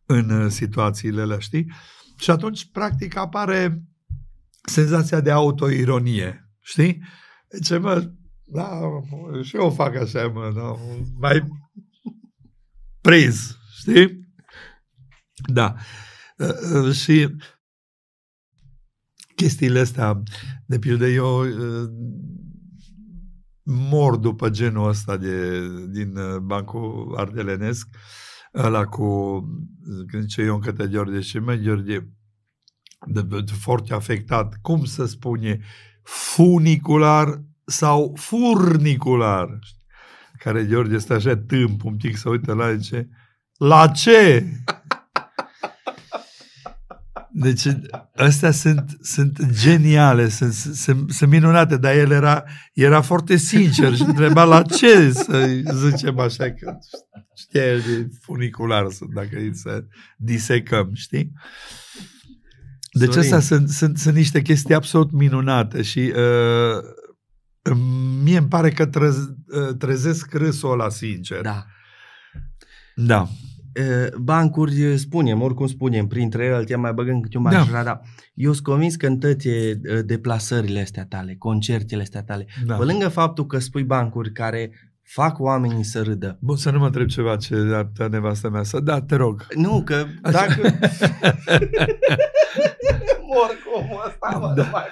în situațiile alea, știi? Și atunci, practic, apare senzația de autoironie, știi? Ce mă, da, și eu fac așa, mă, da, mai prins, știi? Da. Uh, uh, și chestiile astea, de pildă, eu uh, mor după genul ăsta de, din Bancul Ardelenesc, ăla cu, când zice Ion către George și mă, George, de, de, de, foarte afectat, cum să spune, funicular sau furnicular, care George este așa tâmp un pic să uită la ce. La ce? Deci astea sunt, sunt geniale, sunt, sunt, sunt minunate, dar el era, era foarte sincer și întreba la ce să zicem așa că știe de funicular sunt, dacă e să disecăm, știi? Deci astea sunt, sunt, sunt, sunt niște chestii absolut minunate și uh, Mie îmi pare că trez, ă, trezesc râsul ăla sincer. Da. Da. Ă, bancuri ă, spunem, oricum spunem, printre ele mai băgând câte o da. Așa, dar eu sunt convins că în toate deplasările astea tale, concertele astea tale, da. pe lângă faptul că spui bancuri care fac oamenii să râdă. Bun, să nu mă întreb ceva ce ar putea nevastă mea să... Da, te rog. Nu, că Așa. dacă... oricum ăsta, mă, da. nu mai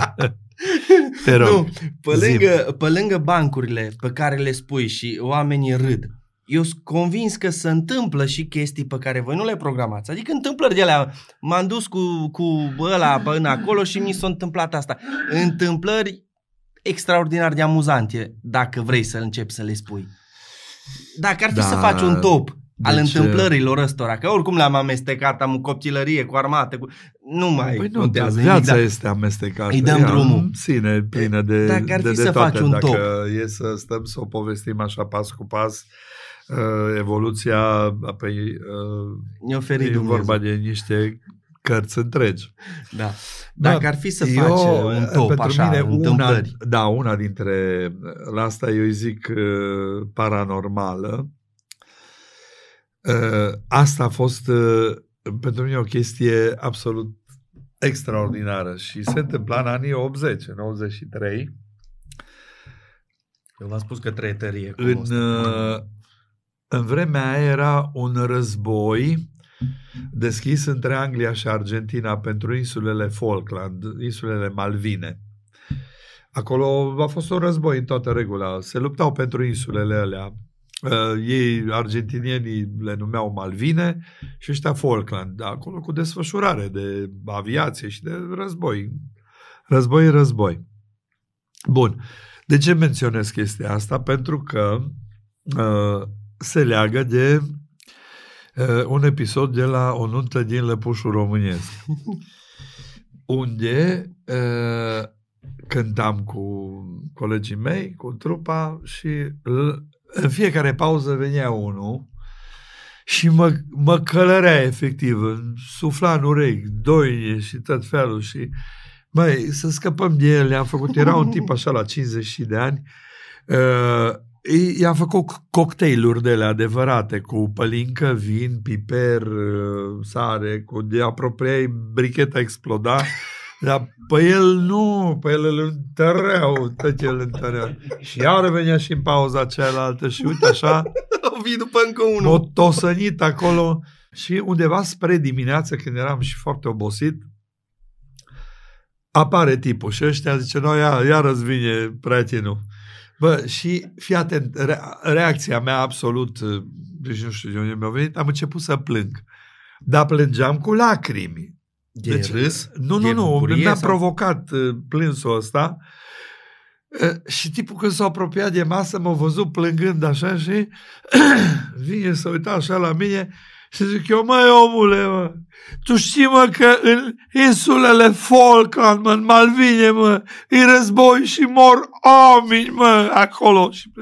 Te rog. Nu, pe lângă, pe lângă bancurile pe care le spui și oamenii râd, eu sunt convins că se întâmplă și chestii pe care voi nu le programați. Adică întâmplări de alea. M-am dus cu, cu ăla până acolo și mi s-a întâmplat asta. Întâmplări extraordinar de amuzante, dacă vrei să începi să le spui. Dacă ar fi da. să faci un top deci, al uh, întâmplărilor ăstora, că oricum le-am amestecat, am copilărie cu armate, cu... nu păi mai păi nu, contează viața da. este amestecată. Îi dăm drumul. Sine, plină de Dacă ar fi de, de să toate. faci un Dacă top. e să stăm să o povestim așa pas cu pas, uh, evoluția, pe. Uh, ne e Dumnezeu. vorba de niște cărți întregi. Da. da dacă da, ar fi să eu, faci un top pentru așa, mine, întâmplări. una, Da, una dintre, la asta eu îi zic uh, paranormală, Ă, asta a fost ă, pentru mine o chestie absolut extraordinară și se întâmpla în anii 80, în 83. Eu v-am spus că tretărie. În, ă, în vremea aia era un război deschis între Anglia și Argentina pentru insulele Falkland, insulele Malvine. Acolo a fost un război în toată regula. Se luptau pentru insulele alea. Uh, ei, argentinienii le numeau Malvine și ăștia Falkland, acolo cu desfășurare de aviație și de război. Război, război. Bun. De ce menționez chestia asta? Pentru că uh, se leagă de uh, un episod de la o nuntă din Lăpușul Românesc, unde uh, cântam cu colegii mei, cu trupa și în fiecare pauză venea unul și mă, mă călărea efectiv, sufla în urechi, doine și tot felul și mai să scăpăm de el. am făcut, era un tip așa la 50 de ani, uh, i-am făcut cocktailuri de la adevărate, cu pălincă, vin, piper, uh, sare, cu de apropiai, bricheta exploda dar pe el nu, pe el îl întăreau, tot el întăreau. Și iar venea și în pauza cealaltă și uite așa... Au vii după încă unul. m tosănit acolo și undeva spre dimineață, când eram și foarte obosit, apare tipul și ăștia zice, no, ia, iar îți vine prietenul. Bă, și fii atent, re- reacția mea absolut, deci nu știu de unde mi-a venit, am început să plâng. Dar plângeam cu lacrimi. De deci, râs? Nu, nu, nu. Mi-a sau... provocat uh, plânsul ăsta. Uh, și tipul când s-a apropiat de masă m-a văzut plângând așa și vine să uita așa la mine și zic eu, măi omule, mă, tu știi mă că în insulele Falkland, mă, în Malvine, mă, e război și mor oameni, mă, acolo. Și,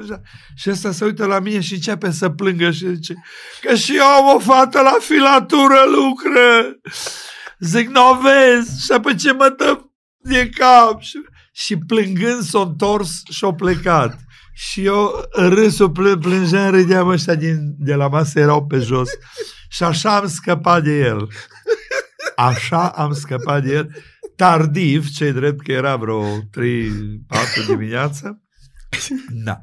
și ăsta se uită la mine și începe să plângă și zice că și eu am o fată la filatură lucră. Zic, nu o vezi! Și apoi ce mă dă de cap? Și, și plângând s-a întors și a plecat. Și eu râsul plâng, plângeam, râdeam ăștia din, de la masă, erau pe jos. Și așa am scăpat de el. Așa am scăpat de el. Tardiv, cei drept că era vreo 3-4 dimineață. Da.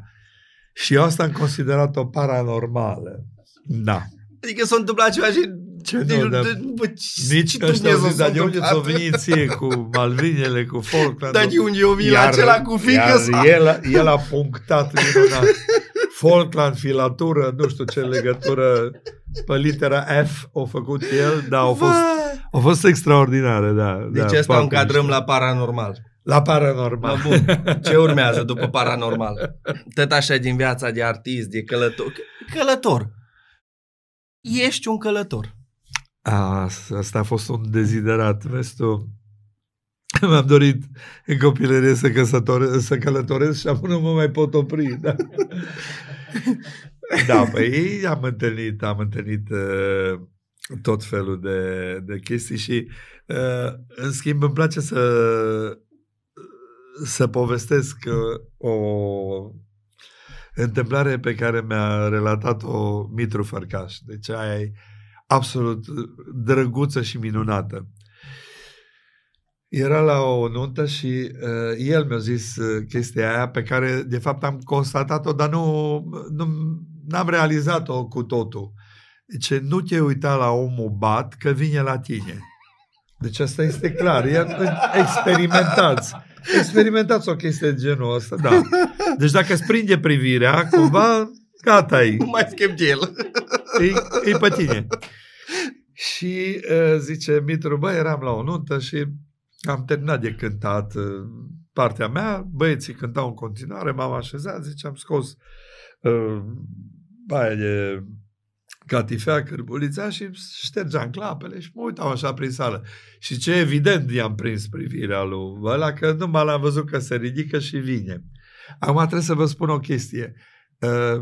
Și eu asta am considerat o paranormală. Da. Adică s-a întâmplat ceva și ce, nu, nici, dar, bă, ce, nici că ăștia au zis, dar de unde ți-o venit ție cu Malvinele, cu Falkland? Dar de unde o vin la acela cu fiică Iar el, el a punctat minunat. Falkland, filatură, nu știu ce legătură pe litera F o făcut el, dar au fost, au fost extraordinare, da. da deci da, asta încadrăm la paranormal. La paranormal. bun. Ce urmează după paranormal? Tot așa din viața de artist, de călător. Călător. Ești un călător. Asta a fost un deziderat, vezi tu. Mi-am dorit în copilărie să, căsătore, să călătoresc și acum nu mă mai pot opri. Da, da păi am întâlnit, am întâlnit uh, tot felul de, de chestii și uh, în schimb îmi place să uh, să povestesc uh, o întâmplare pe care mi-a relatat-o Mitru Fărcaș. Deci aia e absolut drăguță și minunată. Era la o nuntă și uh, el mi-a zis uh, chestia aia pe care de fapt am constatat-o, dar nu, nu n-am realizat-o cu totul. Deci nu te uita la omul bat că vine la tine. Deci asta este clar. Experimentați. Experimentați o chestie de genul ăsta, da. Deci dacă îți prinde privirea, cumva, gata-i. Nu mai schimbi el. E, e pe tine. Și zice Mitru, băi, eram la o nuntă și am terminat de cântat partea mea, băieții cântau în continuare, m-am așezat, zice, am scos baie de catifea, cârbulița și ștergeam clapele și mă uitam așa prin sală. Și ce evident i-am prins privirea lui ăla, că nu m am văzut că se ridică și vine. Acum trebuie să vă spun o chestie.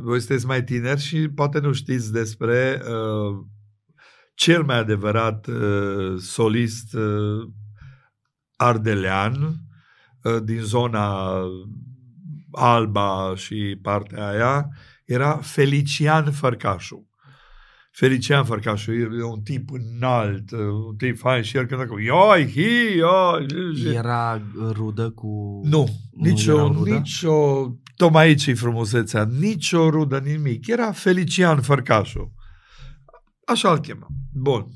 voi sunteți mai tineri și poate nu știți despre uh, cel mai adevărat uh, solist uh, ardelean uh, din zona Alba și partea aia era Felician Fărcașu. Felician Fărcașu e un tip înalt, uh, un tip fain și el când cu Ioi, hi, ioi. Era uh, rudă cu... Nu, nu nicio, nicio, tocmai aici e frumusețea, nicio rudă, nimic. Era Felician Fărcașu. Așa îl chema. Bun.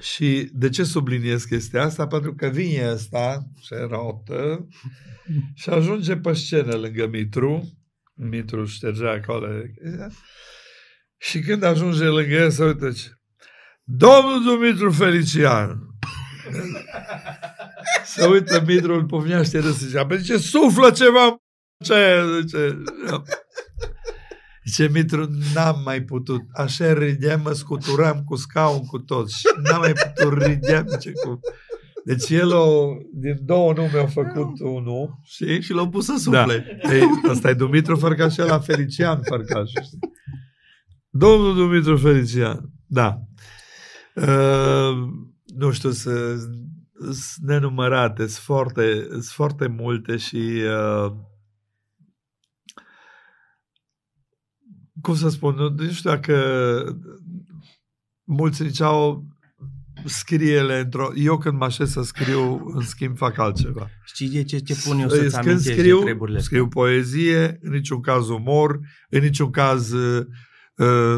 Și de ce subliniez chestia asta? Pentru că vine asta, rotă, și ajunge pe scenă lângă Mitru. Mitru ștergea acolo. Și când ajunge lângă el, să uită ce. Domnul Dumitru Felician! să uită Mitru, îl povneaște râs și zice, păi, ce suflă ceva, ce, ce... Zice, Mitru, n-am mai putut. Așa râdeam, mă scuturam cu scaun cu toți. Și n-am mai putut, rideam. Ce cu... Deci el o, din două nume a făcut unul. Și, și l-au pus să suple. Da. Ei, asta e Dumitru Fărcaș și la Felician Fărcaș. Domnul Dumitru Felician. Da. Uh, nu știu, sunt nenumărate, sunt foarte, foarte multe și uh, cum să spun, nu, nu știu dacă mulți ziceau scriele într-o... Eu când mă așez să scriu, în schimb, fac altceva. Știi de ce te pun eu să-ți când scriu, treburile scriu poezie, în niciun caz umor, în niciun caz uh, uh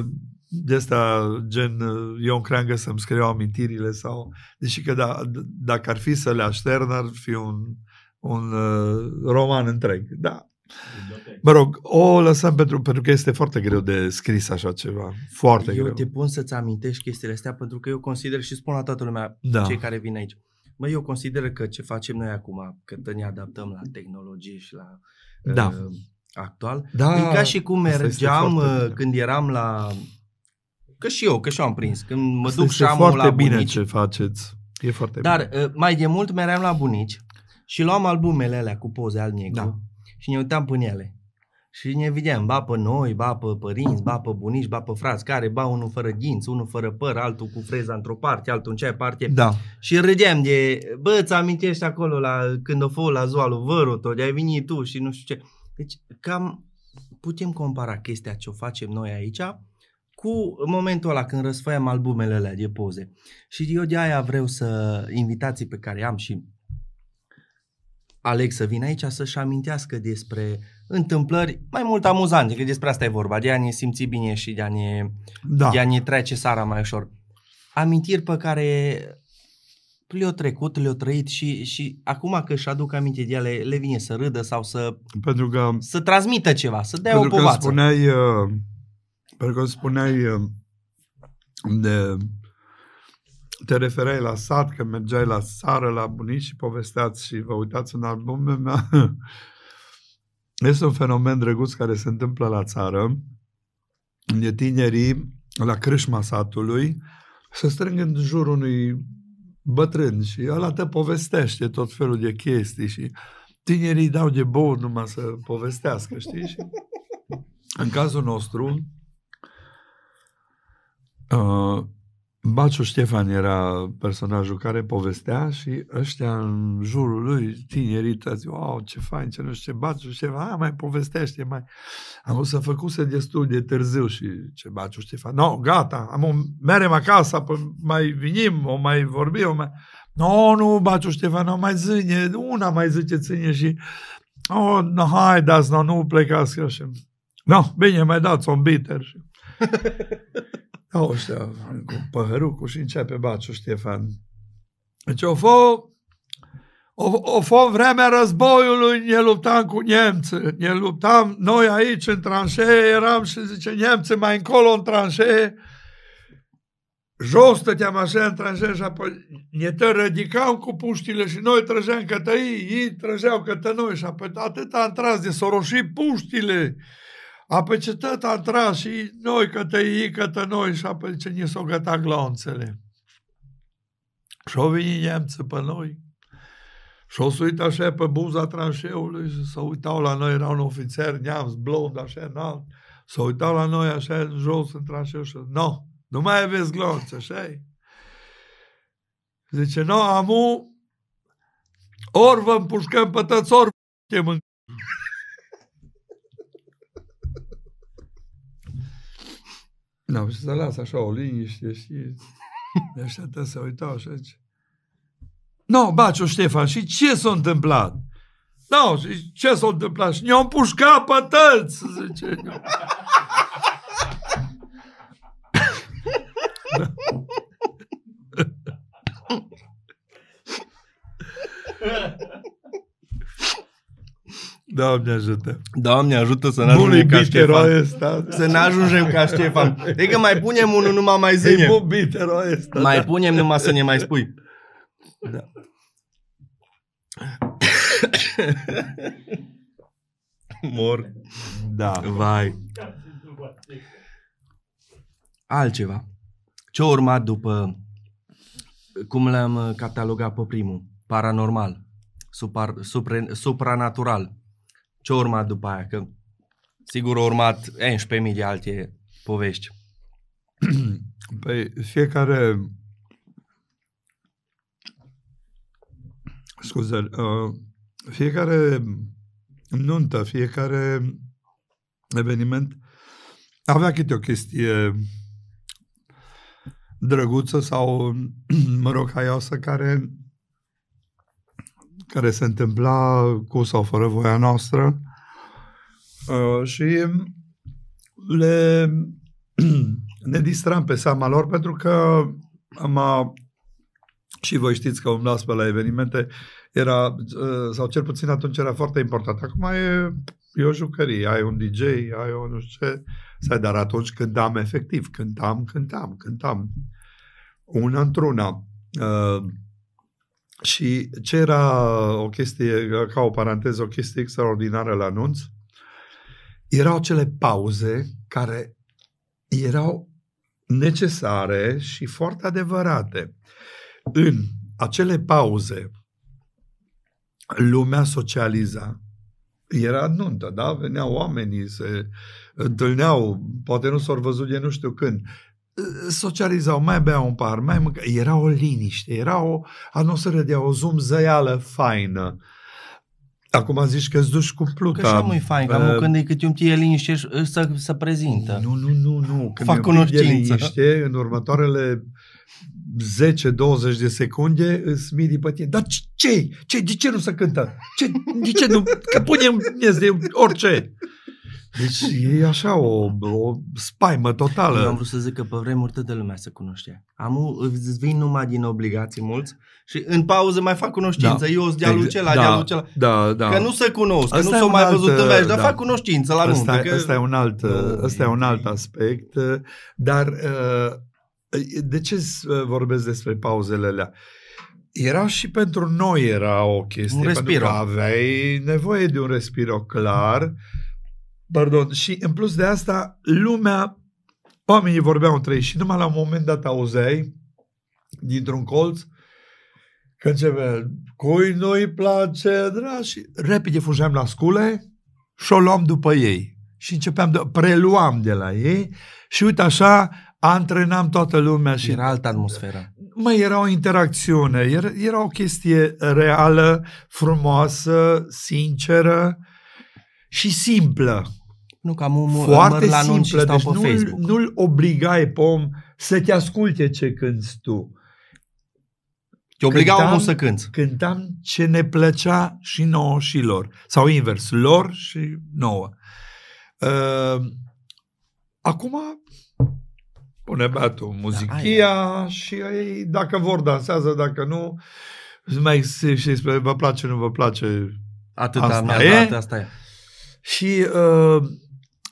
de asta gen uh, Ion Creangă să-mi scriu amintirile sau... Deși că da, d- dacă ar fi să le aștern, ar fi un, un uh, roman întreg. Da, Mă rog, o lăsăm pentru, pentru că este foarte greu de scris așa ceva. Foarte eu greu. Eu te pun să-ți amintești chestiile astea pentru că eu consider și spun la toată lumea da. cei care vin aici. Mă, eu consider că ce facem noi acum, că ne adaptăm la tehnologie și la da. uh, actual, da. e ca și cum mergeam uh, când eram la... Că și eu, că și eu am prins. Când mă Asta duc și am la bine bunici. ce faceți. E foarte Dar bine. Uh, mai de mult meream la bunici și luam albumele alea cu poze al negru. Da și ne uitam până ele. Și ne vedeam, ba pe noi, ba pe părinți, ba pe bunici, ba pe frați, care ba unul fără ghinți, unul fără păr, altul cu freza într-o parte, altul în cea parte. Da. Și râdeam de, bă, ți amintești acolo la, când o fost la zoa lui Văru, tot, ai venit tu și nu știu ce. Deci cam putem compara chestia ce o facem noi aici cu momentul ăla când răsfăiam albumele alea de poze. Și eu de aia vreau să invitații pe care am și aleg să vin aici să-și amintească despre întâmplări mai mult amuzante, că despre asta e vorba, de a ne simți bine și de a ne, da. de a ne trece sara mai ușor. Amintiri pe care le-au trecut, le-au trăit și, și acum că își aduc aminte de ele, le vine să râdă sau să, pentru că, să transmită ceva, să dea o povață. Că spuneai, pentru că spuneai uh, uh, de te referai la sat, că mergeai la sară, la bunici și povesteați și vă uitați în albume. Mea. Este un fenomen drăguț care se întâmplă la țară, unde tinerii, la crâșma satului, se strâng în jurul unui bătrân și ăla te povestește tot felul de chestii și tinerii dau de băut numai să povestească, știi? Și în cazul nostru, uh, Baciu Ștefan era personajul care povestea și ăștia în jurul lui, tinerii tăți, wow, ce fain, ce nu știu ce, Baciu Ștefan, a, mai povestește, mai... Am să făcuse destul de târziu și ce Baciu Ștefan, no, gata, am o, merem acasă, mai vinim, o mai vorbim, o mai... No, nu, Baciu Ștefan, nu mai zâne, una mai zice, ține și... Oh, no, dați, no, nu plecați, așa. No, bine, mai dați un bitter. Da, ăștia, cu păhărucul și începe baciul Ștefan. Deci o fă, o, o fă vremea războiului, ne luptam cu nemții, ne luptam noi aici în tranșee, eram și zice nemții mai încolo în tranșee, jos stăteam așa în tranșee și apoi ne tărădicam cu puștile și noi trăgeam către ei, ei trăgeau către noi și apoi atâta am tras de soroșii puștile. Apoi ce tot a tras și noi către că te noi și apoi ce ni s o găta glonțele. Și-au venit nemții pe noi și-au suit așa pe buza tranșeului și s-au la noi, era un ofițer neamț, blond, așa înalt, s-au la noi așa în jos în tranșeu și nu, nu mai aveți glonțe, așa -i? Zice, nu, amu, ori vă împușcăm pe tăți, ori vă N-am și să las așa o liniște, știi? De așa te să uitau și zice, nu, Baciu Ștefan, și ce s-a întâmplat? Nu, no, și ce s-a întâmplat? Și ne-au împușcat pe tăți, zice. da. Doamne ajută. Doamne ajută să ne ajungem ca Ștefan. Ăsta, da. Să n ajungem ca Ștefan. că mai punem unul numai mai zine. Ăsta, mai da. punem numai să ne mai spui. Da. Mor. Da. Vai. Altceva. Ce urmat după cum l am catalogat pe primul? Paranormal. Supra, supra, supranatural ce urmat după aia? Că sigur a urmat 11.000 de alte povești. Păi fiecare scuze, uh, fiecare nuntă, fiecare eveniment avea câte o chestie drăguță sau, mă rog, haioasă care care se întâmpla cu sau fără voia noastră uh, și le, ne distram pe seama lor pentru că am a, și voi știți că umblați pe la evenimente era, uh, sau cel puțin atunci era foarte important. Acum e, e o jucărie, ai un DJ, ai o nu știu ce, dar atunci cântam efectiv, cântam, cântam, cântam, una într-una. Uh, și ce era o chestie, ca o paranteză, o chestie extraordinară la anunț, erau cele pauze care erau necesare și foarte adevărate. În acele pauze, lumea socializa. Era nuntă, da? Veneau oamenii, se întâlneau, poate nu s-au văzut de nu știu când socializau, mai beau un par, mai mânca, era o liniște, era o atmosferă de o zăială faină. Acum zici că îți duci cu pluta. Că și mai fain, că uh, când e cât un tie liniște uh, să, să prezintă. Nu, nu, nu, nu. Când Fac cunoștință. liniște, în următoarele 10-20 de secunde îți mii de pe tine. Dar ce? ce? De ce nu se cântă? Ce? De ce nu? Că punem de orice. Deci e așa o, o spaimă totală. Eu am vrut să zic că pe vremuri toată lumea se cunoștea. Am, îți vin numai din obligații mulți și în pauză mai fac cunoștință. Da. Eu sunt dealul exact. celălalt, da, dealul celălalt. Da, da. Că nu se cunosc, asta că nu s-au mai alt, văzut în veci, dar da. fac cunoștință la asta, nuntă. Că... Asta, e un alt, nu, asta e un alt aspect. Dar uh, de ce uh, vorbesc despre pauzele alea? era și pentru noi era o chestie, un respiro. pentru că aveai nevoie de un respiro clar Pardon. Și în plus de asta, lumea, oamenii vorbeau între ei și numai la un moment dat auzeai dintr-un colț că începe cui nu-i place, dragi, repede fugeam la scule și o luam după ei. Și începeam, de, preluam de la ei și uite așa antrenam toată lumea. Și era altă atmosferă. Mă, era o interacțiune, era, era o chestie reală, frumoasă, sinceră și simplă. Nu că am Foarte la simplă, deci nu Facebook. nu-l obligai pe om să te asculte ce cânti tu. Te obliga cântam, omul să cânți. Cântam ce ne plăcea și nouă și lor. Sau invers, lor și nouă. Uh, acum pune batul muzichia da, și ei, dacă vor, dansează, dacă nu, mai și spune, vă place, nu vă place. Atâta, asta, e. asta e. Și uh,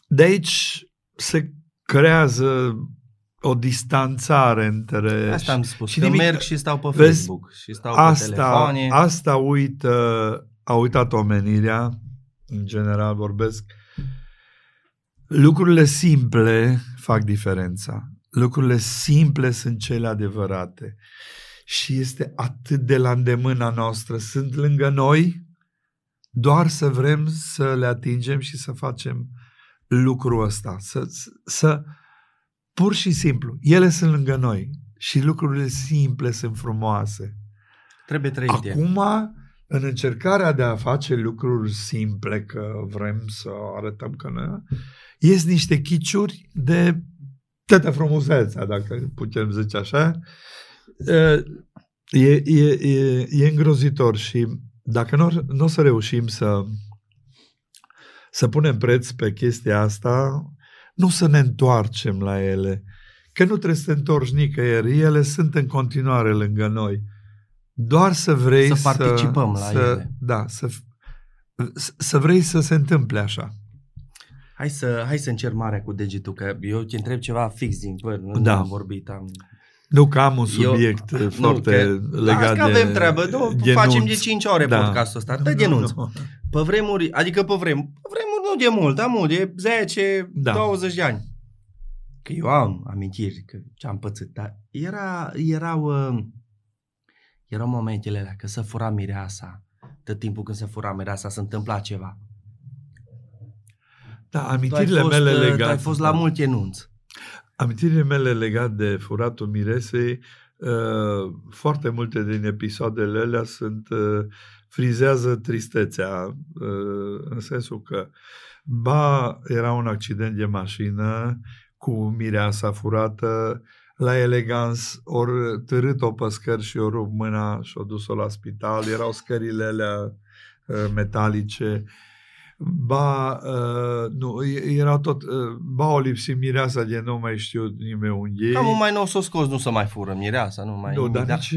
de aici se creează o distanțare între... Asta am spus, și că nimic... merg și stau pe vezi, Facebook și stau asta, pe telefoane. Asta uită, a uitat omenirea, în general vorbesc. Lucrurile simple fac diferența. Lucrurile simple sunt cele adevărate. Și este atât de la îndemâna noastră. Sunt lângă noi, doar să vrem să le atingem și să facem lucrul ăsta, să, să pur și simplu, ele sunt lângă noi și lucrurile simple sunt frumoase. Trebuie trăite. Acum, în încercarea de a face lucruri simple, că vrem să arătăm că noi ies niște chiciuri de toată frumusețea, dacă putem zice așa. E, e, e, e îngrozitor și dacă nu, nu o să reușim să să punem preț pe chestia asta, nu să ne întoarcem la ele, că nu trebuie să te întorci nicăieri, ele sunt în continuare lângă noi. Doar să vrei să, să participăm să, la să, ele. Da, să, să vrei să se întâmple așa. Hai să, hai să încerc mare cu degetul, că eu te întreb ceva fix din păr, nu da. am vorbit. Am... Nu că am un subiect eu, foarte nu, că, legat da, că de avem treabă, nu, facem de 5 ore da. podcastul ăsta, dă genunț. Nu, nu. Pe vremuri, adică pe vremuri, pe de mult, am mult, de 10, da. 20 da. de ani. Că eu am amintiri, că ce am pățit, dar era, erau, uh, erau momentele alea că să fura mireasa, tot timpul când se fura mireasa, se întâmpla ceva. Da, amintirile fost, mele uh, legate... ai fost la multe nunți. Amintirile mele legate de furatul miresei, uh, foarte multe din episoadele alea sunt uh, frizează tristețea, ă, în sensul că ba era un accident de mașină cu mireasa furată, la elegans, ori târât-o pe scări și o rup mâna și o dus-o la spital, erau scările alea ă, metalice, ba, uh, nu, era tot, uh, ba o lipsi mireasa de nu mai știu nimeni unde Cam mai nou s-o scos, nu să mai fură mireasa, nu mai... Nu, dar da. nici,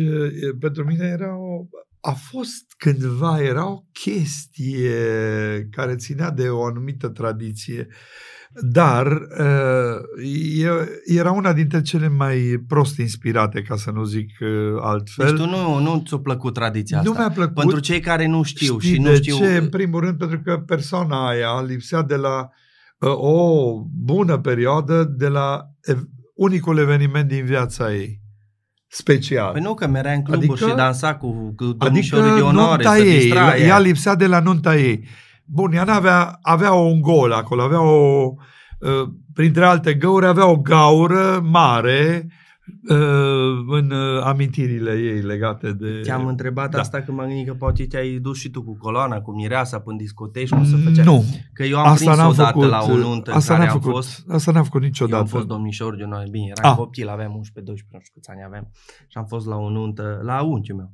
pentru mine era o a fost cândva, era o chestie care ținea de o anumită tradiție, dar uh, era una dintre cele mai prost inspirate, ca să nu zic uh, altfel. Deci tu nu, nu ți-a plăcut tradiția nu asta? Nu mi-a plăcut. Pentru cei care nu știu Știi și nu de știu... ce? În primul rând pentru că persoana aia lipsea de la uh, o bună perioadă de la unicul eveniment din viața ei special. Păi nu, că merea în cluburi adică, și dansa cu, cu adică de onoare, să ei, Ea lipsea de la nunta ei. Bun, ea avea, avea un gol acolo, avea o, ă, printre alte găuri, avea o gaură mare, uh, Ă, în ă, amintirile ei legate de... Te-am întrebat da. asta când m-am gândit că poate te-ai dus și tu cu coloana, cu mireasa, cu discotești, cum să mm, făcea. Nu. Că eu am asta prins n-am odată făcut, la o ă, nuntă asta în care am făcut, fost. Asta n-am făcut niciodată. Eu am fost domnișor de noi, bine, eram A. Ah. copil, aveam 11, 12, nu știu câți ani aveam. Și am fost la o nuntă, la unchiul meu.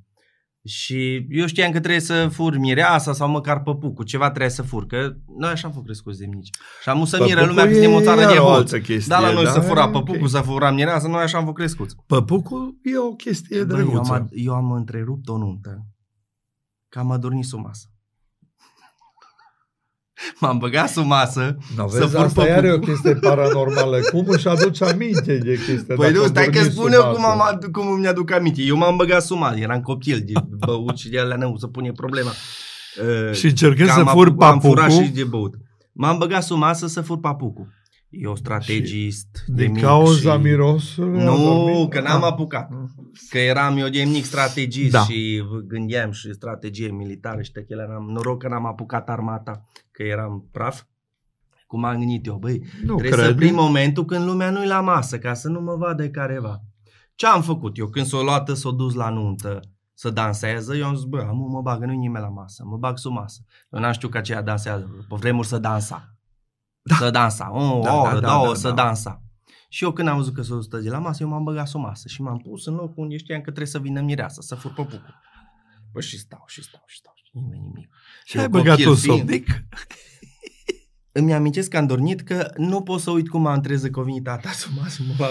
Și eu știam că trebuie să fur mireasa sau măcar păpucul, ceva trebuie să fur, că noi așa am fost crescuți de mici. Și am să miră lumea că suntem o țară de hoți. Dar la noi da? să fura păpucul, okay. să fura mireasa, noi așa am fost crescuți. Păpucul e o chestie Bă, drăguță. Eu am, eu am întrerupt o nuntă, că am adormit o masă. M-am băgat sub masă Nu vezi, să vezi, asta e o chestie paranormală. Cum își aduce aminte de chestia Păi nu, stai că spune cum, am, cum îmi aduc aminte. Eu m-am băgat sub masă, eram copil, de băut și de alea nu, să pune problema. Uh, și încercând să fur papucul. Am furat și de băut. M-am băgat sub masă să fur papucul e o strategist și de din mic cauza și... mirosului? Nu, că n-am ah. apucat. Că eram eu de mic strategist da. și gândeam și strategie militară și tăchele. N-am, noroc că n-am apucat armata, că eram praf. Cum am gândit eu, băi, nu trebuie cred. să prim momentul când lumea nu-i la masă, ca să nu mă vadă careva. Ce am făcut eu când s-o luată, s-o dus la nuntă, să dansează, eu am zis, bă, mă, mă bag, nu-i nimeni la masă, mă bag sub masă. Eu n-am știut că aceea dansează, pe vremuri să dansa da. să dansa. Oh, da, o da, da, da, două, da, să da. dansa. Și eu când am văzut că s o stă de la masă, eu m-am băgat o masă și m-am pus în locul unde știam că trebuie să vină mireasa, să fur păpucul. Bă, și stau, și stau, și stau, și nimeni nimic. Și ai băgat un somnic? Îmi amintesc că am dormit că nu pot să uit cum am trezit că a venit tata să mă asumă la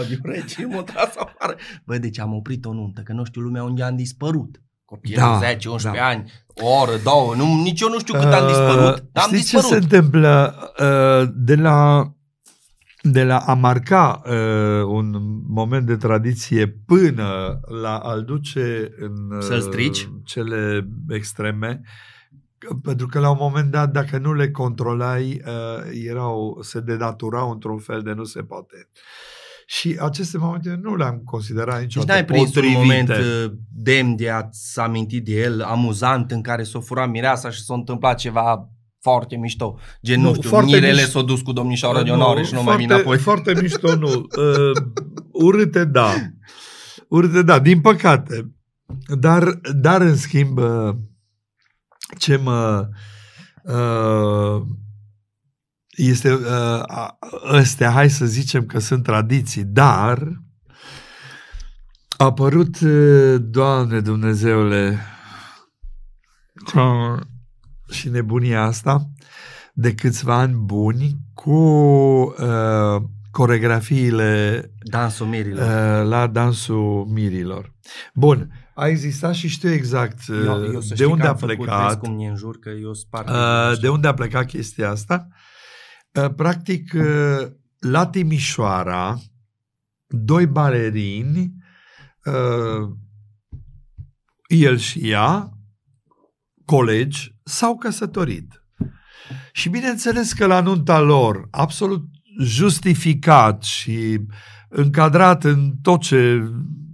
și m-a tras afară. Bă, deci am oprit o nuntă, că nu știu lumea unde am dispărut. Copil da, 10, 11 da. ani, o oră, două, nu, nici eu nu știu cât uh, am dispărut, uh, dar am dispărut. ce se întâmplă uh, de la de la a marca uh, un moment de tradiție până la a-l duce în uh, strici. cele extreme, pentru că la un moment dat, dacă nu le controlai, uh, erau, se denaturau într-un fel de nu se poate. Uh, și aceste momente nu le-am considerat deci niciodată Deci n-ai prins potrivite. un moment uh, demn de a-ți aminti de el, amuzant, în care s-o fura mireasa și s-a întâmplat ceva foarte mișto. Gen, nu, nu știu, mirele s au dus cu domnișoara de onoare și nu foarte, mai vine apoi. Foarte mișto, nu. Uh, urâte, da. Urâte, da, din păcate. Dar, dar în schimb, uh, ce mă... Uh, este uh, astea, hai să zicem că sunt tradiții, dar a apărut, uh, Doamne Dumnezeule, și nebunia asta de câțiva ani buni cu uh, coregrafiile dansul mirilor. Uh, la dansul mirilor. Bun, a existat și știu exact uh, eu, eu uh, de unde a plecat. Făcut, cum jur, că eu spart uh, de unde a plecat chestia asta. Uh, Uh, practic, uh, la Timișoara, doi balerini, uh, el și ea, colegi, s-au căsătorit. Și bineînțeles că la nunta lor, absolut justificat și încadrat în tot ce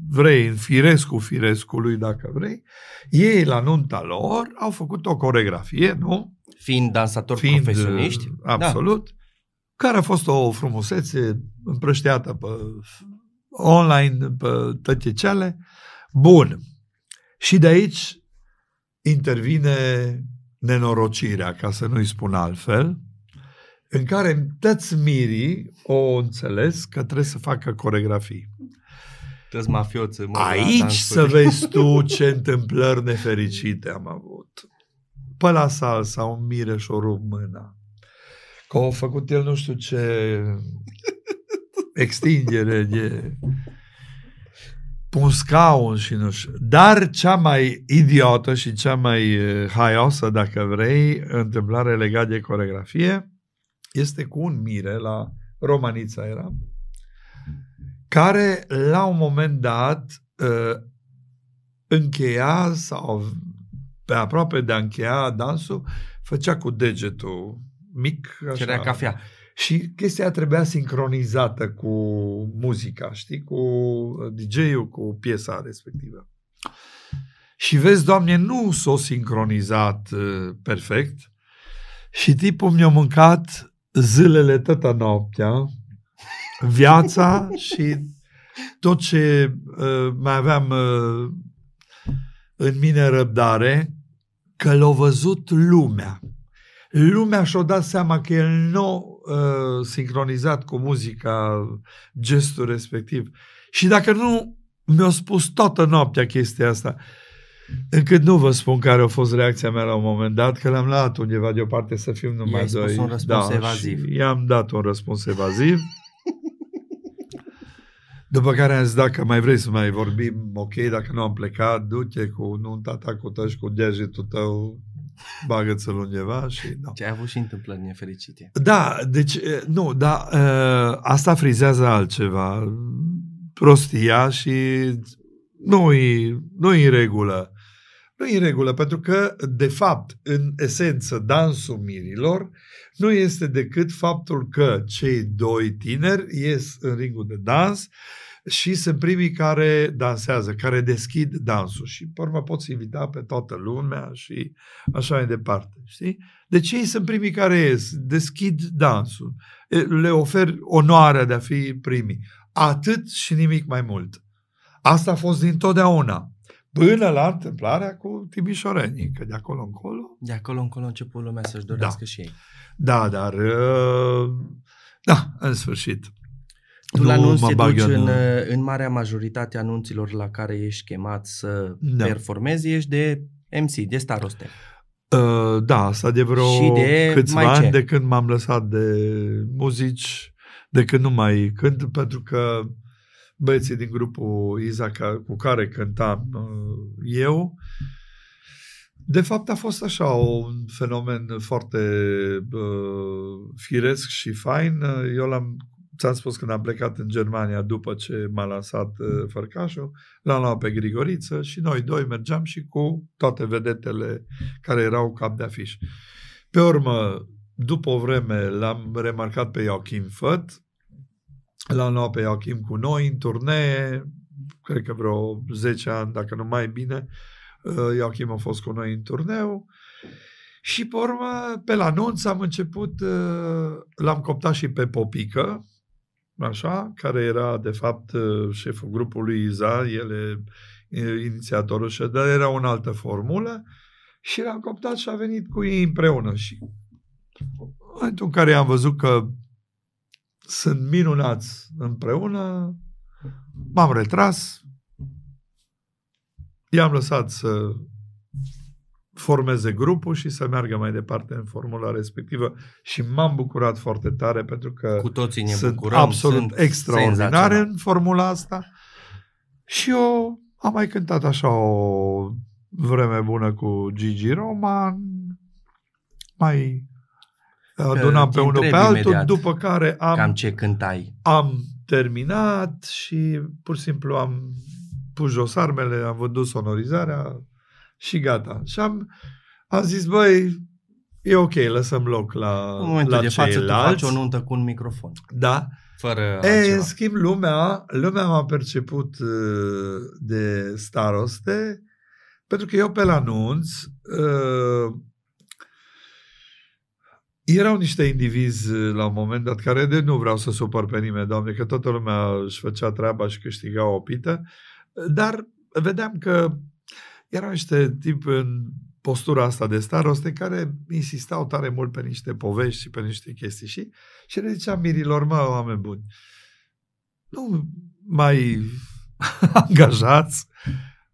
vrei, în firescul firescului, dacă vrei, ei la nunta lor au făcut o coregrafie, nu? Fiind dansatori fiind, profesioniști. Uh, absolut. Da. Care a fost o frumusețe împrășteată pe online, pe toate cele. Bun. Și de aici intervine nenorocirea, ca să nu-i spun altfel, în care toți mirii o înțeles că trebuie să facă coregrafii. Mafioță, Mă, Aici să vezi tu ce întâmplări nefericite am avut pe la sal sau un mire și o rup mâna. Că au făcut el nu știu ce extindere de pun scaun și nu știu. Dar cea mai idiotă și cea mai haiosă, dacă vrei, întâmplare legată de coregrafie este cu un mire la Romanița era, care la un moment dat încheia sau pe aproape de a încheia dansul, făcea cu degetul mic. Așa. Cerea cafea. Și chestia trebuia sincronizată cu muzica, știi? Cu uh, DJ-ul, cu piesa respectivă. Și vezi, doamne, nu s-o sincronizat uh, perfect și tipul mi-a mâncat zilele tătă noaptea, viața și tot ce uh, mai aveam uh, în mine răbdare că l-a văzut lumea. Lumea și-a dat seama că el nu uh, sincronizat cu muzica gestul respectiv. Și dacă nu, mi-a spus toată noaptea chestia asta. Încât nu vă spun care a fost reacția mea la un moment dat, că l-am luat undeva deoparte să fim numai I-ai doi. un răspuns da, evaziv. I-am dat un răspuns evaziv. După care am zis, dacă mai vrei să mai vorbim, ok, dacă nu am plecat, du-te cu nunta ta, cu tău și cu degetul tău, bagă-ți-l undeva și... Da. Ce ai avut și întâmplări nefericite. Da, deci, nu, dar asta frizează altceva. Prostia și nu-i, nu-i în regulă. Nu-i în regulă, pentru că, de fapt, în esență, dansul mirilor nu este decât faptul că cei doi tineri ies în ringul de dans și sunt primii care dansează, care deschid dansul și pe urmă poți invita pe toată lumea și așa mai departe, știi? Deci ei sunt primii care ies, deschid dansul, le ofer onoarea de a fi primii. Atât și nimic mai mult. Asta a fost dintotdeauna. Până la întâmplarea cu Timișorenii, că de acolo încolo... De acolo încolo a început lumea să-și da. dorească da. și ei. Da, dar... Uh, da, în sfârșit. Tu nu la anunț te duci în, uh, în marea majoritate anunților la care ești chemat să da. performezi, ești de MC, de staroste. Uh, da, asta de vreo și de câțiva ani ce? de când m-am lăsat de muzici, de când nu mai cânt, pentru că băieții din grupul Iza cu care cântam uh, eu, uh, de fapt, a fost așa un fenomen foarte uh, firesc și fain. Eu l-am, ți-am spus când am plecat în Germania după ce m-a lansat uh, Fărcașul, l-am luat pe Grigoriță și noi doi mergeam și cu toate vedetele care erau cap de afiș. Pe urmă, după o vreme, l-am remarcat pe Joachim Făt, l-am luat pe Joachim cu noi în turnee, cred că vreo 10 ani, dacă nu mai bine, uh, Eh, Joachim a fost cu noi în turneu și, pe urmă, pe la anunț am început, eh, l-am coptat și pe Popică, așa, care era, de fapt, eh, șeful grupului IZA, el e inițiatorul, dar era o altă formulă și l-am coptat și a venit cu ei împreună și în momentul în care am văzut că sunt minunați împreună, m-am retras, I-am lăsat să formeze grupul și să meargă mai departe în formula respectivă și m-am bucurat foarte tare pentru că cu toții ne sunt bucurăm, absolut sunt extraordinare în formula asta și eu am mai cântat așa o vreme bună cu Gigi Roman mai adunam pe unul pe altul, imediat, după care am, Cam ce cântai. am terminat și pur și simplu am pus jos armele, am vândut sonorizarea și gata. Și am, am zis, băi, e ok, lăsăm loc la În momentul la de față tu faci o nuntă cu un microfon. Da. Fără e, altceva. în schimb, lumea, lumea m-a perceput uh, de staroste pentru că eu pe la anunț uh, erau niște indivizi uh, la un moment dat care de nu vreau să supăr pe nimeni, doamne, că toată lumea își făcea treaba și câștiga o pită. Uh, dar vedeam că erau niște tip în postura asta de staroste care insistau tare mult pe niște povești și pe niște chestii și, și le ziceam mirilor, mă, oameni buni, nu mai angajați,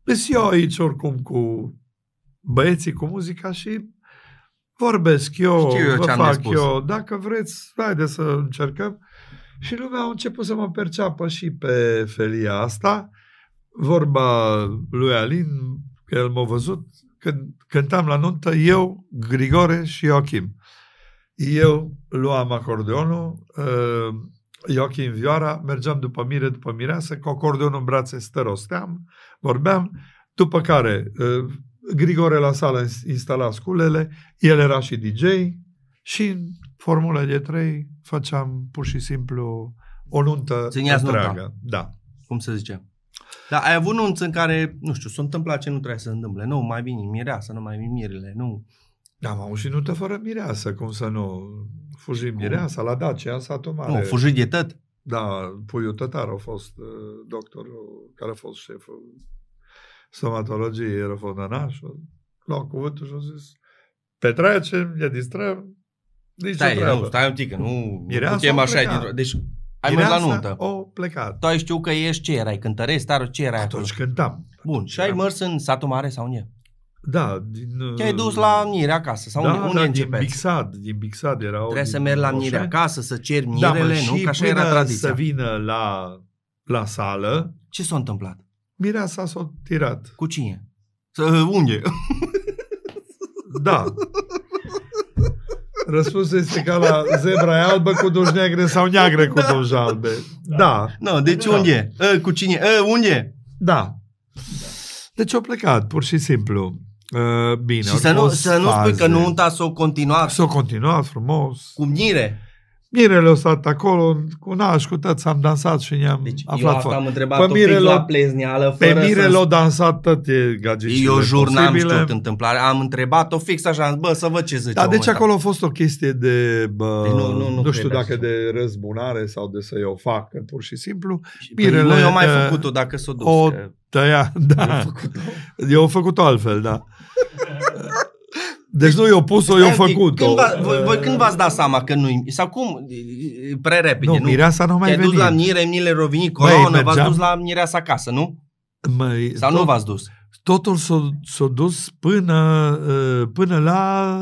sunt eu aici oricum cu băieții, cu muzica și vorbesc eu, Știu eu vă fac eu, dacă vreți, haideți să încercăm. Și lumea a început să mă perceapă și pe felia asta vorba lui Alin, el m-a văzut, când cântam la nuntă, eu, Grigore și Joachim. Eu luam acordeonul, uh, Joachim vioara, mergeam după mire, după mireasă, cu acordeonul în brațe stărosteam, vorbeam, după care uh, Grigore la sală instala sculele, el era și DJ și în formula de trei făceam pur și simplu o nuntă întreagă. Da. Cum se zice? Dar ai avut nunți în care, nu știu, s-a întâmplat ce nu trebuie să întâmple. Nu, mai bine mireasă, nu mai vin mirele, nu. Da, am avut și nuntă fără mireasă, cum să nu. Fugi mireasa la Dacia, satul mare. Nu, fugi de tăt. Da, Puiu Tătar a fost uh, doctorul care a fost șeful stomatologiei era L-a cuvântul și a zis, petrecem, ne distrăm, nici stai, nu, stai un pic, nu, nu putem așa. Dintr-o... Deci ai mers la nuntă. O plecat. Tu ai știu că ești ce erai, cântăresc, dar ce erai Atunci când cântam. Bun, și ai mers în satul mare sau unde? Da, din... Te-ai dus uh, la Mnire acasă sau da, unde, da, unde da, începeți? din Bixad, din Bixad era Trebuie din, să mergi la Mnire acasă, să cer mirele, da, mă, nu? Că așa era tradiția. să vină la, la sală... Ce s-a întâmplat? Mirea s-a tirat. Cu cine? Să, unde? da. Răspunsul este ca la zebra e albă cu duș negre sau neagră cu da. duș albe. Da. da. no, deci da. unde e? Cu cine e? Unde Da. Deci au plecat, pur și simplu. Bine, și să nu, să nu spui că nu unta s-o continuat. s-o continuat frumos. Cu mire. Mirele a stat acolo, cu naș, cu tăți am dansat și ne-am deci, aflat eu asta am întrebat pe Mirele, la plezneală, fără Pe Mirele să... dansat toate gagiștile Eu jur, n-am știut întâmplare. Am întrebat-o fix așa, bă, să văd ce zice. Dar deci acolo a fost o chestie de, bă, de păi nu, nu, nu, nu știu dacă așa. de răzbunare sau de să-i o fac, pur și simplu. Și păi, Mirele... Nu, eu mai eh, făcut-o dacă s-o dus. O tăia, da. Eu făcut-o altfel, da. Deci nu eu pus-o, eu făcut-o. Când va, voi, voi când v-ați dat seama că nu Sau cum? Prea repede, nu? nu? mireasa nu mai Te-ai venit. dus la mire, mile rovini, coronă, v-ați dus la mireasa acasă, nu? Măi, sau tot, nu v-ați dus? Totul s-a, s-a dus până, uh, până la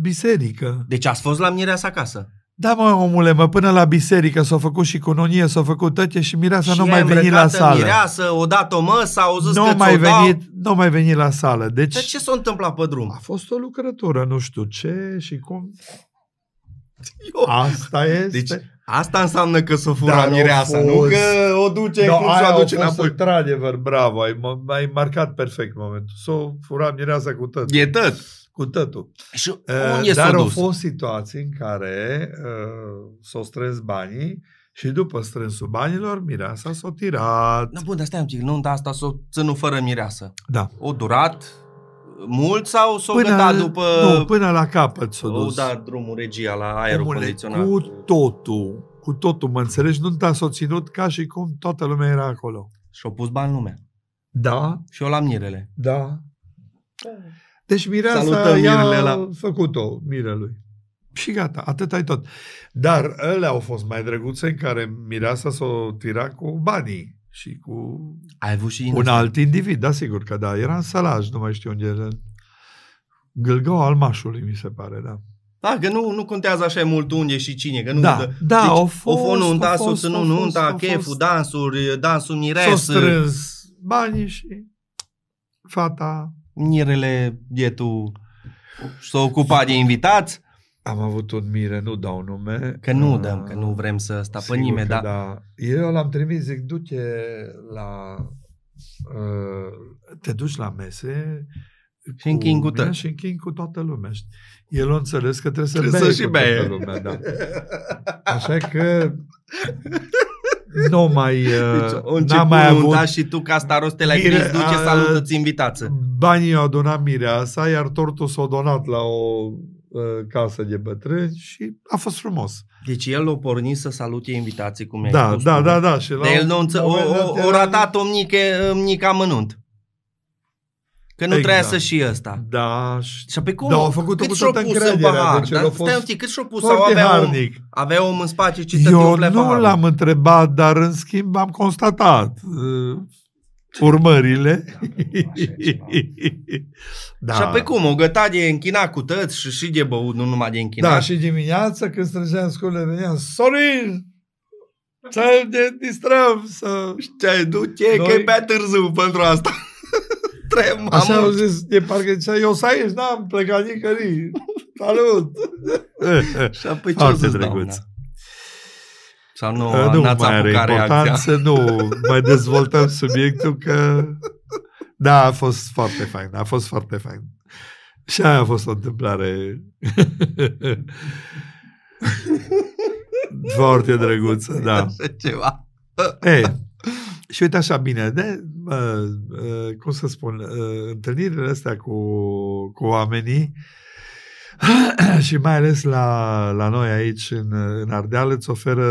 biserică. Deci ați fost la mireasa acasă? Da, mă, omule, mă, până la biserică s au făcut și cununie, s au făcut tăte și mireasa să nu mai venit la sală. mireasă, odată o măsă, au zis nu că mai venit, dau. Nu mai venit la sală. Deci, de ce s-a întâmplat pe drum? A fost o lucrătură, nu știu ce și cum. Eu. Asta deci, este. Deci, asta înseamnă că s-o fura Dar mireasa, fost... nu că o duce no, da, cum s-o aduce înapoi. Într-adevăr, bravo, ai, ai marcat perfect momentul. S-o fura mireasa cu tot. E tot cu totul. Și unde uh, Dar au fost situații în care uh, s au strâns banii și după strânsul banilor, mireasa s-a tirat. Da, bun, dar stai un pic, dar asta s-a ținut fără mireasă. Da. O durat mult sau s-a până, gândat după... Nu, până la capăt s-a dus. O drumul regia la aerul Omule, condiționat. Cu totul, cu totul, mă înțelegi? Nunta s-a ținut ca și cum toată lumea era acolo. Și-au pus bani lumea. Da. Și o la mirele. Da. da. Deci mireasa i-a la... făcut-o mirelui. Și gata, atât ai tot. Dar ele au fost mai drăguțe în care mireasa s-o tira cu banii și cu Ai avut și un alt individ, da, sigur că da. Era în salaj, nu mai știu unde era. Gâlgău al mașului, mi se pare, da. Da, că nu, nu contează așa mult unde și cine, că nu... Da, de... da, deci, o fost, o nunta, o fost, nu, nunta, cheful, dansuri, dansul mireasă. s au strâns banii și fata Mirele tu s-a ocupat de invitați. Am avut un mire, nu dau nume. Că nu ah, dăm, că nu vrem să stăpânim nimeni, Da. Eu l-am trimis, zic, du-te la... Uh, te duci la mese și închin cu tău. Și închin cu toată lumea. El a înțeles că trebuie să trebuie să și toată lumea. Da. Așa că nu mai... Deci, uh, n-am mai da, avut... Da și tu, ca asta roste la Mire, gris, duce, salută invitață. Banii au a donat mirea sa, iar tortul s-a donat la o uh, casă de bătrâni și a fost frumos. Deci el o porni să salute invitații, cum da, ai da, Da, da, da, da. Și la de el nu înțe- o, o, o ratat omnică, omnică amănunt. Că nu exact. trebuia să exact. și ăsta. Da. Și apoi cum? Da, au făcut-o cât cu toată încrederea. Deci da? fost Stai un tic, cât și-o pus? Foarte avea harnic. om, avea om în spațiu ce Eu nu l-am întrebat, dar în schimb am constatat uh, urmările. da. Și apoi cum? O găta de închina cu tăți și și de băut, nu numai de închina. Da, și dimineața când strângeam sculele, venea Sorin! Să ne distrăm! Să... Și ce ai duce? Că e pe târziu pentru asta. tremam. Așa au zis, e parcă zicea, eu să aici, n-am plecat nicăieri. Salut! și apoi ce Foarte drăguț. Sau nu, A, nu mai are importanță, nu mai dezvoltăm subiectul că... Da, a fost foarte fain, a fost foarte fain. Și aia a fost o întâmplare foarte drăguță, da. ceva. Ei, și uite așa bine, de, uh, uh, cum să spun, uh, întâlnirile astea cu, cu oamenii și mai ales la, la noi aici în, în Ardeal îți oferă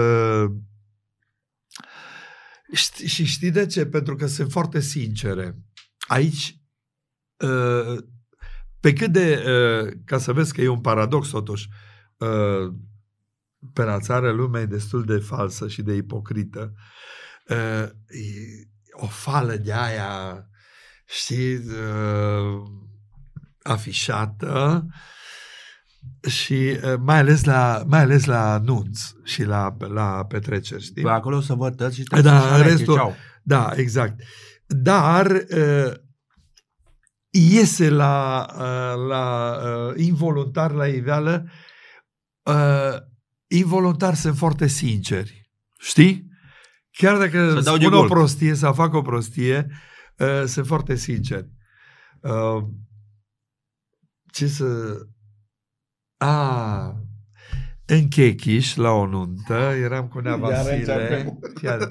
ști, și știi de ce? Pentru că sunt foarte sincere. Aici ă, pe cât de, ă, ca să vezi că e un paradox totuși, ă, pe la țară lumea e destul de falsă și de ipocrită uh, o fală de aia, știi, uh, ă, afișată și uh, mai ales la, mai ales la nunț și la, la petreceri, știi? Păi acolo să vă tăți și te da, restul, aici, ceau. da, exact. Dar uh, iese la, uh, la uh, involuntar la iveală uh, involuntar sunt foarte sinceri. Știi? chiar dacă să spun o prostie să fac o prostie, uh, sunt foarte sincer. Uh, ce să... A, în Chechiș, la o nuntă, eram cu Nea Vasile, chiar,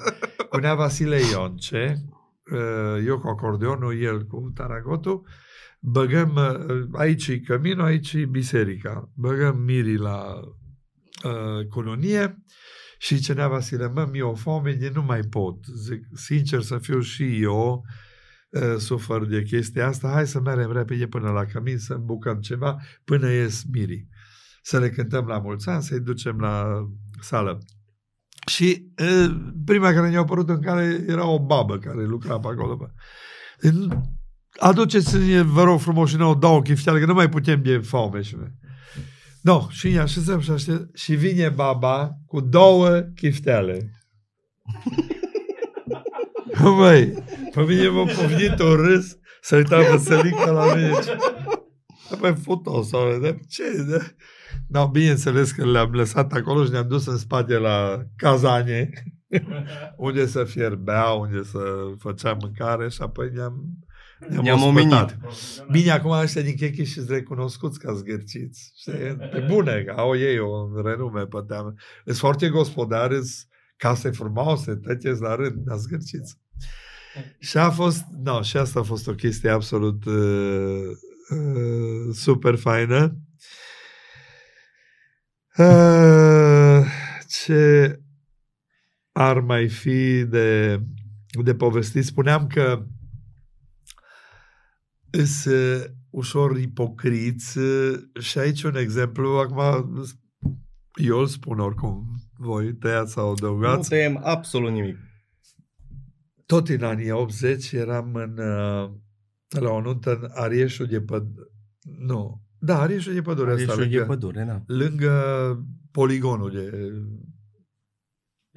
cu Nea Vasile Ionce, uh, eu cu acordeonul, el cu taragotul, băgăm, uh, aici e căminul, aici e biserica, băgăm mirii la uh, colonie, uh, și ce n-a Vasile, mă, mi o foame, de nu mai pot. Zic, sincer să fiu și eu, ă, sufăr de chestia asta, hai să mergem repede până la cămin, să îmbucăm ceva până ies mirii. Să le cântăm la mulți ani, să-i ducem la sală. Și uh, prima care ne-a apărut în care era o babă care lucra pe acolo. Aduceți-ne, vă rog frumos, și ne-o dau o chifteală, că nu mai putem de foame. Și noi. No, și ne așezăm și așezăm. Și vine baba cu două chiftele. Băi, pe păi mine m-a pufnit o râs să uita văsălica la mine. Păi fut-o, soră, de ce? De? No, bineînțeles că le-am lăsat acolo și ne-am dus în spate la cazane, unde să fierbea, unde să făcea mâncare și apoi ne-am ne-am, omenit. Bine, acum ăștia din Chechi și recunoscuți ca zgârciți. Știi? Pe da. bune, au ei o renume pe teamă. Sunt foarte gospodari, sunt case frumoase, tăceți la rând, dar zgârciți. Și a fost, no, și asta a fost o chestie absolut uh, uh, super faină. Uh, ce ar mai fi de, de povestit? Spuneam că îs ușor ipocriți și aici un exemplu, acum eu îl spun oricum, voi tăiați sau adăugați. Nu tăiem absolut nimic. Tot în anii 80 eram în, uh, la o nuntă în Arieșul de Pădure. Nu, da, Arieșul de Pădure. Arieșul asta, de lângă, Pădure, da. Lângă poligonul de...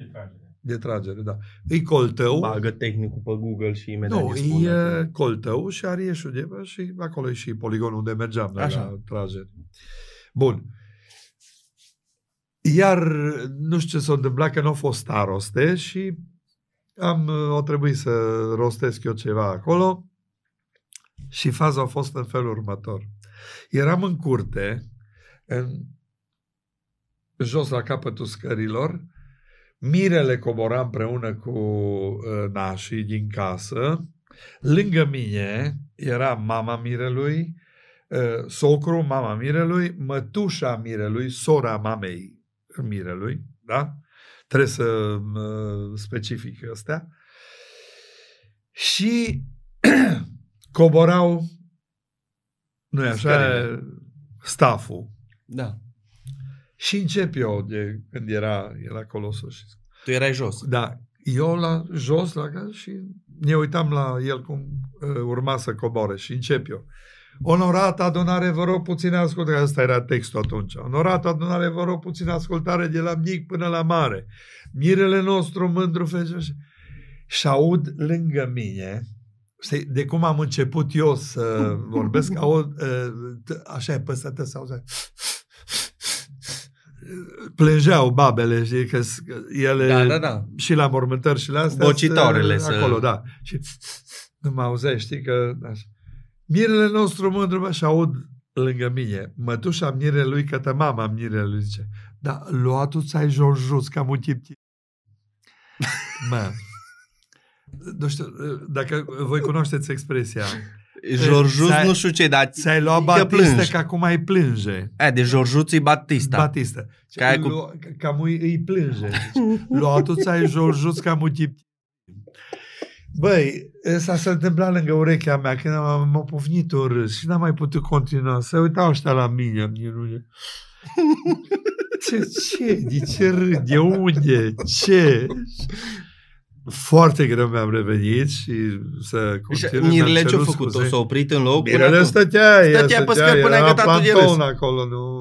Itrage. De tragere, da. E coltău. Bagă tehnicul pe Google și imediat Nu, spune e că... coltău și are ieșul de și acolo e și poligonul unde mergeam la trageri. Bun. Iar nu știu ce s-a întâmplat, că nu a fost a și am, o trebuit să rostesc eu ceva acolo și faza a fost în felul următor. Eram în curte, în, jos la capătul scărilor, Mirele cobora împreună cu ă, nașii din casă. Lângă mine era mama Mirelui, ă, socru, mama Mirelui, mătușa Mirelui, sora mamei Mirelui, da? Trebuie să specific astea. Și coborau, nu așa, staful. Da. Și încep eu de când era, era colosul. Și... Tu erai jos. Da. Eu la jos la și ne uitam la el cum uh, urma să coboare și încep eu. Onorată adunare, vă rog puțin ascultare. Asta era textul atunci. Onorată adunare, vă rog puțin ascultare de la mic până la mare. Mirele nostru mândru fece. Și aud lângă mine, de cum am început eu să vorbesc, aud, uh, așa e să sau plângeau babele, știi, că ele da, da, da. și la mormântări și la astea. Bocitoarele. Acolo, să... da. Și nu mă auzeai, știi, că... Așa. Mirele nostru mândru, mă, și aud lângă mine, mătușa mirele lui, că mama mirele lui, zice, da, lua tu ți-ai jos cam un tip Mă, nu știu, dacă voi cunoașteți expresia, Jorjuț nu știu ce, dar Ți-ai luat Batista, plângi. că acum ai plânge. E, de Jorjuț e Batista. Batista. Ca ai cu... Cam îi plânge. Deci, luatul ți-ai Jorjuț ca tip. Băi, s-a se întâmplat lângă urechea mea când m-a pufnit un râs și n-am mai putut continua. Să uitau ăștia la mine, minune. Ce, ce? De ce râde? Unde? Ce? Foarte greu mi-am revenit și să continui. Mirele ce-a făcut? O s-a oprit în loc? Mirele stătea, stătea, stătea pe scări până a gătat tu acolo, nu...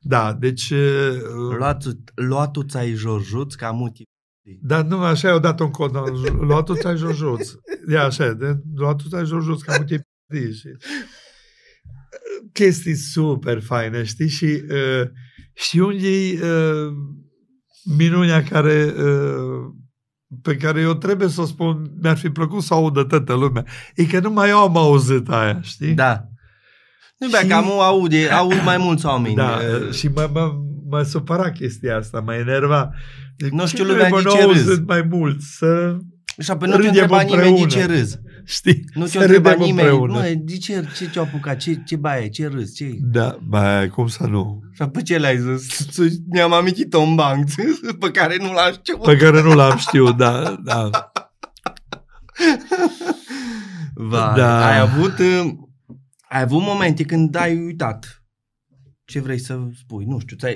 Da, deci... Uh, luatul, ți-ai jorjuț ca muti. Da, nu, așa i-au dat un cod. Luatul ți-ai jorjuț. Ia așa, de, luatul ți-ai jorjuț ca muti. Și... Chestii super faine, știi? Și uh, și unde uh, minunea care uh, pe care eu trebuie să o spun, mi-ar fi plăcut să audă toată lumea. E că mai eu am auzit aia, știi? Da. Nu, și... cam aud, aud mai mulți oameni. Da, și mă, mă, mă supăra chestia asta, mă enerva. Nu știu lumea nici ce mai mult, să Și apoi nu te întreba nimeni nici ce râzi. știi? Nu te întreba nimeni. Împreună. Mă, de ce, ce te-a apucat? Ce, ce baie? Ce râs? Ce... Da, baie cum să nu? Și pe ce l-ai zis? Ne-am amintit un banc pe care nu l-am știut. Pe care nu l-am știut, da, da. Va, da. ai avut uh, ai avut momente când ai uitat ce vrei să spui. Nu știu, ți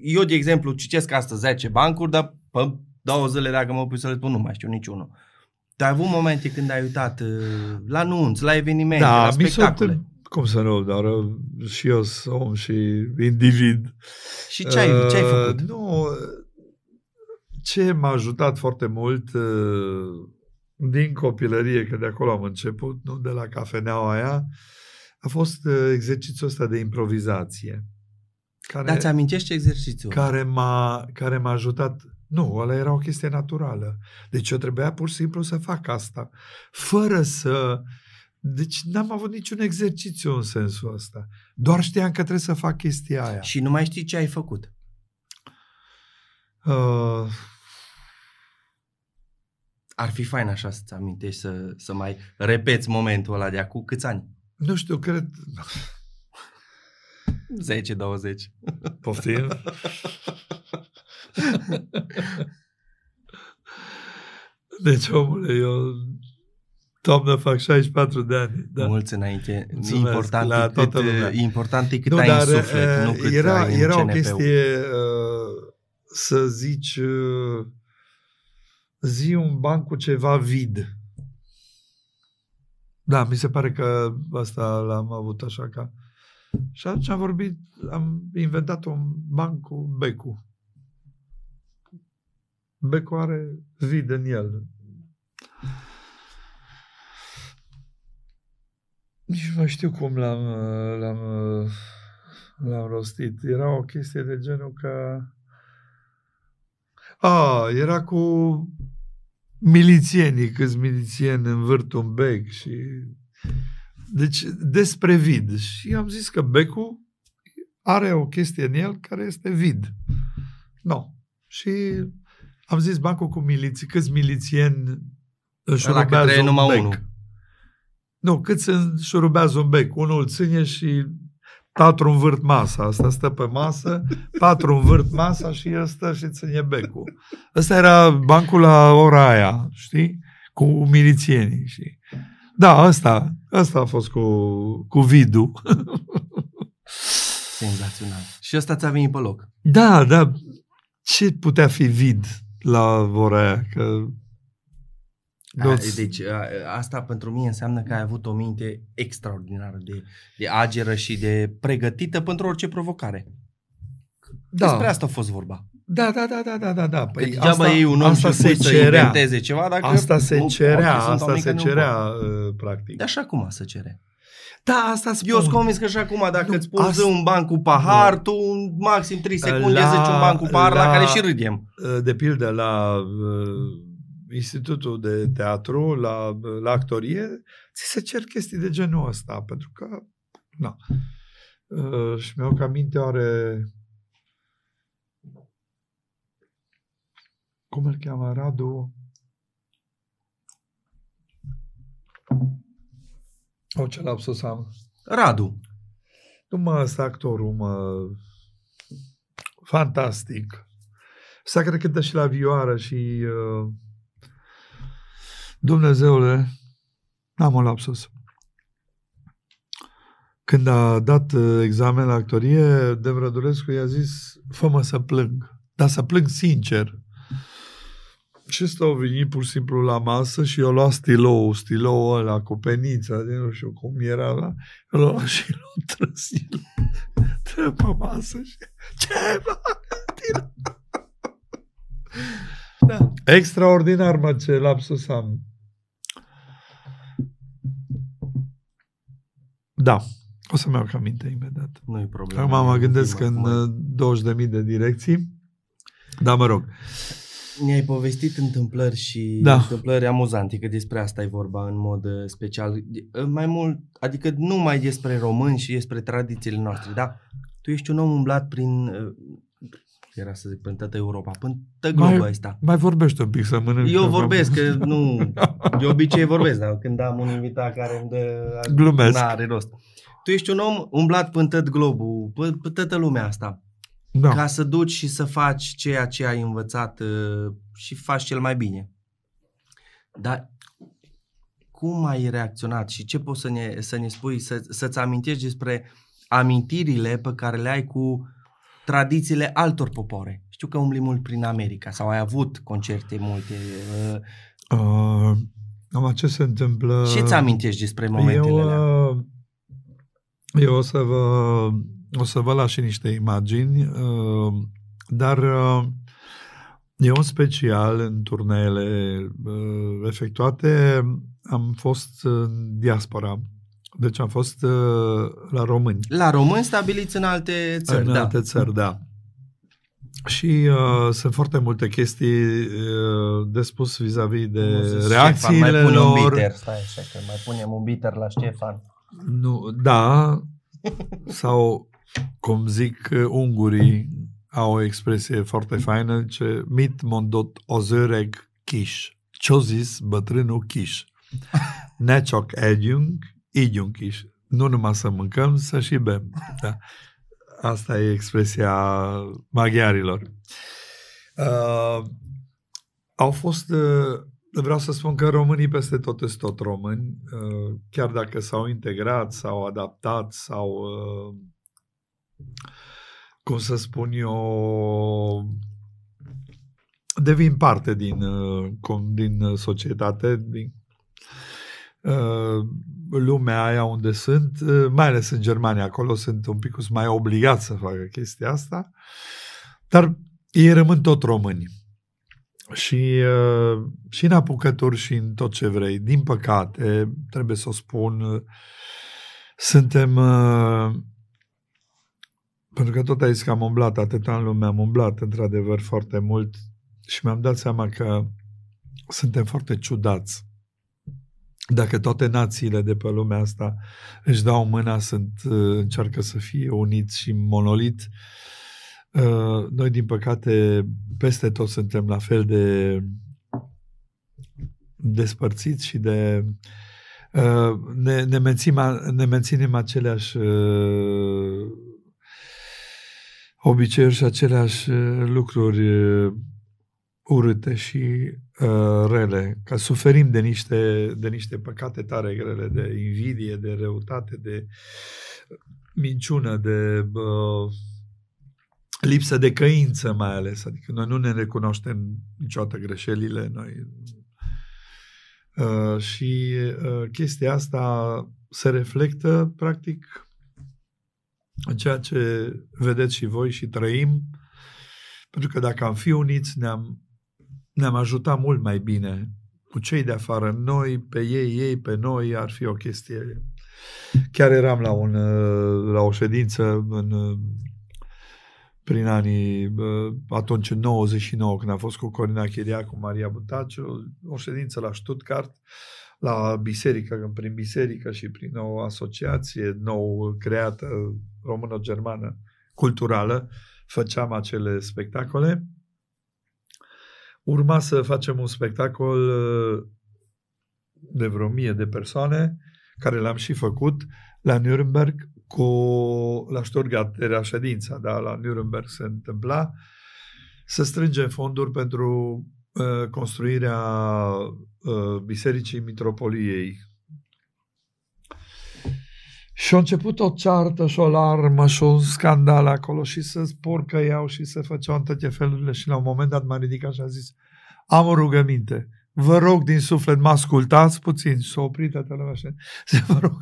eu, de exemplu, citesc astăzi 10 bancuri, dar pe două zile, dacă mă pui să le spun, nu mai știu niciunul. Dar ai avut momente când ai uitat uh, la nunți, la evenimente, da, la spectacole. Cum să nu, dar uh, și eu sunt om și individ. Și ce ai, uh, ce ai uh, făcut? Nu, ce m-a ajutat foarte mult uh, din copilărie, că de acolo am început, nu de la cafeneaua aia, a fost uh, exercițiul ăsta de improvizație. Care, Dar ți amintești exercițiul? Care m-a, care m-a ajutat nu, ăla era o chestie naturală. Deci eu trebuia pur și simplu să fac asta. Fără să... Deci n-am avut niciun exercițiu în sensul ăsta. Doar știam că trebuie să fac chestia aia. Și nu mai știi ce ai făcut. Uh... Ar fi fain așa să-ți amintești, să, să mai repeți momentul ăla de acum câți ani? Nu știu, cred... 10-20. Poftim? Deci, omule, eu toamnă fac 64 de ani. Da. Mulți înainte. important, la toată cât, lumea. important e cât nu, ai dar, în suflet, eh, nu cât era, ai în Era CNP-ul. o chestie, uh, să zici, uh, zi un banc cu ceva vid. Da, mi se pare că asta l-am avut așa ca... Uh, și atunci am vorbit, am inventat un ban cu becu. Becu are zid în el. Nici nu mai știu cum l-am, l-am, l-am rostit. Era o chestie de genul că... A, era cu milițienii, câți milițieni învârt un bec și deci, despre vid. Și am zis că becul are o chestie în el care este vid. Nu. Și am zis bancul cu miliții, câți milițieni își urubează un numai bec. Unul. Nu, câți urubează un bec. Unul îl ține și patru învârt masa. Asta stă pe masă, patru învârt masa și el stă și ține becul. Ăsta era bancul la ora aia, știi? Cu milițienii. Și... Da, asta, asta a fost cu, cu vidul. Senzațional. Și asta ți-a venit pe loc. Da, da. Ce putea fi vid la vorea aia? Că... A, deci a, asta pentru mine înseamnă că ai avut o minte extraordinară de, de ageră și de pregătită pentru orice provocare. Da. Despre asta a fost vorba. Da, da, da, da, da, da, da. Păi degeaba asta, ei un om asta se cerea. Să ceva dacă asta se o, cerea, asta se cerea, uh, practic. De așa cum se cere. Da, asta spun. Eu sunt convins că și acum, dacă nu, îți pun asta... un ban cu pahar, nu. tu maxim 3 secunde la, zici un ban cu pahar la, la care și râdem. Uh, de pildă, la uh, Institutul de Teatru, la, uh, la actorie, ți se cer chestii de genul ăsta, pentru că, na. Uh, și mi-au cam minte oare cum îl cheamă, Radu, o, ce lapsus am. Radu. Nu mă, ăsta actorul, mă, fantastic. Să cred cântă și la vioară și uh, Dumnezeule, n-am o lapsus. Când a dat uh, examen la actorie, Devrădulescu i-a zis, fă să plâng. Dar să plâng sincer acesta a venit pur și simplu la masă și eu luat stilou, stilou ăla cu penița, de nu știu cum era la, eu și l-a trăsit pe masă și ce da. Extraordinar, mă, ce lapsus am. Da. O să-mi iau aminte imediat. Nu e problemă. Acum mă gândesc în 20.000 de direcții. Da, mă rog. Ne-ai povestit întâmplări și da. întâmplări amuzante, că despre asta e vorba în mod uh, special. Mai mult, adică nu mai despre români și despre tradițiile noastre, da? Tu ești un om umblat prin, uh, era să zic, prin toată Europa, prin toată globa mai, asta. Mai vorbești un pic să mănânc. Eu vorbesc, că nu, de obicei vorbesc, dar când am un invitat care îmi dă... Glumesc. are rost. Tu ești un om umblat pântă globul, toată lumea asta da. ca să duci și să faci ceea ce ai învățat uh, și faci cel mai bine. Dar cum ai reacționat și ce poți să ne, să ne spui, să, să-ți amintești despre amintirile pe care le ai cu tradițiile altor popoare? Știu că umbli mult prin America sau ai avut concerte multe. Uh, uh ce se întâmplă... Ce ți amintești despre momentele eu, alea? Uh, eu o să vă o să vă las și niște imagini, uh, dar uh, eu în special în turneele uh, efectuate am fost în diaspora, deci am fost la români. La români stabiliți în alte țări, în da. alte țări, da. Și uh, sunt foarte multe chestii uh, de spus vis-a-vis de nu reacțiile Ștefan, mai pune lor. un biter, stai așa, că mai punem un biter la Ștefan. Nu, da, sau cum zic uh, ungurii, au o expresie foarte faină, ce mit mondot ozereg öreg kis. Ce-o zis bătrânul kis? Ne cioc együnk, ígyunk Nu numai să mâncăm, să și bem. Da? Asta e expresia maghiarilor. Uh, au fost, uh, vreau să spun că românii peste tot sunt tot români, uh, chiar dacă s-au integrat, s-au adaptat, s-au uh, cum să spun eu, devin parte din, uh, cum, din uh, societate, din uh, lumea aia unde sunt, mai ales în Germania, acolo sunt un pic mai obligați să facă chestia asta, dar ei rămân tot români. Și, și în apucături și în tot ce vrei. Din păcate, trebuie să o spun, suntem pentru că tot ai zis că am umblat atâta în lume, am umblat într-adevăr foarte mult și mi-am dat seama că suntem foarte ciudați. Dacă toate națiile de pe lumea asta își dau mâna, sunt, uh, încearcă să fie uniți și monolit, uh, noi, din păcate, peste tot suntem la fel de despărțiți și de uh, ne, ne, menținem, ne menținem aceleași obiceiuri și aceleași lucruri urâte și uh, rele, că suferim de niște, de niște păcate tare grele, de invidie, de răutate, de minciună, de uh, lipsă de căință mai ales. Adică noi nu ne recunoaștem niciodată greșelile, noi uh, și uh, chestia asta se reflectă practic ceea ce vedeți și voi și trăim, pentru că dacă am fi uniți, ne-am, ne-am ajutat mult mai bine cu cei de afară, noi, pe ei, ei, pe noi, ar fi o chestie. Chiar eram la, un, uh, la o ședință în, uh, prin anii, uh, atunci în 99, când a fost cu Corina Chiria, cu Maria Butaciu, o ședință la Stuttgart, la biserică, prin biserică și prin o asociație nou creată română-germană culturală făceam acele spectacole. Urma să facem un spectacol uh, de vreo mie de persoane, care l-am și făcut la Nürnberg, cu, la Stuttgart era ședința, dar la Nürnberg se întâmpla, să strângem fonduri pentru Uh, construirea uh, Bisericii Mitropoliei. Și a început o ceartă și o larmă și un scandal acolo și se iau și se făceau în toate felurile și la un moment dat m-a ridicat și a zis am o rugăminte, vă rog din suflet, mă ascultați puțin și s-a oprit toată lumea așa. Vă rog,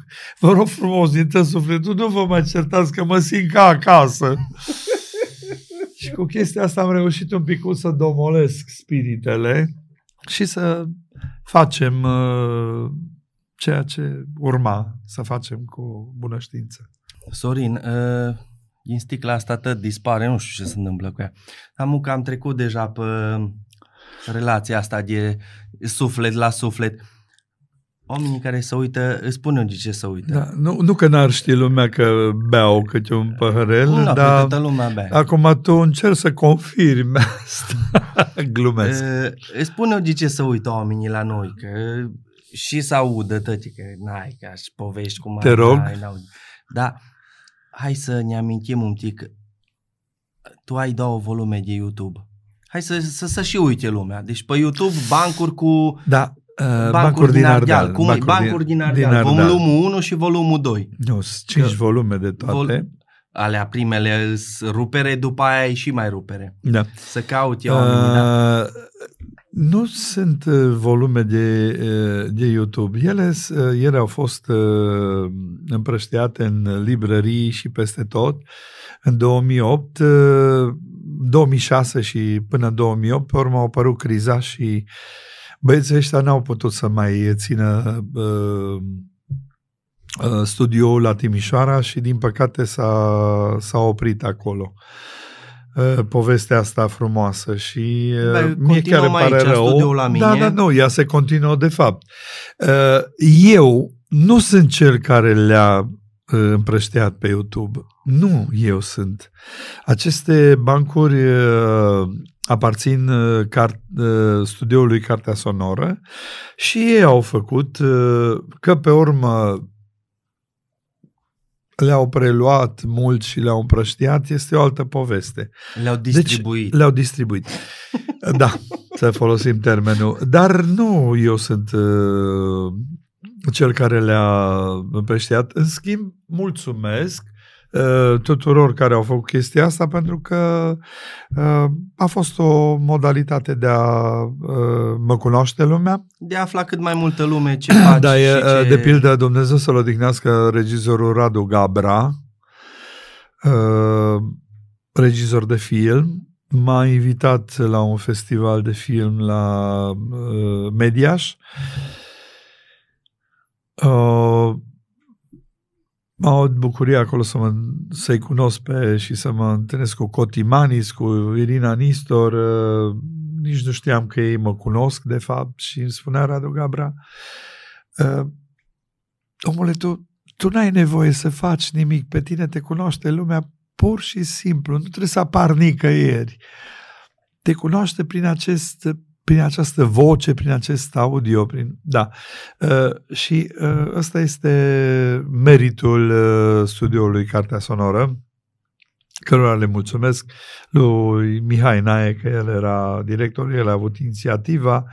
vă rog frumos, din tot sufletul, nu vă mai certați că mă simt ca acasă. și cu chestia asta am reușit un pic să domolesc spiritele și să facem uh, ceea ce urma să facem cu bună știință. Sorin, uh, din sticla asta tă dispare, nu știu ce se întâmplă cu ea. Am că am trecut deja pe relația asta de suflet la suflet. Uh, oamenii care se uită, îți spun de ce se uită. Da, nu, nu că n-ar ști lumea că beau câte un păhărel, nu, dar toată lumea bea. acum tu încerci să confirmi asta. Glumesc. Uh, îți spun de ce se uită oamenii la noi, că și să audă tăti, că n-ai ca și povești cum Te rog. da, hai să ne amintim un pic. Tu ai două volume de YouTube. Hai să, să, să și uite lumea. Deci pe YouTube bancuri cu da bancuri, bancuri din Ardeal. Ardeal. Cum bancuri, bancuri din, Ardeal. din Ardeal. Volumul 1 și volumul 2. Nu, 5 că, volume de toate. Vol- alea primele rupere, după aia e și mai rupere. Da. Să caut eu. Da. Uh, nu sunt uh, volume de, uh, de YouTube. Ele, uh, ele au fost împrăștiate în librării și peste tot. În 2008, 2006 și până 2008, pe urmă au apărut criza și uh, Băieții ăștia n-au putut să mai țină uh, uh, studioul la Timișoara și din păcate s-a, s-a oprit acolo. Uh, povestea asta frumoasă și Bă, uh, mie chiar îmi pare rău. La da, mine. Da, da, nu, ea se continuă de fapt. Uh, eu nu sunt cel care le-a împrășteat pe YouTube. Nu eu sunt. Aceste bancuri aparțin uh, cart, uh, studioului Cartea Sonoră și ei au făcut uh, că pe urmă le-au preluat mult și le-au împrăștiat, este o altă poveste. Le-au deci, distribuit. Deci, le-au distribuit. da, să folosim termenul. Dar nu eu sunt uh, cel care le-a împrăștiat. În schimb, mulțumesc Uh, tuturor care au făcut chestia asta, pentru că uh, a fost o modalitate de a uh, mă cunoaște lumea. De a afla cât mai multă lume ce faci. da, e, ce... Uh, de pildă, Dumnezeu să-l odihnească regizorul Radu Gabra, uh, regizor de film, m-a invitat la un festival de film la uh, Mediaș. Uh, am avut bucuria acolo să mă, să-i cunosc pe și să mă întâlnesc cu Coti Manis, cu Irina Nistor, uh, nici nu știam că ei mă cunosc, de fapt, și îmi spunea Radu Gabra, uh, omule, tu, tu n-ai nevoie să faci nimic, pe tine te cunoaște lumea pur și simplu, nu trebuie să apar nicăieri. Te cunoaște prin acest prin această voce, prin acest audio, prin. Da. Uh, și uh, ăsta este meritul uh, studioului Cartea Sonoră, cărora le mulțumesc lui Mihai Nae, că el era director, el a avut inițiativa.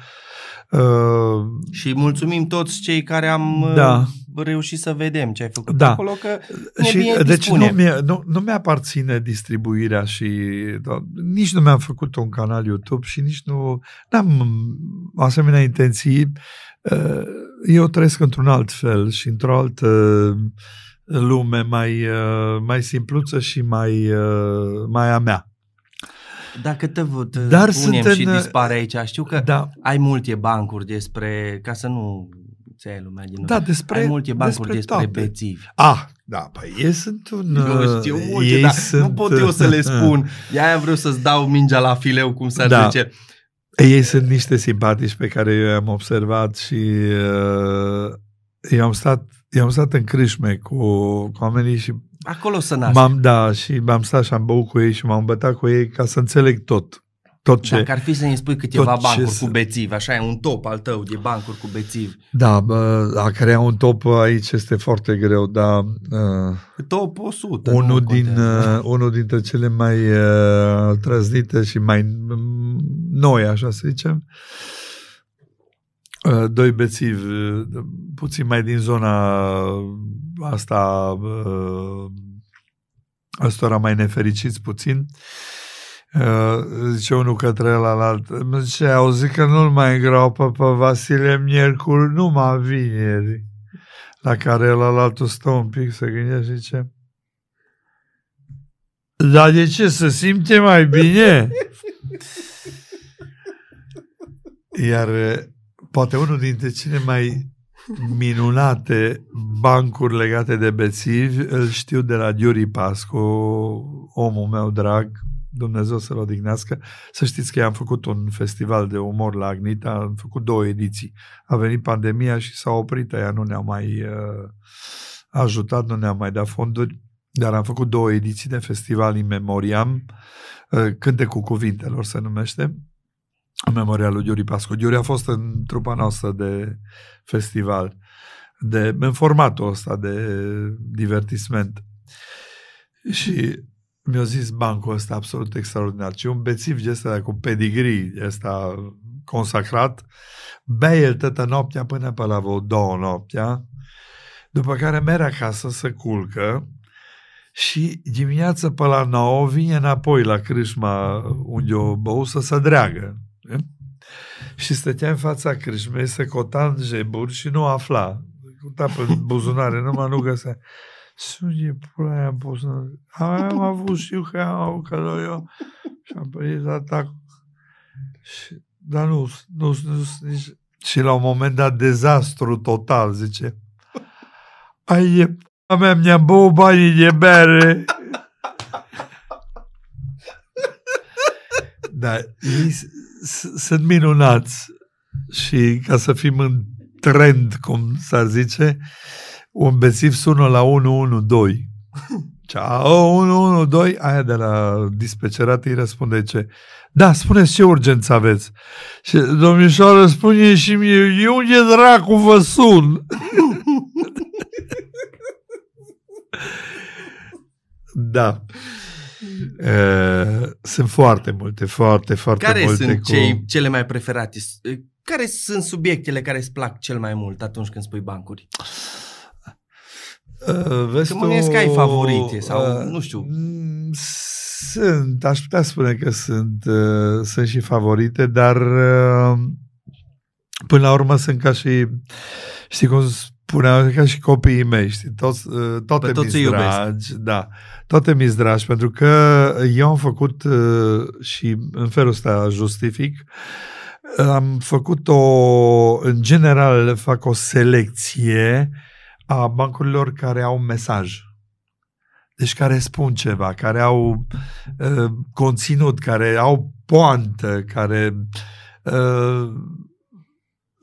Uh, și mulțumim toți cei care am uh, da. reușit să vedem ce ai făcut da. acolo, că ne și, bine Deci nu, mi nu, nu mi-aparține distribuirea și da, nici nu mi-am făcut un canal YouTube și nici nu am asemenea intenții. Uh, eu trăiesc într-un alt fel și într-o altă lume mai, mai simpluță și mai, mai a mea. Dacă te, văd Dar punem suntem... și uh, dispare aici, știu că da. ai multe bancuri despre, ca să nu ți lumea din da, despre, ai multe bancuri despre, despre bețivi. Ah, da, păi ei sunt un... Eu uh, știu multe, dar sunt... nu pot eu să le uh, spun. Ea aia vreau să-ți dau mingea la fileu, cum să da. zice. Ei sunt niște simpatici pe care eu i-am observat și uh, i-am stat, eu am stat în crâșme cu, cu oamenii și Acolo să naște. M-am, da, și m-am stat și am băut cu ei și m-am bătat cu ei ca să înțeleg tot. tot ce, Dacă ar fi să-mi spui câteva bancuri cu bețiv, așa e un top al tău de bancuri cu bețiv. Da, bă, a crea un top aici este foarte greu, dar... Uh, ă, top 100. Unul, din, uh, unul dintre cele mai uh, trăznite și mai noi, așa să zicem, uh, Uh, doi bețivi, uh, puțin mai din zona asta uh, ăstora mai nefericiți puțin, zice unul către al alt, zice, auzi că nu-l mai îngropă pe Vasile Miercuri, numai vineri. La care altul stă un pic să gândește și zice, dar de ce, să simte mai bine? Iar poate unul dintre cele mai minunate bancuri legate de bețivi îl știu de la Diuri Pascu, omul meu drag, Dumnezeu să-l odihnească. Să știți că am făcut un festival de umor la Agnita, am făcut două ediții. A venit pandemia și s-a oprit aia, nu ne a mai uh, ajutat, nu ne a mai dat fonduri, dar am făcut două ediții de festival in memoriam, uh, Cânte cu cuvintelor se numește, în memoria lui Giuri Pascu. Giuri a fost în trupa noastră de festival, de, în formatul ăsta de divertisment. Și mi-a zis bancul ăsta absolut extraordinar. Și un bețiv de ăsta cu pedigree, ăsta consacrat, bea el tătă noaptea până pe la vreo două noaptea, după care merge acasă să culcă și dimineața pe la nouă vine înapoi la crâșma unde o bău să se dreagă și stătea în fața crâșmei să în jeburi și nu afla. Cuta pe buzunare, numai nu găsea. Și unde pula aia pus Am avut și eu că am că eu și am prins atacul. Și, dar nu, nu, nu, nici... Și la un moment dat, dezastru total, zice. Ai e a mea, mi-am băut banii de bere. Dar ei sunt minunați și ca să fim în trend, cum s-ar zice, un bețiv sună la 112. Ceau, 112, aia de la dispecerat îi răspunde ce? Da, spuneți ce urgență aveți. Și domnișoară spune și mie, eu unde dracu vă sun? da. Eh, sunt foarte multe, foarte, foarte care multe. Care sunt cu... cei, cele mai preferate? Eh, care sunt subiectele care îți plac cel mai mult atunci când spui bancuri? Uh, vezi tu... că ai favorite sau uh, nu știu. Mm, sunt, aș putea spune că sunt, uh, sunt și favorite, dar uh, până la urmă sunt ca și, știi cum puneam ca și copiii mei, știi, toți, uh, toate mi dragi, da, toate mi dragi, pentru că eu am făcut uh, și în felul ăsta justific, am făcut o, în general fac o selecție a bancurilor care au mesaj. Deci care spun ceva, care au uh, conținut, care au poantă, care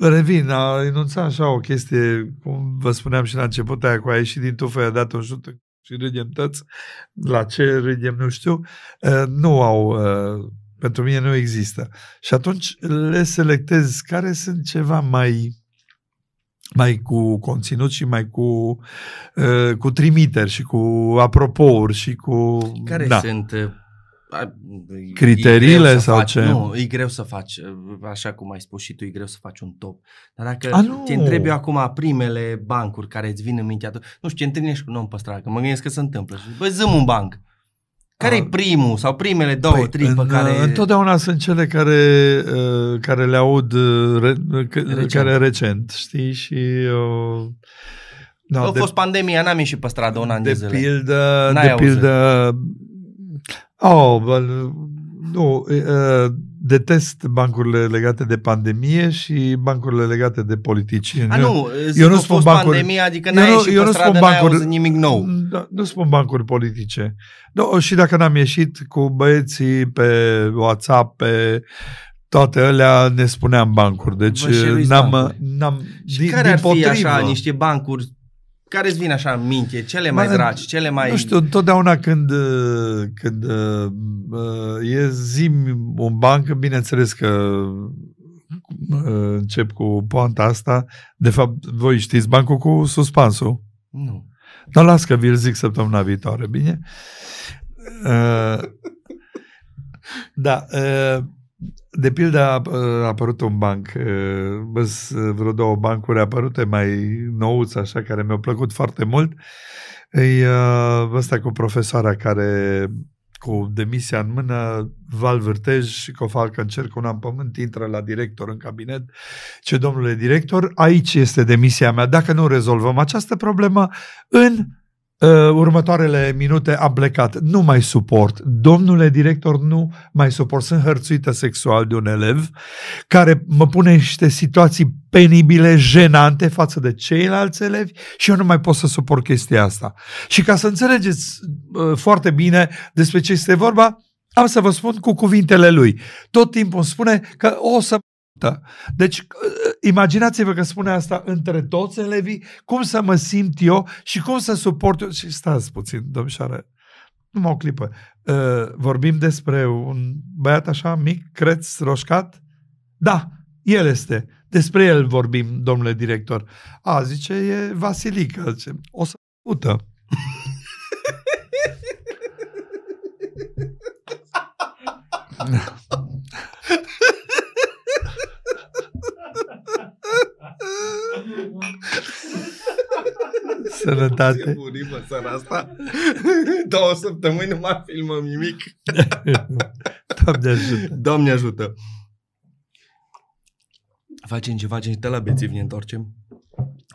Revin, a enunțat așa o chestie, cum vă spuneam și la început, aia cu a ieșit din tufă, a dat un șut și râdem toți, la ce râdem nu știu, uh, nu au, uh, pentru mine nu există. Și atunci le selectez care sunt ceva mai mai cu conținut și mai cu, uh, cu trimiteri și cu apropouri și cu... Care da. sunt Criteriile sau faci, ce? Nu, e greu să faci, așa cum ai spus și tu, e greu să faci un top. Dar dacă A, nu. te întreb eu acum primele bancuri care îți vin în mintea tu, nu știu, te întâlnești cu un om pe stradă, că mă gândesc că se întâmplă. Bă, zâm un banc. Care e primul sau primele două, păi, trei pe în, care... Întotdeauna sunt cele care, uh, care le aud uh, re, recent. care recent, știi? Și... Uh, da, a de, fost pandemia, n-am ieșit pe stradă un an de, de zile. Pildă, de pildă, Oh, bă, nu, detest bancurile legate de pandemie și bancurile legate de politicieni. A, nu, eu nu spun bancuri. Pandemie, adică n-ai eu, ieșit eu nu spun bancuri, nimic nou. Nu, da, nu spun bancuri politice. Nu, da, și dacă n-am ieșit cu băieții pe WhatsApp, pe toate alea ne spuneam bancuri. Deci n-am... n-am și din, care din ar fi potrivă. așa niște bancuri care îți vin așa în minte, cele mai Bă, dragi, cele mai... Nu știu, totdeauna când, uh, când uh, e zi o bancă, bineînțeles că uh, încep cu poanta asta. De fapt, voi știți bancul cu suspansul? Nu. Dar las că vi-l zic săptămâna viitoare, bine? Uh, da, uh, de pildă a, apărut un banc, bă, vreo două bancuri apărute mai nouți, așa, care mi-au plăcut foarte mult. E ăsta cu profesoara care cu demisia în mână, val vârtej și cu o falcă în cer cu în pământ, intră la director în cabinet. Ce domnule director, aici este demisia mea. Dacă nu rezolvăm această problemă, în uh, următoarele minute am plecat. Nu mai suport. Domnule director, nu mai suport. Sunt hărțuită sexual de un elev care mă pune în niște situații penibile, jenante față de ceilalți elevi și eu nu mai pot să suport chestia asta. Și ca să înțelegeți uh, foarte bine despre ce este vorba, am să vă spun cu cuvintele lui. Tot timpul îmi spune că o să da. Deci, uh, imaginați-vă că spune asta între toți elevii, cum să mă simt eu și cum să suport eu. Și stați puțin, domnișoară, numai o clipă. Uh, vorbim despre un băiat așa mic, creț, roșcat? Da, el este. Despre el vorbim, domnule director. A, zice, e Vasilică. Zice, o să pută. Sănătate. Bunii, mă, seara asta. Două săptămâni nu mai filmăm nimic. Doamne ajută. Doamne ajută. Facem ce facem și de la bețiv ne întorcem.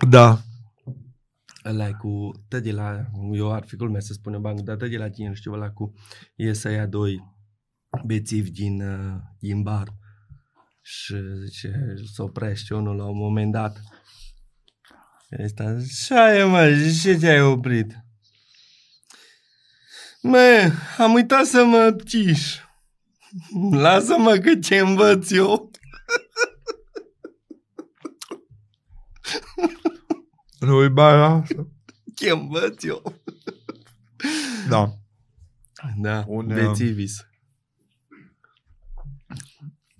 Da. Ăla cu de la, eu ar fi culmea să spunem bani, dar de la tine, știu, ăla cu e să ia doi bețivi din, uh, din bar și zice, să oprești unul la un moment dat. Ăsta, așa e mă, ce te-ai oprit? Mă, am uitat să mă ciș. Lasă-mă că ce învăț eu. Nu-i bai asta. Ce învăț eu. Da. Da, Un, de um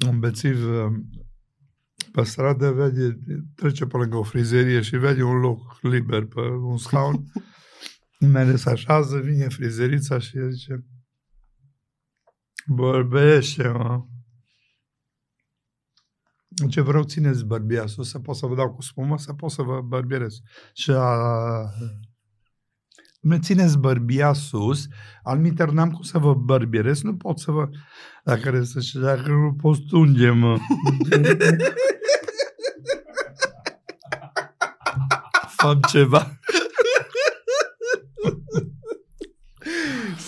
un bețiv pe stradă, vede, trece pe lângă o frizerie și vede un loc liber pe un scaun, merge să așează, vine frizerița și zice Bărbește, mă. Ce vreau țineți bărbiasul, să pot să vă dau cu spumă, să pot să vă bărbierez. Și a... Mă țineți bărbia sus, al n-am cum să vă bărbierez, nu pot să vă... Dacă, re- să, dacă nu poți mă. Fac ceva.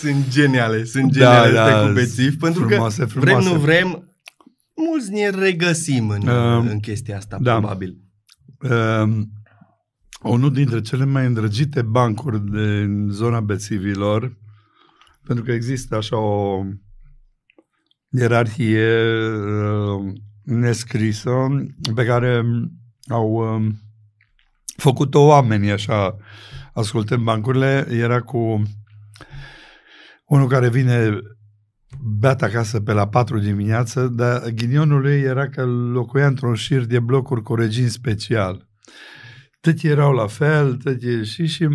sunt geniale, sunt da, geniale da, da, cu bețiv, pentru frumoase, că vrem, frumoase. nu vrem, mulți ne regăsim în, uh, în chestia asta, da. probabil. Uh, unul dintre cele mai îndrăgite bancuri din zona bețivilor, pentru că există așa o ierarhie uh, nescrisă pe care um, au um, făcut-o oamenii așa, ascultând bancurile, era cu unul care vine beat acasă pe la 4 dimineață, dar ghinionul lui era că locuia într-un șir de blocuri cu regim special. Tăti erau la fel, tăti și și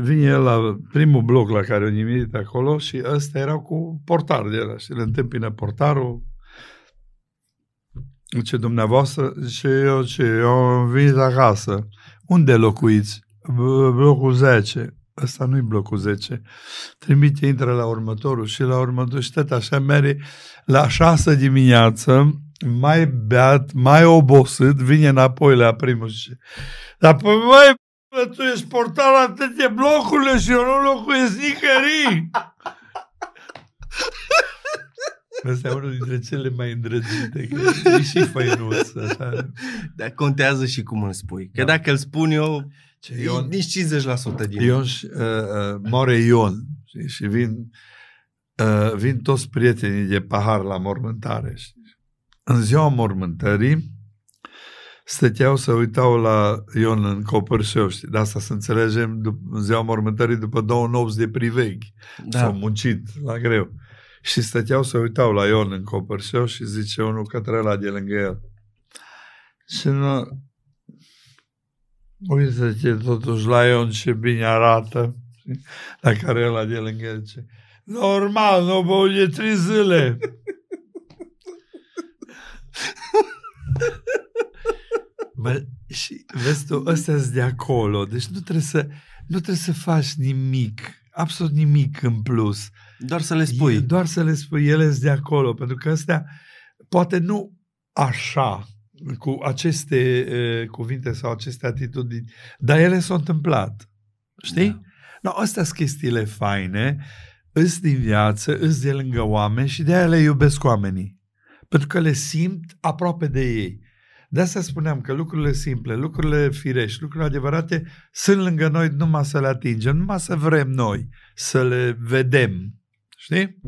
vine la primul bloc la care o nimerit acolo și ăsta era cu portar de la și le întâmpină portarul ce dumneavoastră, ce eu, ce eu am venit acasă. Unde locuiți? Blocul 10. Ăsta nu-i blocul 10. Trimite, intră la următorul și la următorul și tot așa merge la 6 dimineață, mai beat, mai obosit, vine înapoi la primul și dar păi, tu ești portar atâtea blocurile și eu nu locuiesc nicăieri. Asta e unul dintre cele mai îndrăgite. e și făinuț. Dar contează și cum îl spui. Că da. dacă îl spun eu, Ce, Ion, nici 50% din Ion și, uh, uh, more Ion. Și, și vin, uh, vin toți prietenii de pahar la mormântare. Știi? În ziua mormântării, stăteau să uitau la Ion în Copârșeu, De asta să înțelegem în ziua mormântării după două nopți de priveghi. Da. S-au muncit la greu. Și stăteau să uitau la Ion în Copârșeu și zice unul către la de lângă el. Și nu... Uite-te totuși la Ion ce bine arată. La care ăla de lângă el ce... normal, nu vă de trei zile. Bă, și vezi tu, ăsta de acolo, deci nu trebuie să, nu trebuie să faci nimic, absolut nimic în plus. Doar să le spui. E, doar să le spui, ele de acolo, pentru că astea, poate nu așa, cu aceste uh, cuvinte sau aceste atitudini, dar ele s-au întâmplat. Știi? Da. No, astea sunt chestiile faine, îs din viață, îs de lângă oameni și de aia le iubesc oamenii. Pentru că le simt aproape de ei. De asta spuneam că lucrurile simple, lucrurile firești, lucrurile adevărate sunt lângă noi numai să le atingem, numai să vrem noi să le vedem. Știi?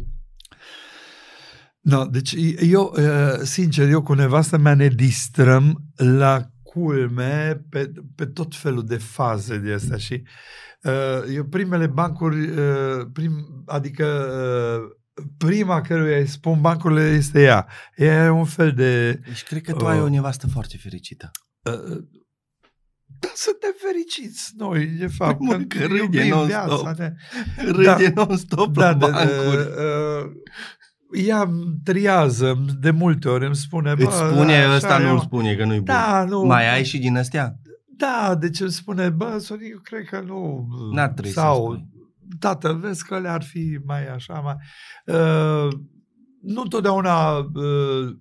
No, deci eu, sincer, eu cu nevastă mea ne distrăm la culme pe, pe tot felul de faze de astea și eu primele bancuri, prim, adică prima căruia îi spun bancurile este ea. Ea e un fel de... Deci cred că tu uh, ai o nevastă foarte fericită. Uh, uh dar suntem fericiți noi, de fapt. Mă, că, că râde non-stop. Ne... Râde da, non-stop da, la da, de, da, bancuri. De, uh, ea triază de multe ori, îmi spune... Îți spune, da, ăsta nu îmi spune că nu-i bun. Da, nu. Mai ai și din astea? Da, deci îmi spune, bă, Sorin, eu cred că nu... N-ar trebui sau, să spui tată, vezi că le-ar fi mai așa, mai... Uh, nu întotdeauna uh,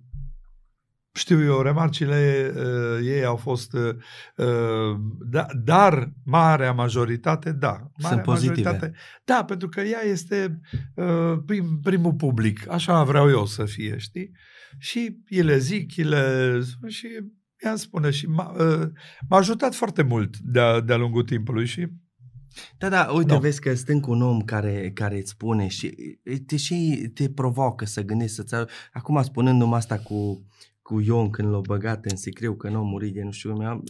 știu eu, remarcile uh, ei au fost, uh, uh da, dar marea majoritate, da. Marea Sunt pozitive. Majoritate, da, pentru că ea este uh, prim, primul public, așa vreau eu să fie, știi? Și ele zic, ele, și ea spune și m-a, uh, m-a ajutat foarte mult de-a, de-a lungul timpului și da, da, uite, da. vezi că stând cu un om care, care îți spune și te și te provoacă să gândești, să-ți... Acum spunându-mi asta cu, cu Ion când l-a băgat în sicriu că nu a murit de nu știu cum,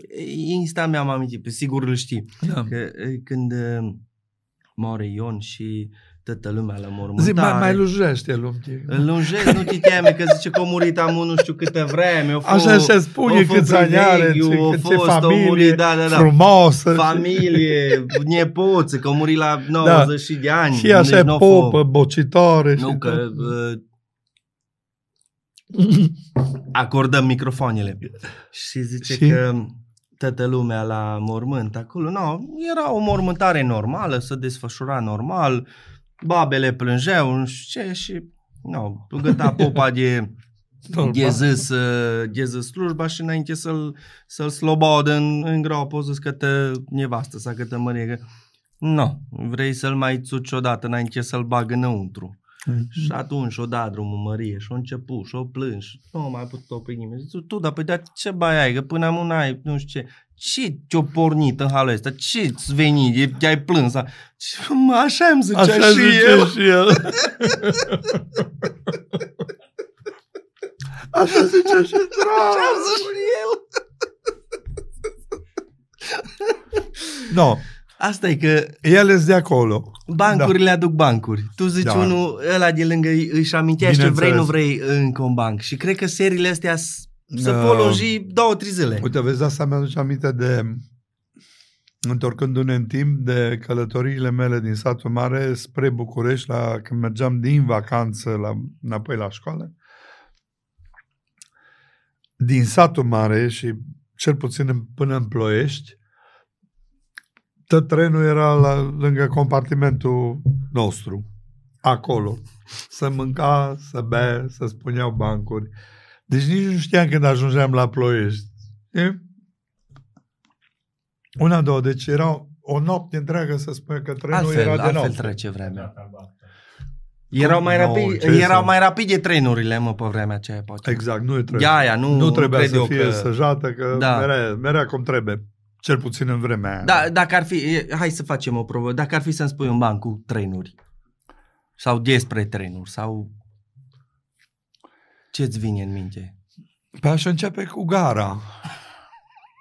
instant mi-am amintit, sigur îl știi, da. că când moare Ion și uh, toată lumea la mormântare. Zic, mai, mai lujește el Îl lujesc, nu te teme, că zice că a murit amul nu știu câte vreme. Fost, așa se spune câți ani are, ce, ce familie da, da, da, frumoasă. Familie, nepoți, că a murit la 90 da. de ani. Și așa deci popă, bocitoare. Nu, că uh, acordăm microfoanele. Și zice și? că toată lumea la mormânt acolo. No, era o mormântare normală, se desfășura normal. Uh, babele plângeau, nu știu ce, și nu, no, gâta popa de de ghezăs uh, slujba și înainte să-l, să-l slobau de în, în grau poză că te nevastă sau că te mărie. Nu, no, vrei să-l mai țuci odată înainte să-l bag înăuntru. Mm-hmm. Și atunci o da drumul mărie și o început și o plâns și nu mai putut opri nimeni. Zice, tu, dar păi, dar ce bai ai, că până am un ai, nu știu ce ce ce-o pornit în halul ăsta? Ce-ți veni? Te-ai plâns? Mă, așa îmi zicea așa și zicea el. Și el. așa zicea și el. Așa și el. No. Asta e că... el e de acolo. Bancurile da. aduc bancuri. Tu zici da. unul, ăla de lângă își amintește ce vrei, nu vrei încă un banc. Și cred că seriile astea să uh, uh, două, trei zile. Uite, vezi, asta mi-aduce aminte de întorcându-ne în timp de călătoriile mele din satul mare spre București, la, când mergeam din vacanță la, înapoi la școală, din satul mare și cel puțin până în Ploiești, tot trenul era la, lângă compartimentul nostru, acolo. Să mânca, să bea, să spuneau bancuri. Uh, deci nici nu știam când ajungeam la ploiești. E? Una, două, deci era o noapte întreagă să spun că trenul altfel, era de altfel noapte. trece vremea. Da, da, da. Erau mai, rapid, no, erau mai rapide trenurile, mă, pe vremea aceea, poate. Exact, nu trebuie. Aia, nu, nu trebuia să fie că... săjată, că da. merea, merea cum trebuie. Cel puțin în vremea aia. Da, dacă ar fi, hai să facem o probă, dacă ar fi să-mi spui un ban cu trenuri, sau despre trenuri, sau ce-ți vine în minte? Păi aș începe cu gara.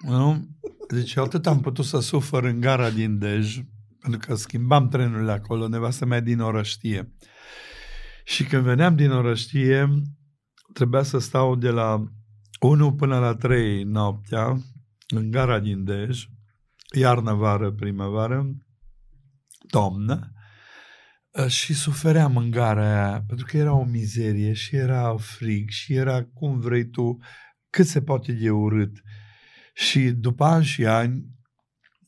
Nu? Deci atât am putut să sufăr în gara din Dej, pentru că schimbam trenurile acolo, nevastă mea din orăștie. Și când veneam din orăștie, trebuia să stau de la 1 până la 3 noaptea în gara din Dej, iarnă, vară, primăvară, toamnă, Ă, și suferea gara aia, pentru că era o mizerie și era frig și era cum vrei tu, cât se poate de urât. Și după ani și ani,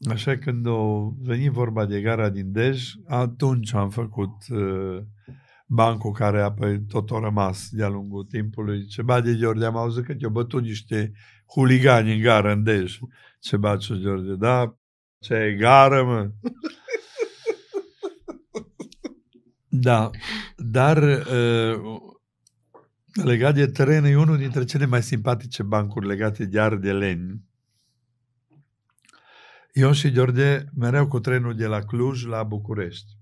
așa când a venit vorba de gara din Dej, atunci am făcut uh, bancul care apoi tot a rămas de-a lungul timpului. Ceva de George, am auzit că te-au bătut niște huligani în gara în Dej. Ceva ce George, da, ce e mă? Da, dar uh, legat de teren e unul dintre cele mai simpatice bancuri legate de ardeleni. Eu și George mereu cu trenul de la Cluj la București.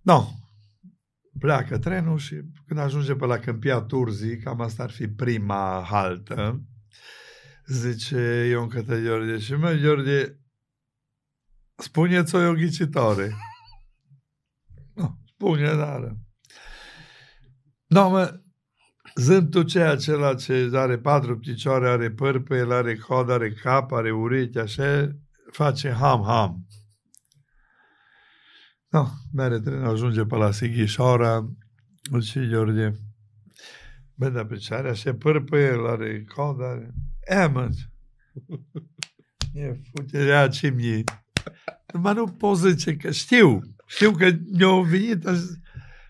No, pleacă trenul și când ajunge pe la Câmpia Turzii, cam asta ar fi prima haltă, zice Ion către George și mă, George, spuneți ți o ghicitoare. Spune, da, da. Doamne, zând tu ce acela ce are patru picioare, are păr pe el, are cod, are cap, are urechi, așa, face ham-ham. No, da, mere tren, ajunge pe la Sighișoara, și George, bă, dar pe ce are așa păr pe el, are cod, are... E, mă, e futerea ce mi Numai nu pot zice că știu. Știu că ne-au venit...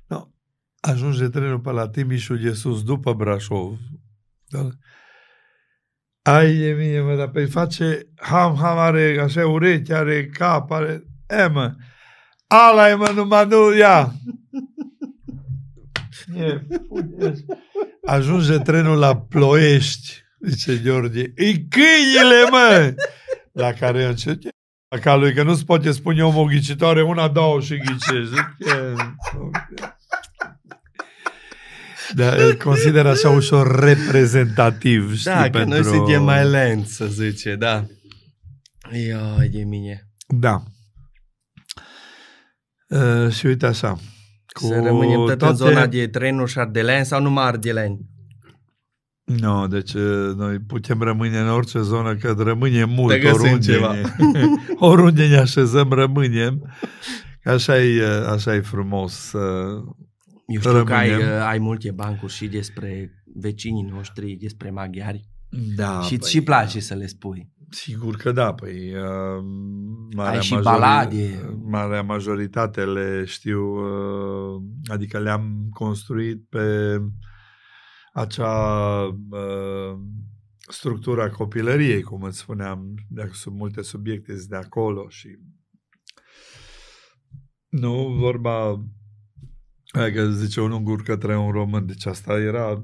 No. Ajunge trenul pe la Timișul, e sus, după Brașov. Da? Ai de mine, mă, dar pe păi face ham, ham, are așa urechi, are cap, are... E, mă, ala e, mă, numai nu, ia! E, Ajunge trenul la Ploiești, zice George. E câinile, mă! La care eu încerc ca lui, că nu-ți poate spune omul ghicitoare, una, două și ghicești. Da, consider așa ușor reprezentativ, știi, Da, că pentru... noi suntem mai lent, să zice, da. Ia, de mine. Da. Uh, și uite așa. Cu să rămânem tot toate... în zona de trenul și Ardeleni sau numai Ardeleni? Nu, no, deci noi putem rămâne în orice zonă, că rămâne mult, oriunde, ceva. Ne, oriunde ne așezăm, rămânem. Așa e, așa e frumos. Eu știu rămânem. că ai, ai multe bancuri și despre vecinii noștri, despre maghiari. Da, și îți păi, și place da. să le spui. Sigur că da, păi uh, marea, Ai și majori- balade. marea majoritate le știu, uh, adică le-am construit pe uh, acea uh, structura copilăriei, cum îți spuneam, dacă sunt multe subiecte de acolo și nu vorba că zice un ungur către un român, deci asta era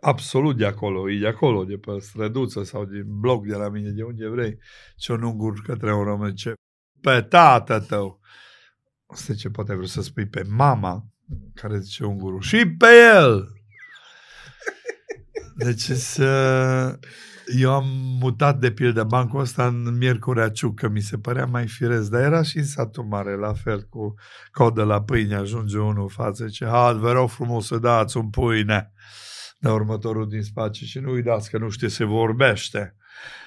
absolut de acolo, e de acolo, de pe străduță sau din bloc de la mine, de unde vrei, ce un ungur către un român, ce pe tată tău, asta ce poate vreau să spui pe mama, care zice un guru, și pe el! Deci să... Uh, eu am mutat de pildă bancul ăsta în Miercurea Ciucă, mi se părea mai firesc, dar era și în satul mare, la fel, cu codă la pâine, ajunge unul față, ce ha, vă rog frumos să dați un pâine, dar următorul din spate și nu uitați că nu știe se vorbește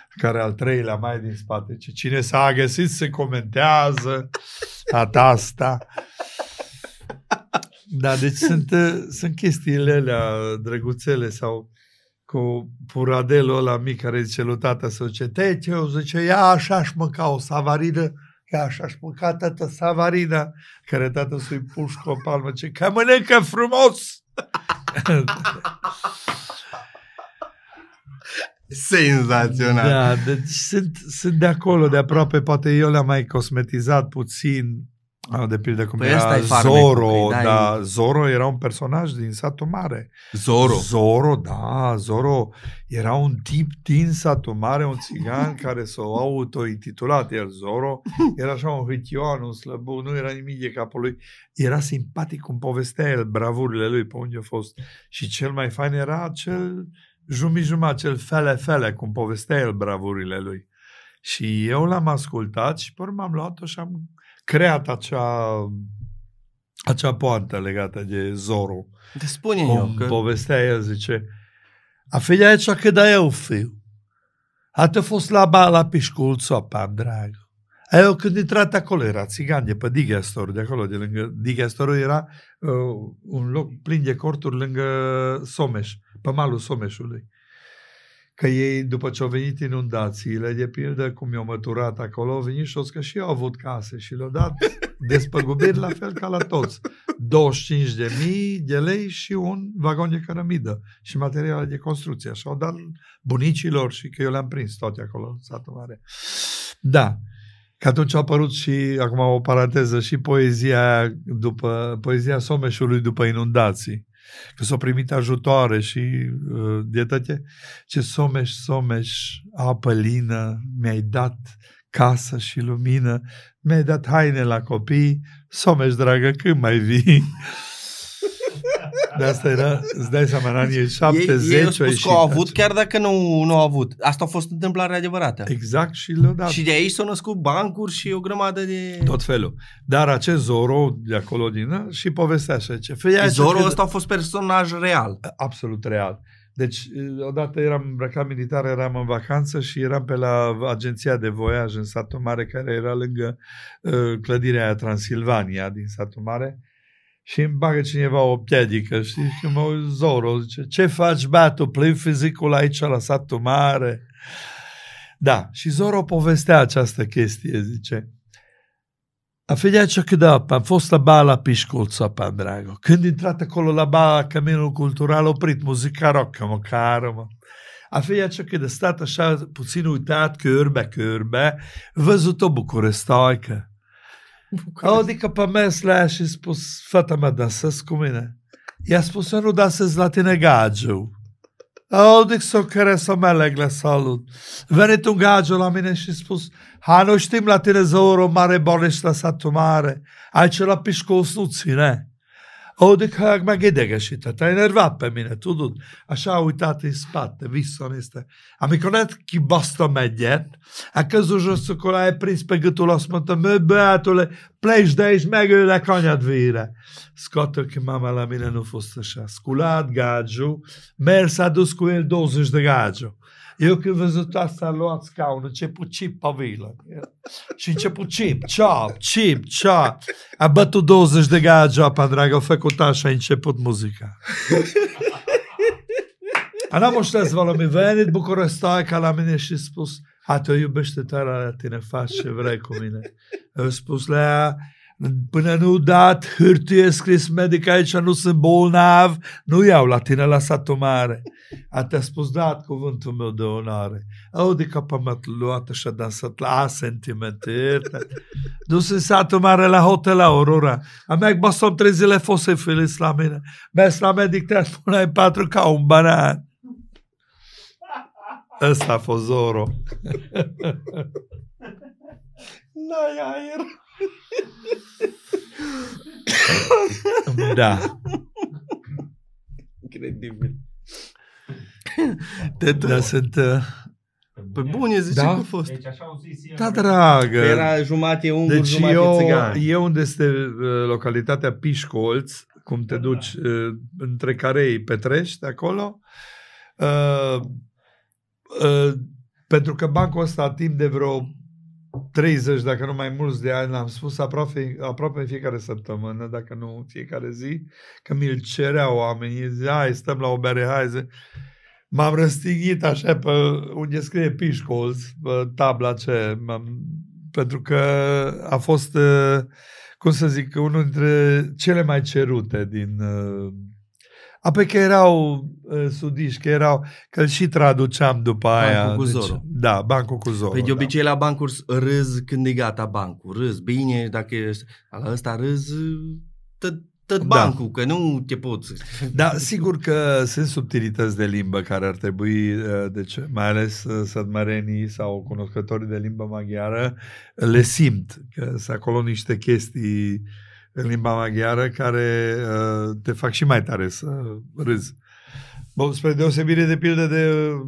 care al treilea mai din spate, ce cine s-a găsit se comentează, atasta. Da, deci sunt, uh, sunt chestiile alea drăguțele sau cu puradelul ăla mic care zice lui tata să zice, te ce eu zice, ia așa aș mânca o savaridă, ia așa aș mânca tata savarida, care tata să-i puși cu o palmă, ce că mănâncă frumos! Senzațional! Da, deci sunt, sunt de acolo, de aproape, poate eu le-am mai cosmetizat puțin, a, de pildă cum păi era Zoro, păi da, da, Zoro era un personaj din satul mare. Zoro. Zoro, da, Zoro era un tip din satul mare, un țigan care s-a autointitulat iar Zoro, era așa un hâtioan, un slăbu, nu era nimic de capul lui, era simpatic cum povestea el bravurile lui pe unde a fost și cel mai fain era cel jumătate, cel fele-fele cum povestea el bravurile lui. Și eu l-am ascultat și pe urmă am luat-o și am creat acea, acea poantă legată de Zoro. Te spune eu că... povestea el, zice, a figyelj aici că da eu fiu. A te fosz lábálá piskulc drag. A Eu când intrat acolo era țigan de pe Digastor, de acolo, de lângă Digastorul era uh, un loc plin de corturi lângă Someș, pe malul Someșului că ei, după ce au venit inundațiile, de pildă, cum i au măturat acolo, au venit și au că și eu au avut case și le-au dat despăgubiri la fel ca la toți. 25 de mii de lei și un vagon de cărămidă și materiale de construcție. Și au dat bunicilor și că eu le-am prins toate acolo în satul mare. Da. Că atunci a apărut și, acum o paranteză, și poezia după, poezia Someșului după inundații că s-au primit ajutoare și uh, toate ce someș, someș, apă lină, mi-ai dat casă și lumină, mi-ai dat haine la copii, someș, dragă, când mai vii? De asta era, îți dai seama, în anii 70 ei, ei că au avut chiar dacă nu, nu au avut. Asta a fost întâmplarea adevărată. Exact și le dat. Și de aici s-au născut bancuri și o grămadă de... Tot felul. Dar acest Zoro de acolo din și povestea așa. Ce, Zoro ăsta a fost personaj real. Absolut real. Deci, odată eram îmbrăcat militar, eram în vacanță și eram pe la agenția de voiaj în satul mare, care era lângă uh, clădirea Transilvania din satul mare și îmi bagă cineva o piedică, știi? Și mă uit Zoro, zice, ce faci, batu, plin fizicul aici la satul mare? Da, și Zoro povestea această chestie, zice, a de aceea când am fost la ba la Pișculța, pe Drago. Când intrat acolo la ba, Caminul Cultural oprit, muzica rock, mă, caro, mă. A aceea când de stat așa puțin uitat, cărbe, cărbe, văzut o bucurestoică. Adică pe mers la ea și spus, fata mea dansezi cu mine. I-a spus, eu nu dansez la tine gagiu. Audic să care să meleg la salut. Venit un gagiu la mine și spus, ha, noi știm la tine zăură mare bolești la satul mare. Aici la pișcă o snuține. Ahogy Hag meg idegesített. Én egy rappemine, tudod? A sáújtát is spatte, visszanézte. Amikor nem kibasztam egyet, a közös összekorá egy priszpegőtől azt mondtam, möbbe ától, plesd de és megőlek anyad vére. Skatok mamá la mine nu fost așa. Sculat, gaggio, mersa de gádzsó. Eu când văzut asta, luat scaun, început cip pavilă. Și început cip, ceap, cip, ceap. A bătut 20 de gaja, geapa, dragă, a făcut așa, a început muzica. A n-am vă valami venit Bucurestai ca la mine și spus, a te iubește tare la tine, faci ce vrei cu mine. Eu spus la ea, până nu dat hârtie scris medic aici, nu sunt bolnav, nu iau la tine la satul mare. A te-a spus, dat cuvântul meu de onoare. Au de capa m-a luat și a dansat la sentimente. Nu sunt satul mare la hotel Aurora. A mea basom trei zile fose feliz la mine. Mers la medic, te ai patru ca un banan. Ăsta a fost Zoro. n-ai aer. Da. Incredibil. Da, da sunt... Uh, Pe bune zice da? că a fost. Deci așa au zis eu. Da, dragă. Era jumate ungur, deci jumate eu, țigan. eu unde este uh, localitatea Pișcolț, cum te da, duci da. între Carei, Petrești, acolo, uh, uh, pentru că bancul ăsta timp de vreo 30, dacă nu mai mulți de ani, l-am spus aproape, aproape fiecare săptămână, dacă nu fiecare zi, că mi-l cereau oamenii, zi, hai, stăm la o bere, hai, zi. M-am răstignit așa pe unde scrie Pișcolz, pe tabla ce, pentru că a fost, cum să zic, unul dintre cele mai cerute din pe că erau uh, sudiși, că erau, că și traduceam după bancul aia. Bancul cu Zorro. Deci, da, bancul cu Zorro. Păi de da. obicei da. la bancuri râz când e gata bancul, râz, bine, dacă ești, la ăsta râz, tot, tot da. bancul, da. că nu te poți. Da, sigur că sunt subtilități de limbă care ar trebui, uh, deci, mai ales uh, sădmărenii sau cunoscătorii de limbă maghiară, le simt, că sunt acolo niște chestii uh, în limba maghiară care uh, te fac și mai tare să râzi. Bă, spre deosebire de pildă de uh,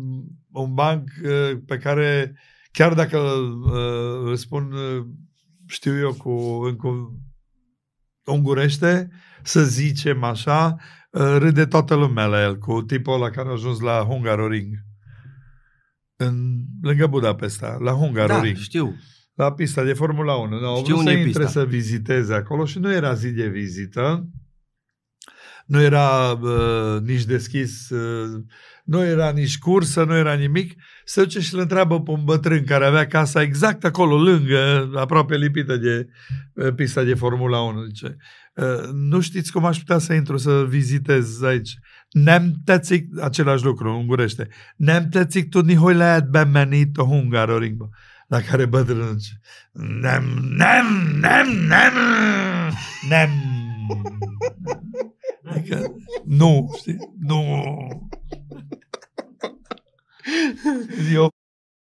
un banc uh, pe care chiar dacă uh, îl spun uh, știu eu cu, în, cu ungurește, să zicem așa, uh, râde toată lumea la el, cu tipul ăla care a ajuns la Hungaroring. În, lângă Budapesta, la Hungaroring. Da, știu la pista de Formula 1. Nu, Știu unde să intre pista? să viziteze acolo și nu era zi de vizită, nu era uh, nici deschis, uh, nu era nici cursă, nu era nimic. Se duce și îl întreabă pe un bătrân care avea casa exact acolo, lângă, aproape lipită de uh, pista de Formula 1. Zice, uh, nu știți cum aș putea să intru să vizitez aici. Nem același lucru, ungurește. Nem tetszik tudni, hogy lehet bemenni itt a hungaroringba. Uh, la care bătrânul nem, nem, nem, nem, nem. Adică, nu, știi? Nu. Eu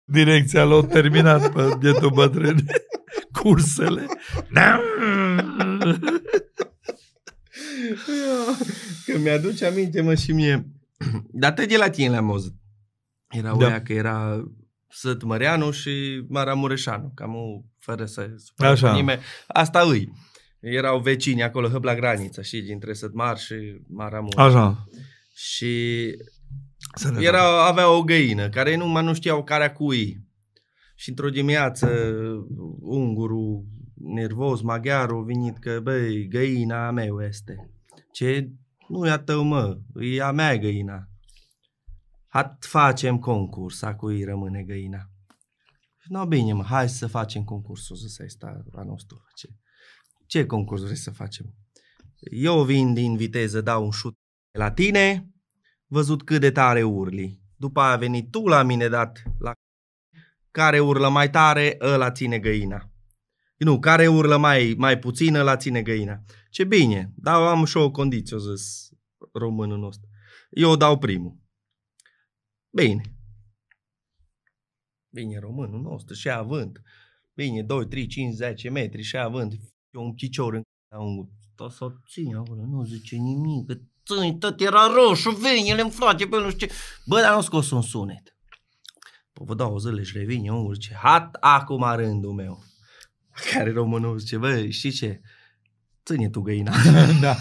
direcția l a terminat pe bietul bătrân cursele. Nem. Că mi-aduce aminte, mă, și mie. Dar de la tine le-am auzit. Era da. că era Săt Măreanu și Maramureșanu, cam fără să spun nimeni. Asta îi. Erau vecini acolo, la graniță, și dintre Mar și Mureșanu. Așa. Și era avea o găină, care numai nu știau care cui. Și într-o dimineață, ungurul nervos, maghiarul, venit că, băi, găina a meu este. Ce? Nu e a tău, mă, e a mea găina. Hai facem concurs, a cui rămâne găina. No, bine, mă, hai să facem concursul, zis asta la nostru. Ce, ce concurs vrei să facem? Eu vin din viteză, dau un șut la tine, văzut cât de tare urli. După aia a venit tu la mine dat la care urlă mai tare, ăla ține găina. Nu, care urlă mai, mai puțin, ăla ține găina. Ce bine, dar am și o condiție, o zis românul nostru. Eu dau primul. Bine. Bine, românul nostru și având. bine, 2, 3, 5, 10 metri și având. Eu un picior în un tot să ține acolo, nu zice nimic, că țâni, tot era roșu, venile în frate, pe nu știu ce. Bă, dar nu scos un sunet. Păi vă dau o zile și revine, omul zice, hat acum rândul meu. Care românul zice, bă, știi ce? Ține tu găina. da.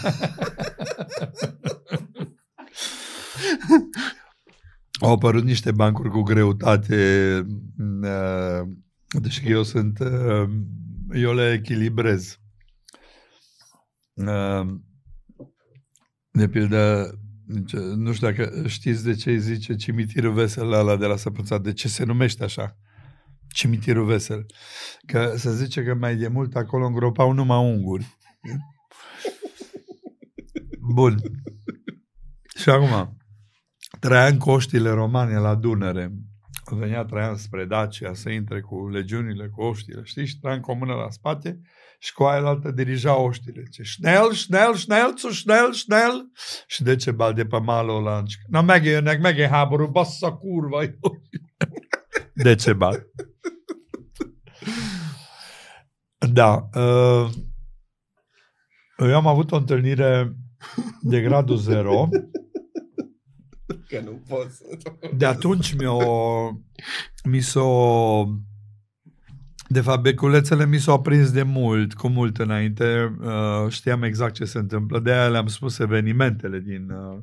au apărut niște bancuri cu greutate, mm, uh, deci eu sunt, uh, eu le echilibrez. Uh, de pildă, nu știu dacă știți de ce îi zice cimitirul vesel ăla de la Săpânța, de ce se numește așa? Cimitirul vesel. Că se zice că mai de mult acolo îngropau numai unguri. Bun. Și acum, Traian oștile romane la Dunăre. Venea Traian spre Dacia să intre cu legiunile, cu oștile, știi? Și Traian cu mână la spate și cu aia altă dirija oștile. Ce șnel, șnel, șnel, zu șnel, șnel. Și de ce bal de pe malul ăla? Na, mege, neg, mege, habru, bassa curva. de ce bal? Da. Uh, eu am avut o întâlnire de gradul zero Că nu pot să... De atunci mi-o... Mi s-o... De fapt, beculețele mi s-au prins de mult, cu mult înainte. Uh, știam exact ce se întâmplă. De aia le-am spus evenimentele din... Uh,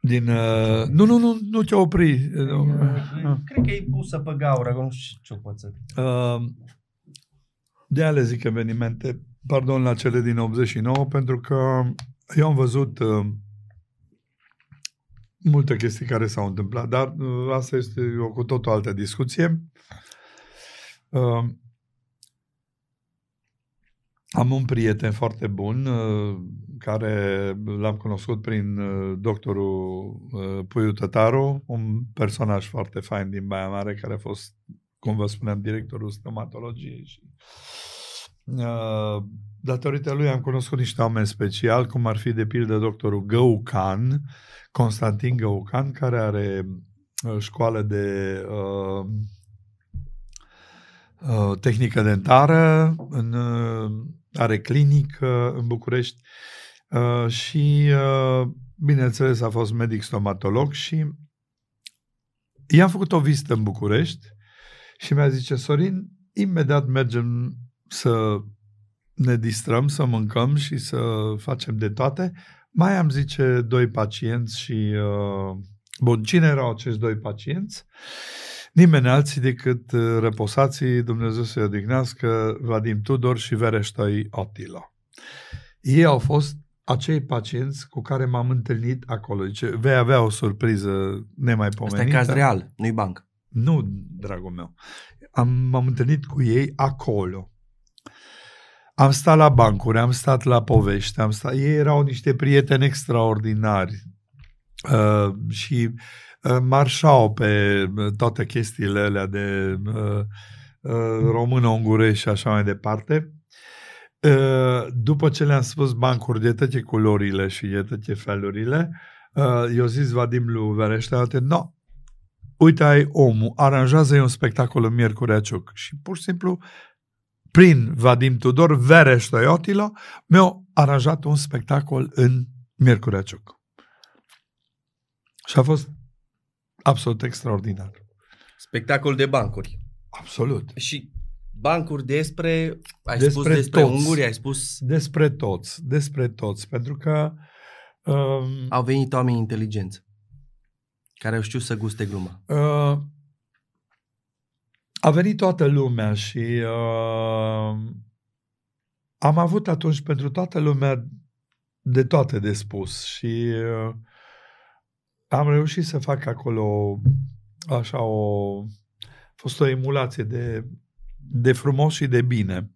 din... Uh, nu, nu, nu, nu te opri. Păi, uh, uh, uh, cred că e pusă pe gaură, nu știu ce poți să... Uh, de aia le zic evenimente, pardon, la cele din 89, pentru că eu am văzut uh, multe chestii care s-au întâmplat, dar uh, asta este o cu tot o altă discuție. Uh, am un prieten foarte bun uh, care l-am cunoscut prin uh, doctorul Puiu Tătaru, un personaj foarte fain din Baia Mare care a fost, cum vă spuneam, directorul stomatologiei și datorită lui am cunoscut niște oameni special, cum ar fi de pildă doctorul Găucan, Can, Constantin Găucan, care are uh, școală de uh, uh, tehnică dentară, în, uh, are clinică în București uh, și, uh, bineînțeles, a fost medic stomatolog și i-am făcut o vizită în București și mi-a zis, Sorin, imediat mergem să ne distrăm, să mâncăm și să facem de toate, mai am, zice, doi pacienți și... Uh, bun, cine erau acești doi pacienți? Nimeni alții decât răposații, uh, reposații, Dumnezeu să-i odihnească, Vadim Tudor și Vereștoi Atila. Ei au fost acei pacienți cu care m-am întâlnit acolo. Zice, vei avea o surpriză nemaipomenită. Asta e caz real, nu-i banc. Nu, dragul meu. Am, m-am întâlnit cu ei acolo. Am stat la bancuri, am stat la povești, am stat... ei erau niște prieteni extraordinari uh, și uh, marșau pe uh, toate chestiile alea de uh, uh, română-ungurești și așa mai departe. Uh, după ce le-am spus bancuri de toate culorile și de toate felurile, uh, eu zis Vadim lui Vereșteate, no, uite ai omul, aranjează-i un spectacol în Miercurea Ciuc. Și pur și simplu prin Vadim Tudor, Vereș Toiotilo, mi-au aranjat un spectacol în Miercurea Ciuc. Și a fost absolut extraordinar. Spectacol de bancuri. Absolut. Și bancuri despre, ai despre spus despre toți. unguri, ai spus... Despre toți, despre toți, pentru că... Um, Au venit oameni inteligenți care au știut să guste gluma. Uh, a venit toată lumea și uh, am avut atunci pentru toată lumea de toate de spus și uh, am reușit să fac acolo așa o... a fost o emulație de, de frumos și de bine.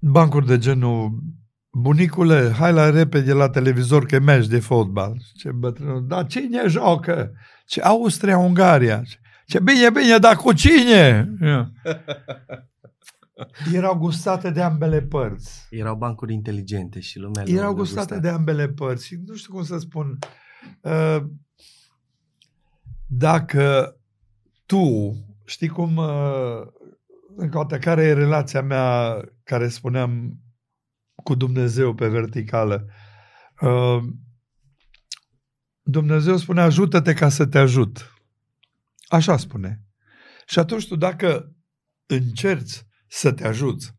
Bancuri de genul Bunicule, hai la repede la televizor că mergi de fotbal. Ce bătrânul, dar cine joacă? Ce Austria-Ungaria. Ce bine, bine, dar cu cine? Erau gustate de ambele părți. Erau bancuri inteligente și lumea Erau gustate de ambele părți. Și nu știu cum să spun. Uh, dacă tu știi cum uh, încă o dată, care e relația mea care spuneam cu Dumnezeu pe verticală. Uh, Dumnezeu spune ajută-te ca să te ajut. Așa spune. Și atunci tu dacă încerci să te ajuți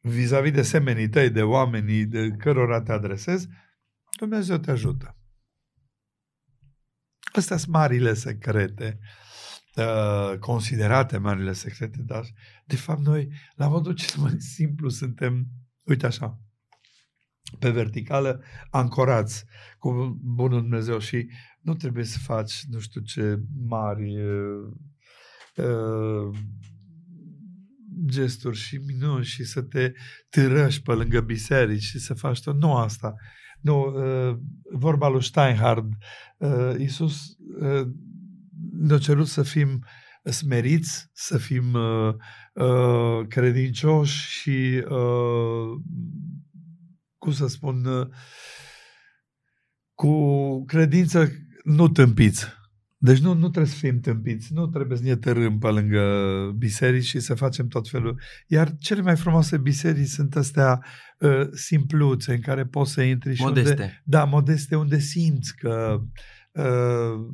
vis-a-vis de semenii tăi, de oamenii de cărora te adresezi, Dumnezeu te ajută. Astea sunt marile secrete, uh, considerate marile secrete, dar de fapt noi, la modul cel mai simplu, suntem Uite așa, pe verticală, ancorați cu bunul Dumnezeu și nu trebuie să faci nu știu ce mari uh, uh, gesturi și minuni și să te târăști pe lângă biserici și să faci tot. Nu asta. Nu, uh, vorba lui Steinhard, uh, Iisus uh, ne-a cerut să fim uh, smeriți, să fim uh, uh, credincioși și, uh, cum să spun, uh, cu credință nu tâmpiți. Deci nu, nu trebuie să fim tâmpiți, nu trebuie să ne tărâm pe lângă biserici și să facem tot felul. Iar cele mai frumoase biserici sunt astea uh, simpluțe, în care poți să intri și modeste. unde... Da, modeste, unde simți că uh,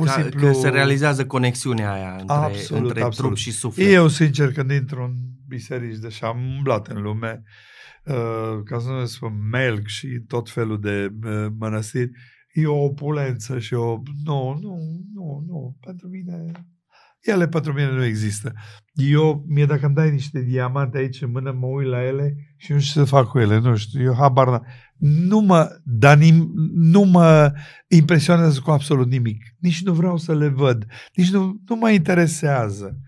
pur și simplu... Că se realizează conexiunea aia între, absolut, între absolut. trup și suflet. Eu, sincer, când intru în biserici, deși am umblat în lume, uh, ca să nu spun melc și tot felul de uh, mănăstiri, e o opulență și o... Nu, nu, nu, nu. Pentru mine ele pentru mine nu există. Eu, mie dacă îmi dai niște diamante aici în mână, mă uit la ele și nu știu ce să fac cu ele, nu știu, eu habar n Nu mă, dar nim, nu mă impresionează cu absolut nimic. Nici nu vreau să le văd, nici nu, nu mă interesează.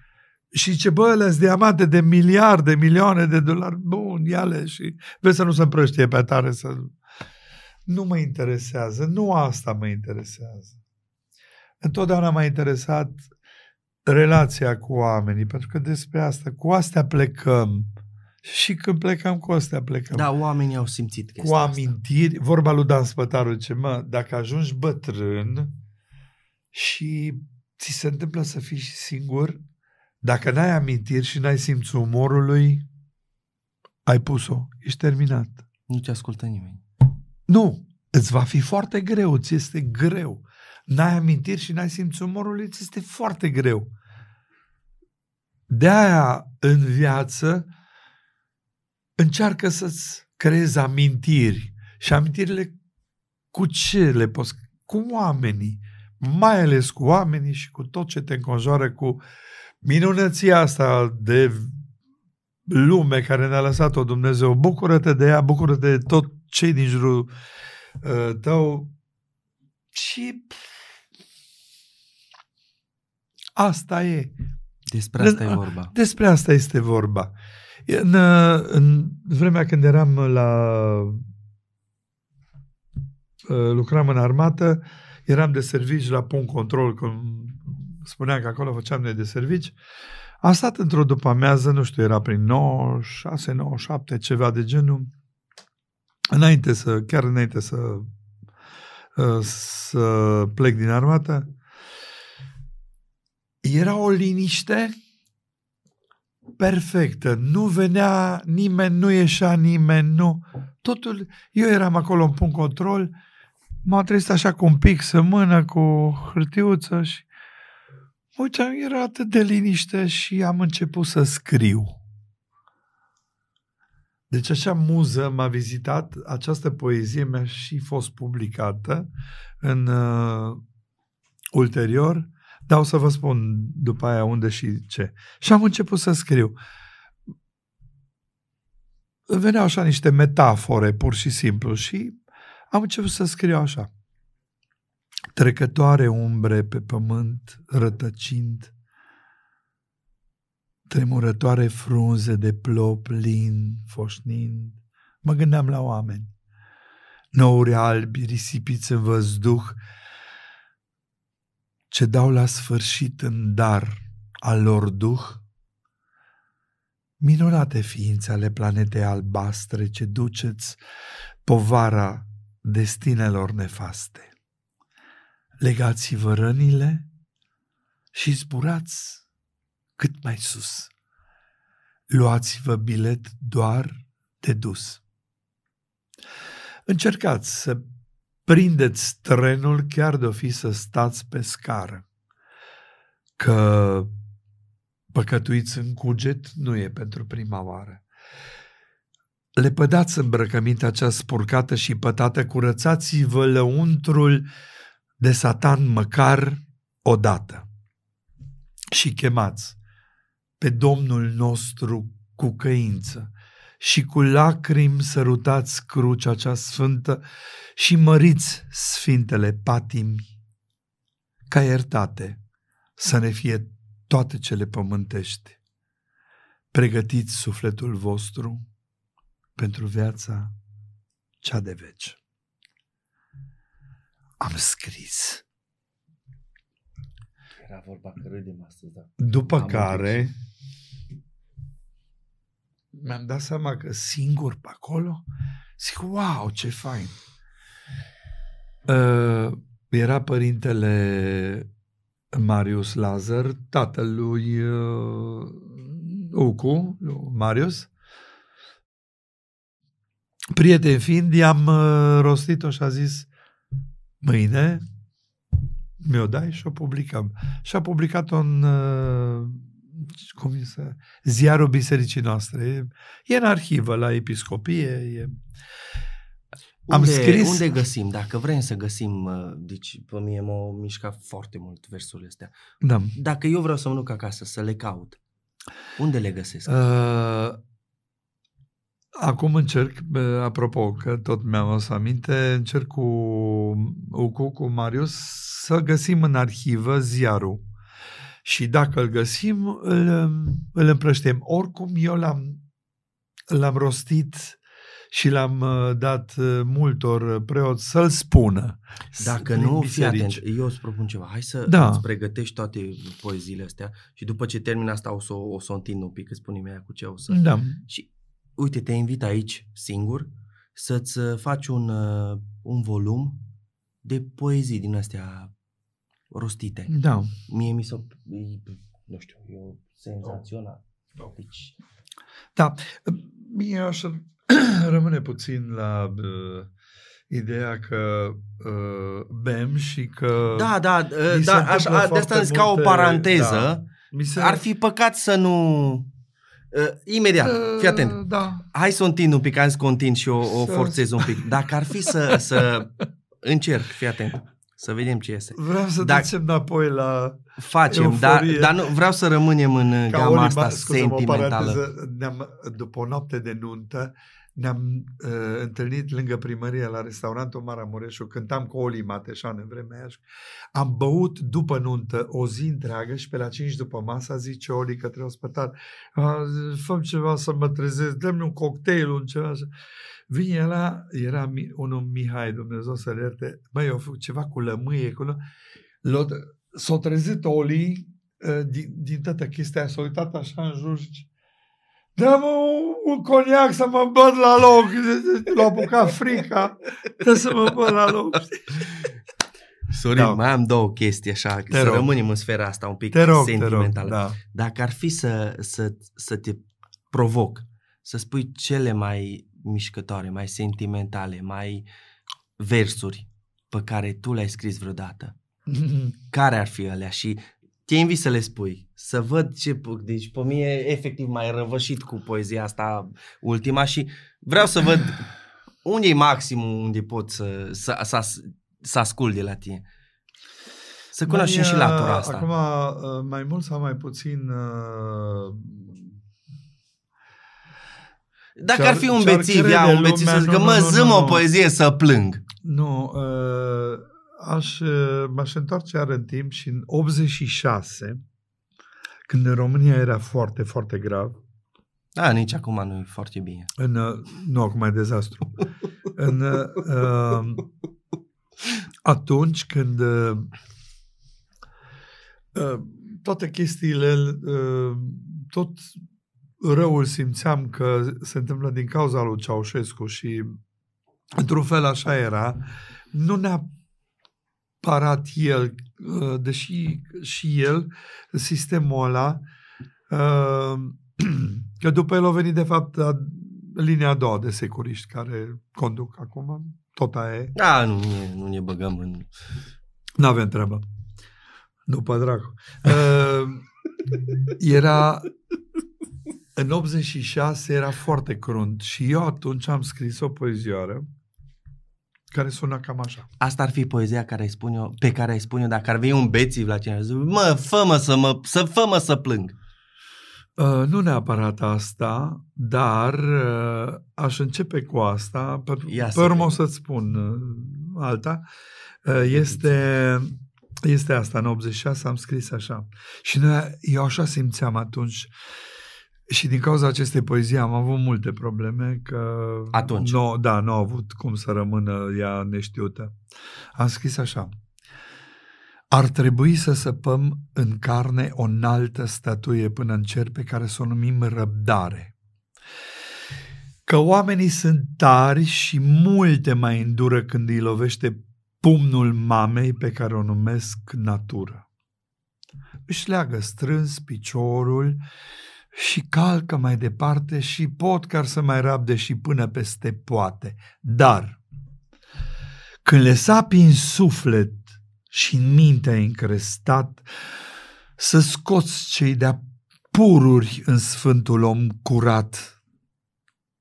Și ce bă, le diamante de miliarde, milioane de dolari, bun, ia și vezi să nu se împrăștie pe tare să... Nu mă interesează, nu asta mă interesează. Întotdeauna m-a interesat relația cu oamenii, pentru că despre asta, cu astea plecăm. Și când plecăm, cu astea plecăm. Da, oamenii au simțit că. Cu amintiri, asta. vorba lui Dan Spătaru, ce mă, dacă ajungi bătrân și ți se întâmplă să fii singur, dacă n-ai amintiri și n-ai simțul umorului, ai pus-o, ești terminat. Nu te ascultă nimeni. Nu, îți va fi foarte greu, ți este greu n-ai amintiri și n-ai simțul umorului, ți este foarte greu. De aia, în viață, încearcă să-ți creezi amintiri. Și amintirile cu ce le poți? Cu oamenii. Mai ales cu oamenii și cu tot ce te înconjoară cu minunăția asta de lume care ne-a lăsat-o Dumnezeu. Bucură-te de ea, bucură-te de tot cei din jurul uh, tău. Și pf, Asta e. Despre asta de- e vorba. Despre asta este vorba. În, în vremea când eram la ă, lucram în armată, eram de servici la pun control, cum spuneam că acolo făceam noi de servici, a stat într-o după-amiază, nu știu, era prin 96, 97, ceva de genul, înainte să, chiar înainte să, ă, să plec din armată, era o liniște perfectă. Nu venea nimeni, nu ieșea nimeni, nu. Totul, eu eram acolo în punct control, m-a trezit așa cu un pic să mână, cu hârtiuță și uite era atât de liniște și am început să scriu. Deci așa muză m-a vizitat, această poezie mi-a și fost publicată în uh, ulterior dar o să vă spun după aia unde și ce. Și am început să scriu. Îmi veneau așa niște metafore, pur și simplu, și am început să scriu așa. Trecătoare umbre pe pământ, rătăcind, tremurătoare frunze de plop, lin, foșnind, mă gândeam la oameni. Nouri albi risipiți în văzduh, ce dau la sfârșit în dar al lor duh, minunate ființe ale planetei albastre ce duceți povara destinelor nefaste. Legați-vă rănile și zburați cât mai sus. Luați-vă bilet doar de dus. Încercați să prindeți trenul chiar de-o fi să stați pe scară. Că păcătuiți în cuget nu e pentru prima oară. Lepădați îmbrăcămintea cea spurcată și pătată, curățați-vă lăuntrul de satan măcar odată și chemați pe Domnul nostru cu căință și cu lacrimi sărutați crucea cea sfântă și măriți sfintele patimi, ca iertate să ne fie toate cele pământești. Pregătiți sufletul vostru pentru viața cea de veci. Am scris. Era vorba că râdem astăzi, da. După Am care, mi-am dat seama că singur pe acolo, zic, wow, ce fain. Uh, era părintele Marius Lazar, tatălui uh, Ucu, Marius. Prieten fiind, i-am uh, rostit-o și a zis, mâine mi-o dai și o publicăm. Și a publicat-o în uh, cum să, ziarul bisericii noastre. E, e în arhivă la episcopie. E... Am unde, scris... unde găsim? Dacă vrem să găsim, uh, deci pe mie m-au mișcat foarte mult versurile astea. Da. Dacă eu vreau să mă duc acasă, să le caut, unde le găsesc? Uh, acum încerc, apropo, că tot mi-am adus aminte, încerc cu Ucu, cu Marius, să găsim în arhivă ziarul și dacă îl găsim, îl, um, îl împrăștem. Oricum, eu l-am, l-am rostit și l-am uh, dat uh, multor uh, preoți să-l spună. Dacă nu, fii atent, eu îți propun ceva. Hai să da. îți pregătești toate poeziile astea și după ce termin asta o să o, o întind un pic, că spune mea cu ce o să... Da. Și uite, te invit aici singur să-ți faci un, un volum de poezii din astea rostite. Da. Mie mi s se... Nu știu, e senzațional. Da. Deci... Da. Mie aș rămâne puțin la uh, ideea că uh, bem și că... Da, da, uh, da aș, a, de asta zic ca o paranteză. Da. Se... Ar fi păcat să nu... Uh, imediat, uh, fii atent. Da. Hai să o întind un pic, hai să continu și o, o forțez un pic. Dacă ar fi să, să încerc, fii atent. Să vedem ce este. Vreau să Dacă ducem înapoi la Facem, euforie. dar, dar nu, vreau să rămânem în gama asta sentimentală. Paranteză, ne-am, după o noapte de nuntă, ne-am uh, întâlnit lângă primărie la restaurantul Maramureșu, cântam cu Oli Mateșan în vremea aia. Am băut după nuntă o zi întreagă și pe la 5 după masa zice Oli către ospătar, fă ceva să mă trezesc, dăm un cocktail, un ceva așa. Vine la, era unul Mihai, Dumnezeu să-l ierte, băi, eu făcut ceva cu lămâie, cu lămâie. S-a trezit Oli uh, din, din toată chestia, s-a uitat așa în jur și Dă-mă un, coniac să mă băd la loc. L-a apucat frica. Dă să mă băd la loc. Sorin, da. mai am două chestii așa, te să rog. rămânem în sfera asta un pic te rog, sentimentală. Te rog, da. Dacă ar fi să, să, să te provoc, să spui cele mai mișcătoare, mai sentimentale, mai versuri pe care tu le-ai scris vreodată, care ar fi alea și te invit să le spui, să văd ce... Deci pe mine efectiv mai răvășit cu poezia asta ultima și vreau să văd unde e maximul unde pot să, să, să, să ascult de la tine. Să cunoști și latura uh, asta. Acum, uh, mai mult sau mai puțin... Uh... Dacă ar fi un bețiv, ia un bețiv să zică, mă, zâm o poezie să plâng. Nu, uh aș, eh, m-aș întoarce iar în timp și în 86, când în România era foarte, foarte grav. Da, nici acum nu e foarte bine. În, eh, nu, acum e dezastru. în, uh, atunci când uh, toate chestiile, uh, tot răul simțeam că se întâmplă din cauza lui Ceaușescu și într-un fel așa era, nu ne-a parat el, uh, deși și el, sistemul ăla, uh, că după el a venit, de fapt, linia a doua de securiști care conduc acum, tot aia e. Da, nu nu, nu ne băgăm în... Nu avem treabă. După dracu. Uh, era în 86 era foarte crunt și eu atunci am scris o poezioară care sună cam așa. Asta ar fi poezia care ai spune pe care ai spune o dacă ar veni un bețiv la cine. zic, mă, fă să mă, să fă mă să plâng. Uh, nu neapărat asta, dar uh, aș începe cu asta, pe, Ia pe urmă o să-ți spun uh, alta. Uh, este, este asta, în 86 am scris așa. Și noi, eu așa simțeam atunci, uh, și din cauza acestei poezii am avut multe probleme că Atunci. Nu, da, nu a avut cum să rămână ea neștiută. Am scris așa. Ar trebui să săpăm în carne o înaltă statuie până în cer pe care să o numim răbdare. Că oamenii sunt tari și multe mai îndură când îi lovește pumnul mamei pe care o numesc natură. Își leagă strâns piciorul și calcă mai departe și pot ca să mai rabde și până peste poate. Dar când le sapi în suflet și în mintea încrestat, să scoți cei de-a pururi în sfântul om curat,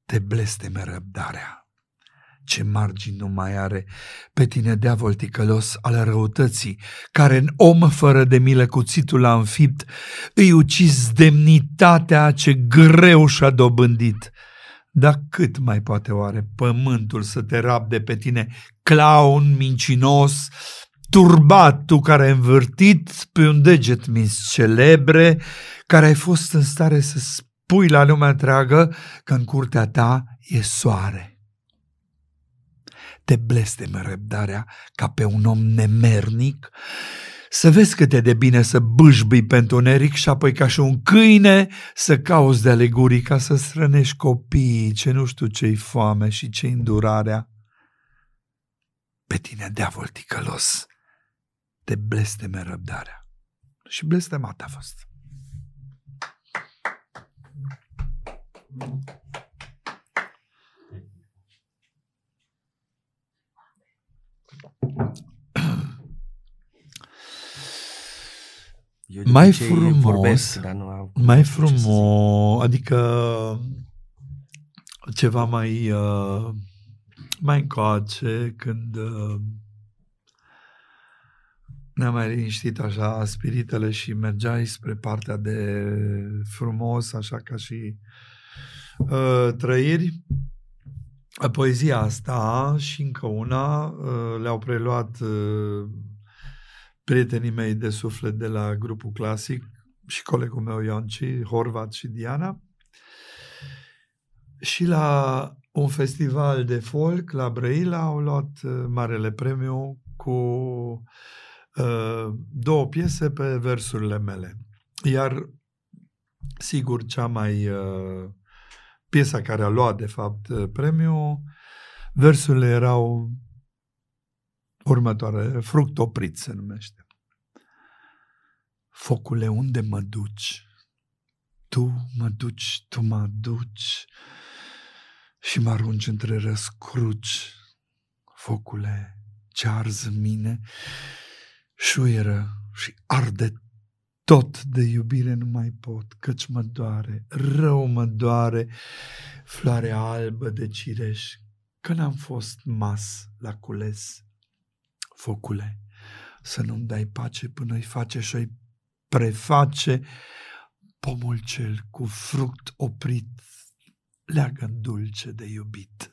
te blesteme răbdarea ce margini nu mai are pe tine deavol ticălos al răutății, care în om fără de milă cuțitul a înfipt, îi ucis demnitatea ce greu și-a dobândit. Dar cât mai poate oare pământul să te rabde pe tine, clown mincinos, turbat tu care ai învârtit pe un deget mis celebre, care ai fost în stare să spui la lumea întreagă că în curtea ta e soare te blesteme răbdarea ca pe un om nemernic, să vezi cât e de bine să bâșbii pentru neric și apoi ca și un câine să cauți de alegurii ca să strănești copiii, ce nu știu ce-i foame și ce îndurarea. Pe tine, deavol ticălos, te blesteme răbdarea. Și blestemat a fost. Thank you. Eu mai frumos, vorbesc, dar nu am mai frumos, adică ceva mai uh, mai încoace când uh, ne-am mai liniștit așa spiritele și mergeai spre partea de frumos, așa ca și uh, trăiri poezia asta și încă una uh, le-au preluat uh, prietenii mei de suflet de la grupul clasic și colegul meu Ionci, Horvat și Diana. Și la un festival de folk la Brăila au luat uh, Marele Premiu cu două piese pe versurile mele. Iar, sigur, cea mai uh, piesa care a luat, de fapt, uh, premiul, versurile erau următoare, fruct oprit se numește. Focule, unde mă duci? Tu mă duci, tu mă duci și mă arunci între răscruci. Focule, ce arzi în mine, șuieră și arde tot de iubire nu mai pot, căci mă doare, rău mă doare, floarea albă de cireș, că n-am fost mas la cules. Focule, să nu-mi dai pace până îi face și-i preface pomul cel cu fruct oprit, leagă dulce de iubit.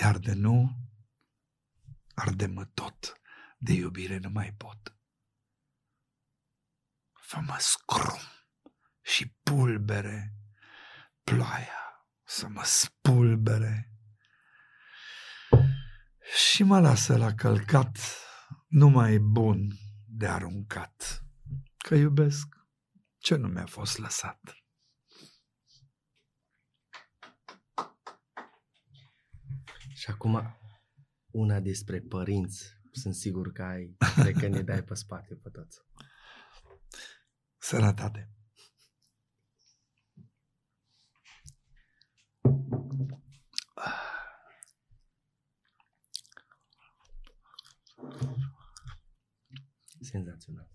Iar de nu, arde-mă tot, de iubire nu mai pot fă-mă scrum și pulbere ploaia să mă spulbere. Și mă lasă la călcat numai bun de aruncat, că iubesc ce nu mi-a fost lăsat. Și acum una despre părinți. Sunt sigur că ai de când ne dai pe spate pe toți sănătate. Senzațional.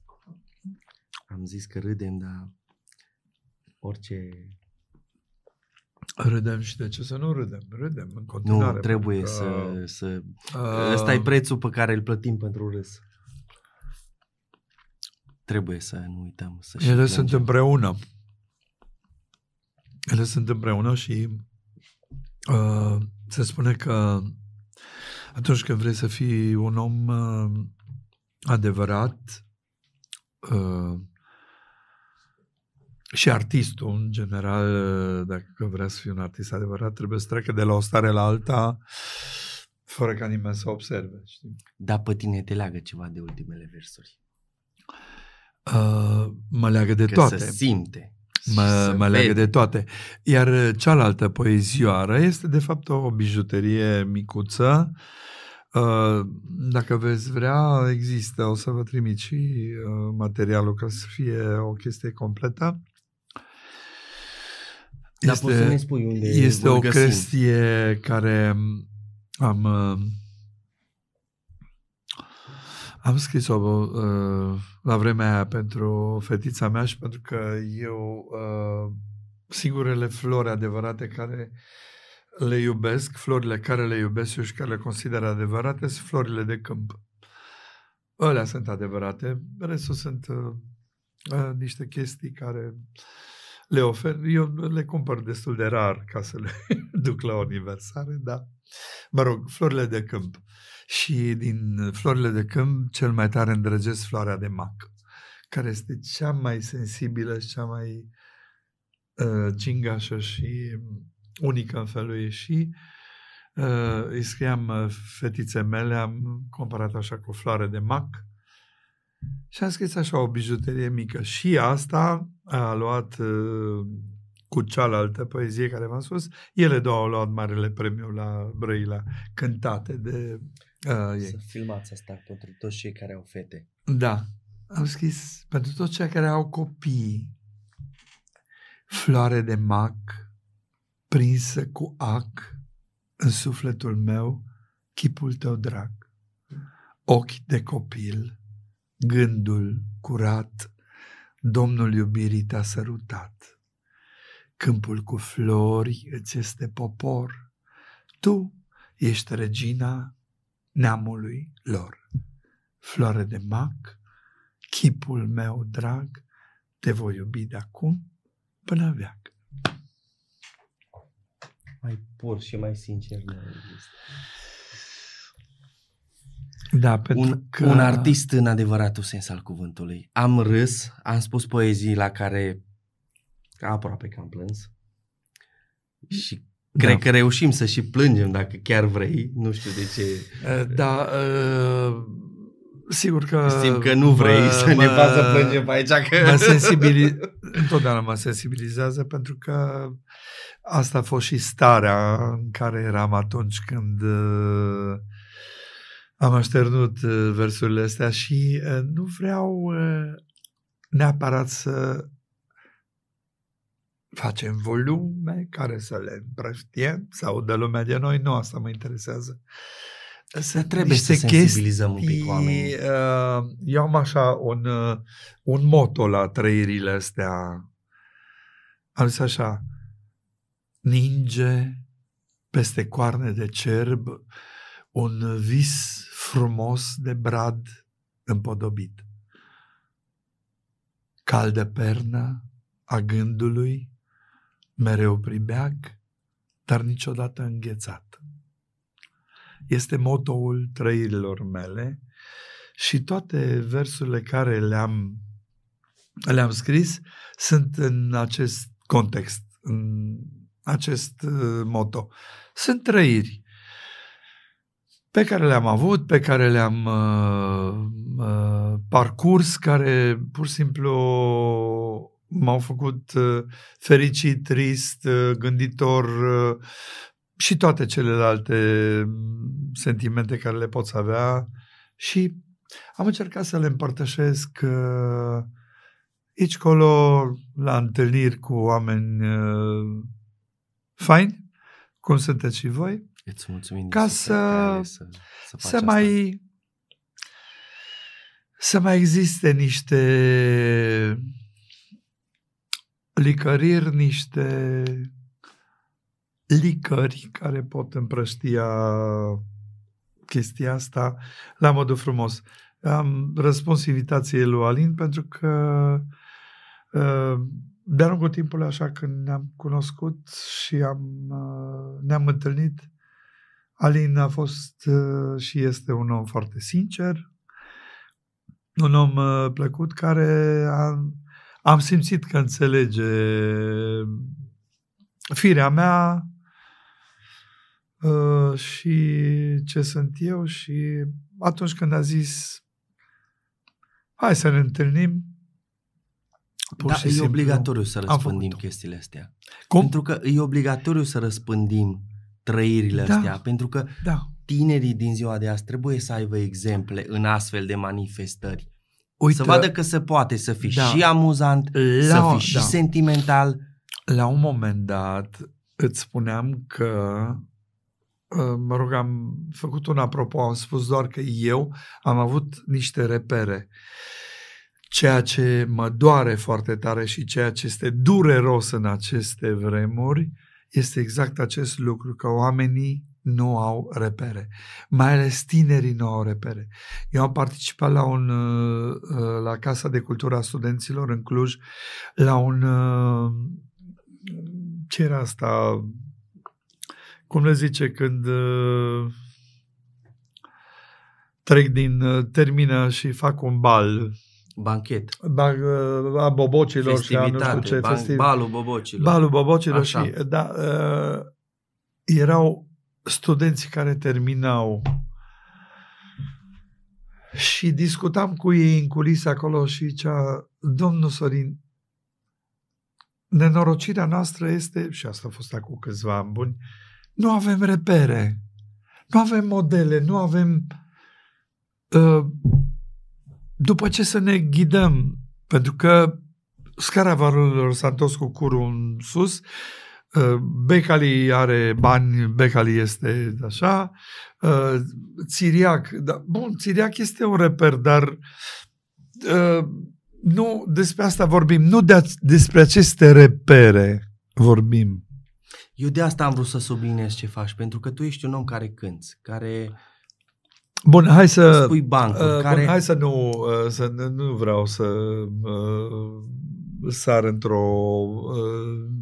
Am zis că râdem, dar orice... Râdem și de ce să nu râdem? Râdem în continuare. Nu, trebuie că... să... să... Uh... Ăsta e prețul pe care îl plătim pentru râs trebuie să nu uităm. Să Ele plângem. sunt împreună. Ele sunt împreună și uh, se spune că atunci când vrei să fii un om uh, adevărat uh, și artistul, în general, uh, dacă vrea să fii un artist adevărat, trebuie să treacă de la o stare la alta fără ca nimeni să observe. Știi? Da, pe tine te leagă ceva de ultimele versuri uh, mă leagă de că toate. Se simte. Mă, mă leagă de toate. Iar cealaltă poezioară este de fapt o bijuterie micuță. Uh, dacă veți vrea, există, o să vă trimit și uh, materialul ca să fie o chestie completă. Da, este, Dar poți să ne spui unde Este o găsim. chestie care am uh, am scris-o uh, la vremea aia pentru fetița mea și pentru că eu uh, singurele flori adevărate care le iubesc, florile care le iubesc eu și care le consider adevărate sunt florile de câmp. Ălea sunt adevărate, restul sunt uh, uh, niște chestii care le ofer. Eu le cumpăr destul de rar ca să le duc la o aniversare, dar, mă rog, florile de câmp. Uh, și din florile de câmp cel mai tare îndrăgesc floarea de mac, care este cea mai sensibilă și cea mai uh, gingașă și unică în felul ei și uh, îi scriam ă, fetițe mele, am comparat așa cu floare de mac și am scris așa o bijuterie mică și asta a luat uh, cu cealaltă poezie care v-am spus, ele două au luat marele premiu la Brăila, cântate de uh, Să filmați asta pentru toți cei care au fete. Da. Am scris pentru toți cei care au copii. Floare de mac prinsă cu ac în sufletul meu, chipul tău drag. Ochi de copil, gândul curat, Domnul iubirii te-a sărutat. Câmpul cu flori îți este popor, tu ești regina neamului lor. Floare de mac, chipul meu drag, te voi iubi de acum până veac. Mai pur și mai sincer Da, pentru un, că... un artist în adevăratul sens al cuvântului. Am râs, am spus poezii la care aproape că am plâns și Cred da. că reușim să și plângem dacă chiar vrei. Nu știu de ce. Uh, da, uh, sigur că... Simt că nu vrei mă, să ne facă să plângem aici. Că... Mă sensibiliz... Întotdeauna mă sensibilizează pentru că asta a fost și starea în care eram atunci când uh, am așternut uh, versurile astea și nu vreau neapărat să facem volume care să le împrăștiem sau de lumea de noi, nu asta mă interesează. Să trebuie să sensibilizăm chestii, un pic uh, oamenii. Eu am așa un, uh, un moto la trăirile astea. Am zis așa, ninge peste coarne de cerb un vis frumos de brad împodobit. Cal de pernă a gândului mereu pribeag, dar niciodată înghețat. Este motoul trăirilor mele și toate versurile care le-am, le-am scris sunt în acest context, în acest uh, moto. Sunt trăiri pe care le-am avut, pe care le-am uh, uh, parcurs, care pur și simplu m-au făcut uh, fericit, trist, uh, gânditor uh, și toate celelalte mm, sentimente care le poți avea și am încercat să le împărtășesc aici colo la întâlniri cu oameni faini, cum sunteți și voi, Îți mulțumim ca să, să, să, să mai asta. să mai existe niște licăriri, niște licări care pot împrăștia chestia asta la modul frumos. Am răspuns invitației lui Alin pentru că uh, de-a lungul timpului, așa când ne-am cunoscut și am, uh, ne-am întâlnit, Alin a fost uh, și este un om foarte sincer, un om plăcut care a am simțit că înțelege firea mea uh, și ce sunt eu și atunci când a zis hai să ne întâlnim, Pur da, și e simplu, obligatoriu să răspândim chestiile astea. Cum? Pentru că e obligatoriu să răspândim trăirile da. astea, pentru că da. tinerii din ziua de azi trebuie să aibă exemple în astfel de manifestări. Uite, să vadă că se poate să fii da, și amuzant, la, să fii și da. sentimental. La un moment dat îți spuneam că uh, mă rog, am făcut un apropo, am spus doar că eu am avut niște repere. Ceea ce mă doare foarte tare și ceea ce este dureros în aceste vremuri este exact acest lucru, că oamenii nu au repere. Mai ales tinerii nu au repere. Eu am participat la un uh, uh, la Casa de cultură a Studenților în Cluj la un uh, ce era asta? Cum le zice când trec din termină și fac un bal banchet. Ba, a bobocilor și a nu știu ce, ban, balul bobocilor. Balul bobocilor Așa. și da, erau studenți care terminau și discutam cu ei în culise acolo și zicea, domnul Sorin, nenorocirea noastră este, și asta a fost acum câțiva ani buni, nu avem repere, nu avem modele, nu avem uh, după ce să ne ghidăm, pentru că scara valorilor s-a întors cu curul în sus Uh, Becali are bani, Becali este așa, Țiriac, uh, da, bun, Țiriac este un reper, dar uh, nu despre asta vorbim, nu de a, despre aceste repere vorbim. Eu de asta am vrut să subliniez ce faci, pentru că tu ești un om care cânți, care Bun, hai să spui bancul, uh, care... bun, hai să nu uh, să nu vreau să uh, sar într-o uh,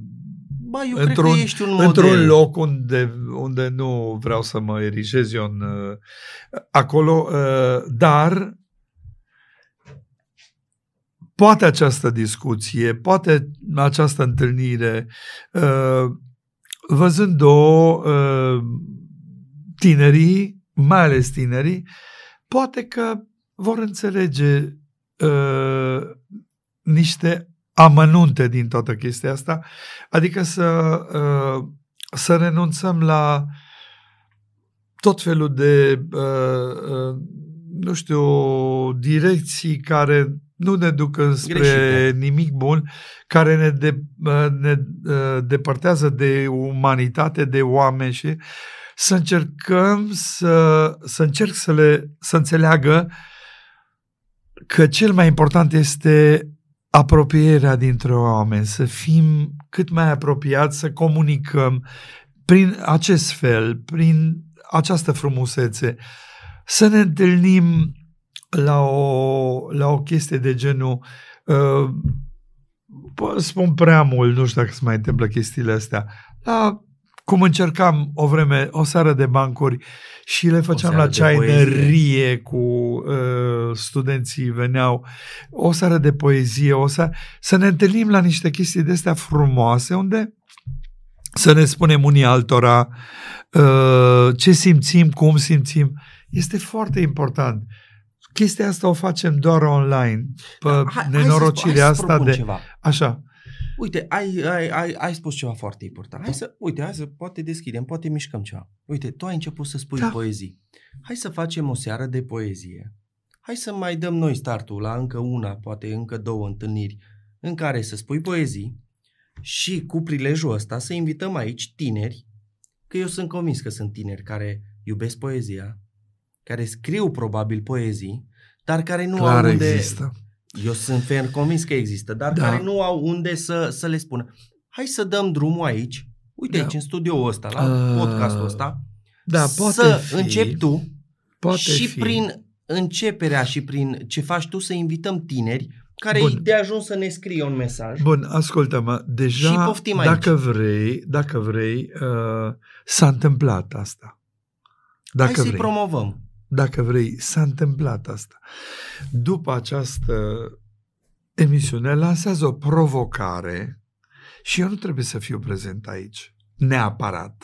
Ba, eu într-un, cred că ești un model. Într-un loc unde, unde nu vreau să mă erigez eu în, uh, acolo, uh, dar poate această discuție, poate această întâlnire, uh, văzând-o tinerii, mai ales tinerii, poate că vor înțelege niște amănunte din toată chestia asta, adică să, uh, să renunțăm la tot felul de, uh, uh, nu știu, direcții care nu ne duc înspre Greșite. nimic bun, care ne, de, ne depărtează de umanitate, de oameni și să încercăm să, să încerc să le să înțeleagă că cel mai important este apropierea dintre oameni, să fim cât mai apropiați, să comunicăm prin acest fel, prin această frumusețe, să ne întâlnim la o, la o chestie de genul uh, spun prea mult, nu știu dacă se mai întâmplă chestiile astea, la cum încercam o vreme, o seară de bancuri și le făceam la ceainărie cu uh, studenții veneau, o seară de poezie, o seară, să ne întâlnim la niște chestii de astea frumoase unde să ne spunem unii altora uh, ce simțim, cum simțim. Este foarte important. Chestia asta o facem doar online. Pe da, hai, nenorocirea hai, spun, asta de... Ceva. Așa uite, ai, ai, ai, ai spus ceva foarte important. Hai da. să, uite, hai să poate deschidem, poate mișcăm ceva. Uite, tu ai început să spui da. poezii. Hai să facem o seară de poezie. Hai să mai dăm noi startul la încă una, poate încă două întâlniri în care să spui poezii și cu prilejul ăsta să invităm aici tineri, că eu sunt convins că sunt tineri care iubesc poezia, care scriu probabil poezii, dar care nu Clar au unde... există eu sunt ferm convins că există, dar da. care nu au unde să, să le spună. Hai să dăm drumul aici, uite da. aici, în studioul ăsta, la uh, podcastul ăsta, da, poate să fi. începi tu poate și fi. prin începerea și prin ce faci tu să invităm tineri care Bun. de ajuns să ne scrie un mesaj. Bun, ascultă-mă, deja dacă aici. vrei, dacă vrei, uh, s-a întâmplat asta. Dacă Hai să-i vrei. promovăm dacă vrei, s-a întâmplat asta. După această emisiune, lansează o provocare și eu nu trebuie să fiu prezent aici, neapărat.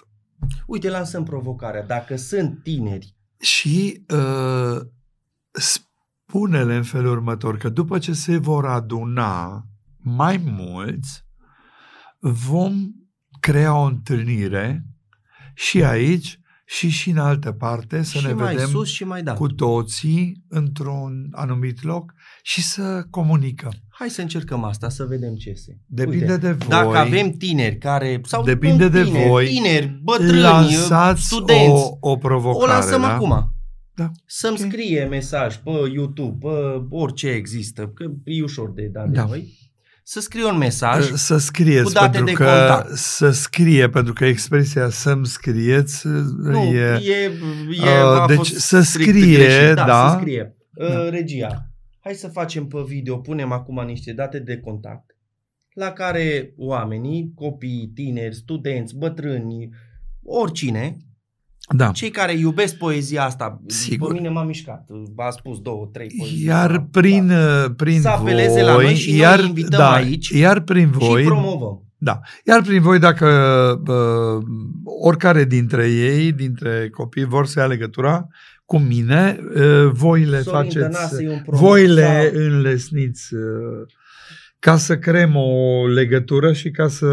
Uite, lansăm provocarea. Dacă sunt tineri. Și uh, spune-le în felul următor că după ce se vor aduna mai mulți, vom crea o întâlnire și aici și și în altă parte, să și ne mai vedem sus și mai cu toții într-un anumit loc și să comunicăm. Hai să încercăm asta, să vedem ce se. Depinde Uite, de voi. Dacă avem tineri care sau depinde tineri, de voi. Tineri, bătrâni, studenți. O, o provocare, O lansăm da? acum. Da. Să-mi okay. scrie mesaj pe YouTube, pe orice există, că e ușor de dat da. de noi să scrie un mesaj să scrieți, cu date pentru de că, contact. Să scrie, pentru că expresia să-mi scrieți uh, nu, e... e, e uh, deci să scrie, greșit, da, da. Să da. scrie. Uh, da. Regia, hai să facem pe video, punem acum niște date de contact la care oamenii, copii, tineri, studenți, bătrâni, oricine, da. Cei care iubesc poezia asta, Sigur. pe mine m-a mișcat. V-a spus două, trei poezii. Iar da. prin, da. Uh, prin Să apeleze voi, la noi și iar, noi invităm da, aici iar prin voi, și promovăm. Da. Iar prin voi, dacă uh, oricare dintre ei, dintre copii, vor să ia legătura cu mine, uh, voi le Sorin faceți, voi le sau... înlesniți uh, ca să creăm o legătură și ca să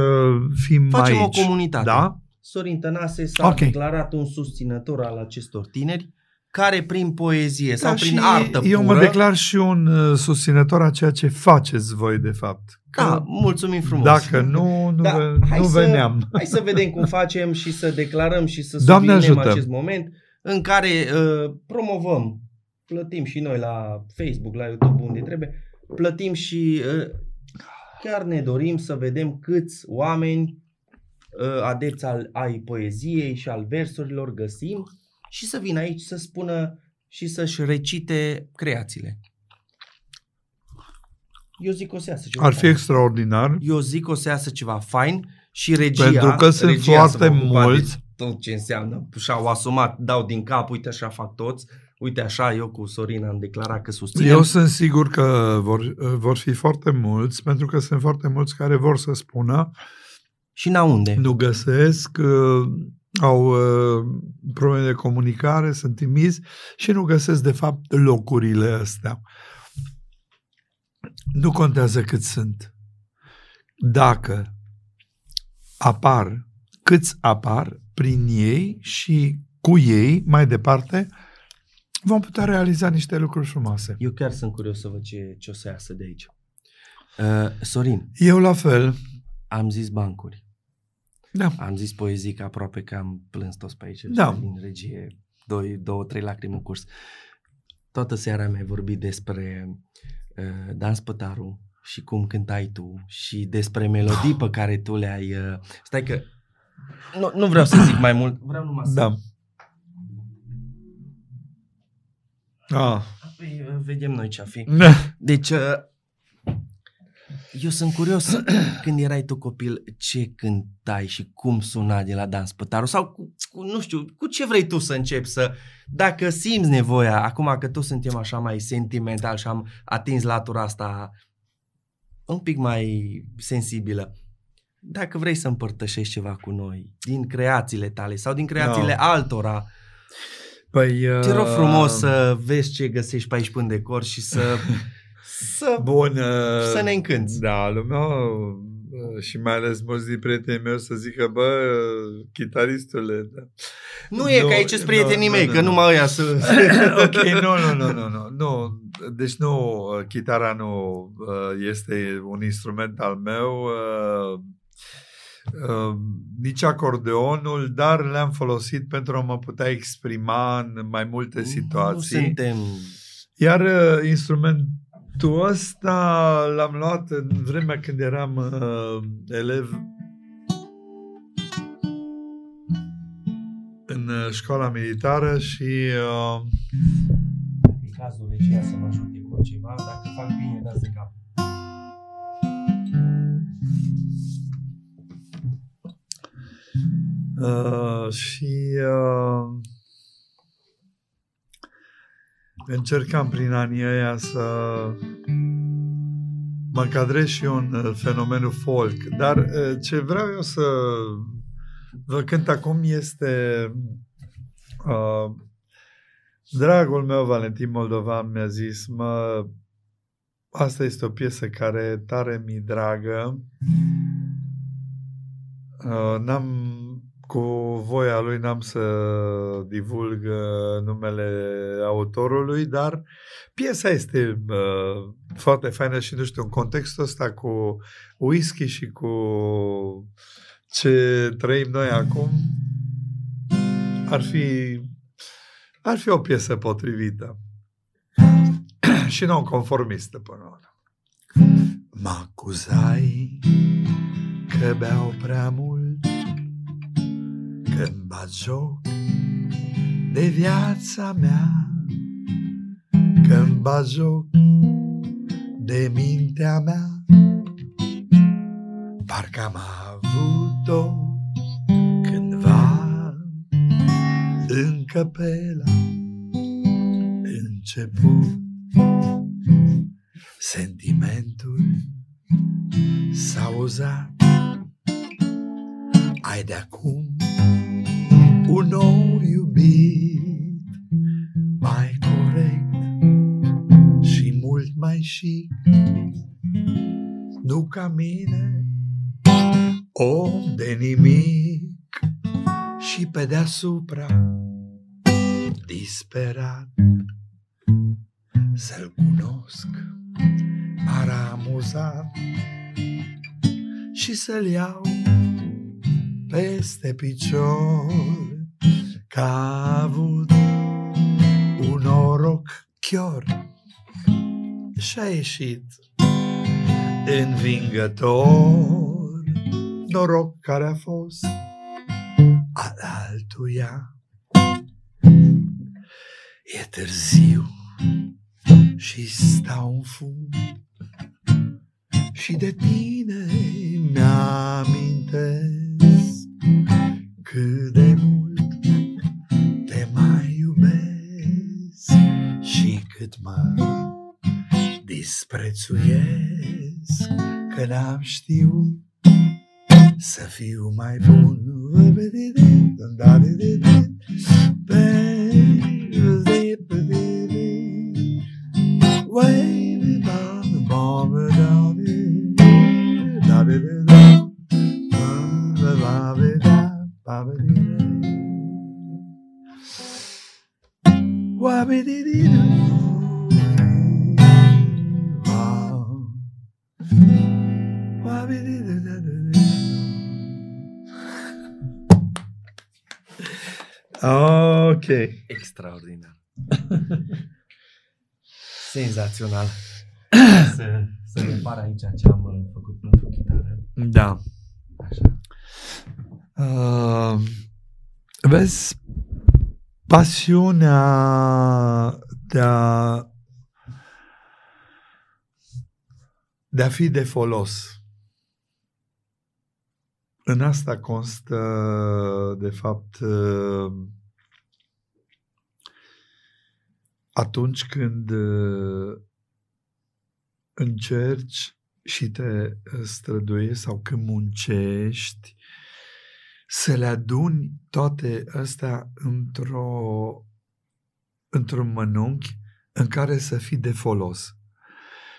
fim Facem aici. Facem o comunitate. Da? Sorin Tănase s-a okay. declarat un susținător al acestor tineri care prin poezie da, sau prin artă pură... Eu mă declar și un uh, susținător a ceea ce faceți voi, de fapt. Da, mulțumim frumos. Dacă nu, nu, da, ve- hai nu Să, hai să vedem cum facem și să declarăm și să subliniem acest moment în care uh, promovăm, plătim și noi la Facebook, la YouTube, unde trebuie, plătim și uh, chiar ne dorim să vedem câți oameni Ă, adepți al, ai poeziei și al versurilor găsim și să vină aici să spună și să-și recite creațiile. Eu zic o seasă ceva Ar fi fain. extraordinar. Eu zic o seasă ceva fain și regia... Pentru că sunt regia foarte mulți. Tot ce înseamnă. Și-au asumat, dau din cap, uite așa fac toți. Uite așa, eu cu Sorina am declarat că susțin. Eu sunt sigur că vor, vor fi foarte mulți, pentru că sunt foarte mulți care vor să spună uh, și unde? Nu găsesc, uh, au uh, probleme de comunicare, sunt timizi și nu găsesc, de fapt, locurile astea. Nu contează cât sunt. Dacă apar, câți apar prin ei și cu ei, mai departe, vom putea realiza niște lucruri frumoase. Eu chiar sunt curios să văd ce, ce o să iasă de aici. Uh, Sorin. Eu la fel. Am zis bancuri. Da. Am zis poezii că aproape că am plâns toți pe aici da. din regie. Doi, două, trei lacrimi în curs. Toată seara mi-ai vorbit despre uh, Dan Spătaru și cum cântai tu și despre melodii pe care tu le-ai... Uh, stai că nu, nu vreau să zic mai mult, vreau numai să... Da. Ah. Păi, uh, vedem noi ce-a fi. Da. Deci, uh, eu sunt curios, când erai tu copil, ce cântai și cum suna de la dans pătaru? Sau, cu, cu, nu știu, cu ce vrei tu să începi să... Dacă simți nevoia, acum că toți suntem așa mai sentimental și am atins latura asta un pic mai sensibilă, dacă vrei să împărtășești ceva cu noi, din creațiile tale sau din creațiile no. altora, Păi, uh... Te rog frumos uh, să vezi ce găsești pe aici până de cor și să să, Bun, uh, să ne încânți. Da, lumea uh, și mai ales mulți din prietenii mei să zică, bă, chitaristule. Da. Nu e că aici sunt prietenii mei, nu, că nu, numai ăia să... ok, nu, nu, nu, nu, nu. Deci nu, uh, chitara nu este un instrument al meu, nici acordeonul, dar le-am folosit pentru a mă putea exprima în mai multe situații. Nu suntem... Iar instrument tu ăsta l-am luat în vremea când eram uh, elev în uh, școala militară și uh, în cazul de ceea să mă ajute cu ceva, dacă fac bine, dați de cap. Uh, și uh, încercam prin anii aia să mă cadrez și eu în uh, fenomenul folk, dar uh, ce vreau eu să vă cânt acum este uh, dragul meu Valentin Moldovan mi-a zis mă, asta este o piesă care tare mi dragă uh, n-am cu voia lui n-am să divulg uh, numele autorului, dar piesa este uh, foarte faină și, nu știu, în contextul ăsta cu whisky și cu ce trăim noi acum, ar fi, ar fi o piesă potrivită și non-conformistă până la urmă. Mă acuzai că beau prea mult când bat joc de viața mea, când bat joc de mintea mea, parcă am avut-o cândva în pe început. Sentimentul s-a uzat ai de acum un nou iubit mai corect și mult mai chic, nu ca mine, om de nimic și pe deasupra disperat să-l cunosc ar amuzat și să-l iau peste picior Că a avut un noroc chior Și a ieșit învingător Noroc care a fost al altuia E târziu și stau în fum Și de tine mi-amintesc cât de mult te mai iubesc și cât mă disprețuiesc că n-am știut să fiu mai bun. Way. Ok. Extraordinar. Senzațional. Să, să repar aici ce am uh, făcut pentru chitară. Da. Așa. Uh, vezi, pasiunea de a, de a fi de folos. În asta constă, de fapt, uh, atunci când uh, încerci și te străduiești sau când muncești să le aduni toate astea într-o, într-un mănunchi în care să fii de folos.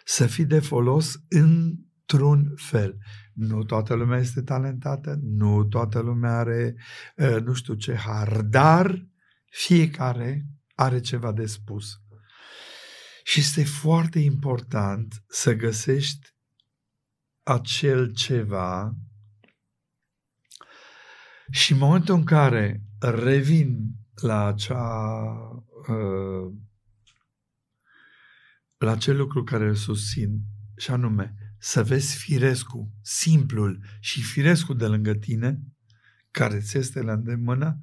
Să fii de folos într-un fel. Nu toată lumea este talentată, nu toată lumea are ă, nu știu ce har, dar fiecare are ceva de spus. Și este foarte important să găsești acel ceva și în momentul în care revin la acea uh, la acel lucru care îl susțin și anume să vezi firescul, simplul și firescul de lângă tine care ți este la îndemână,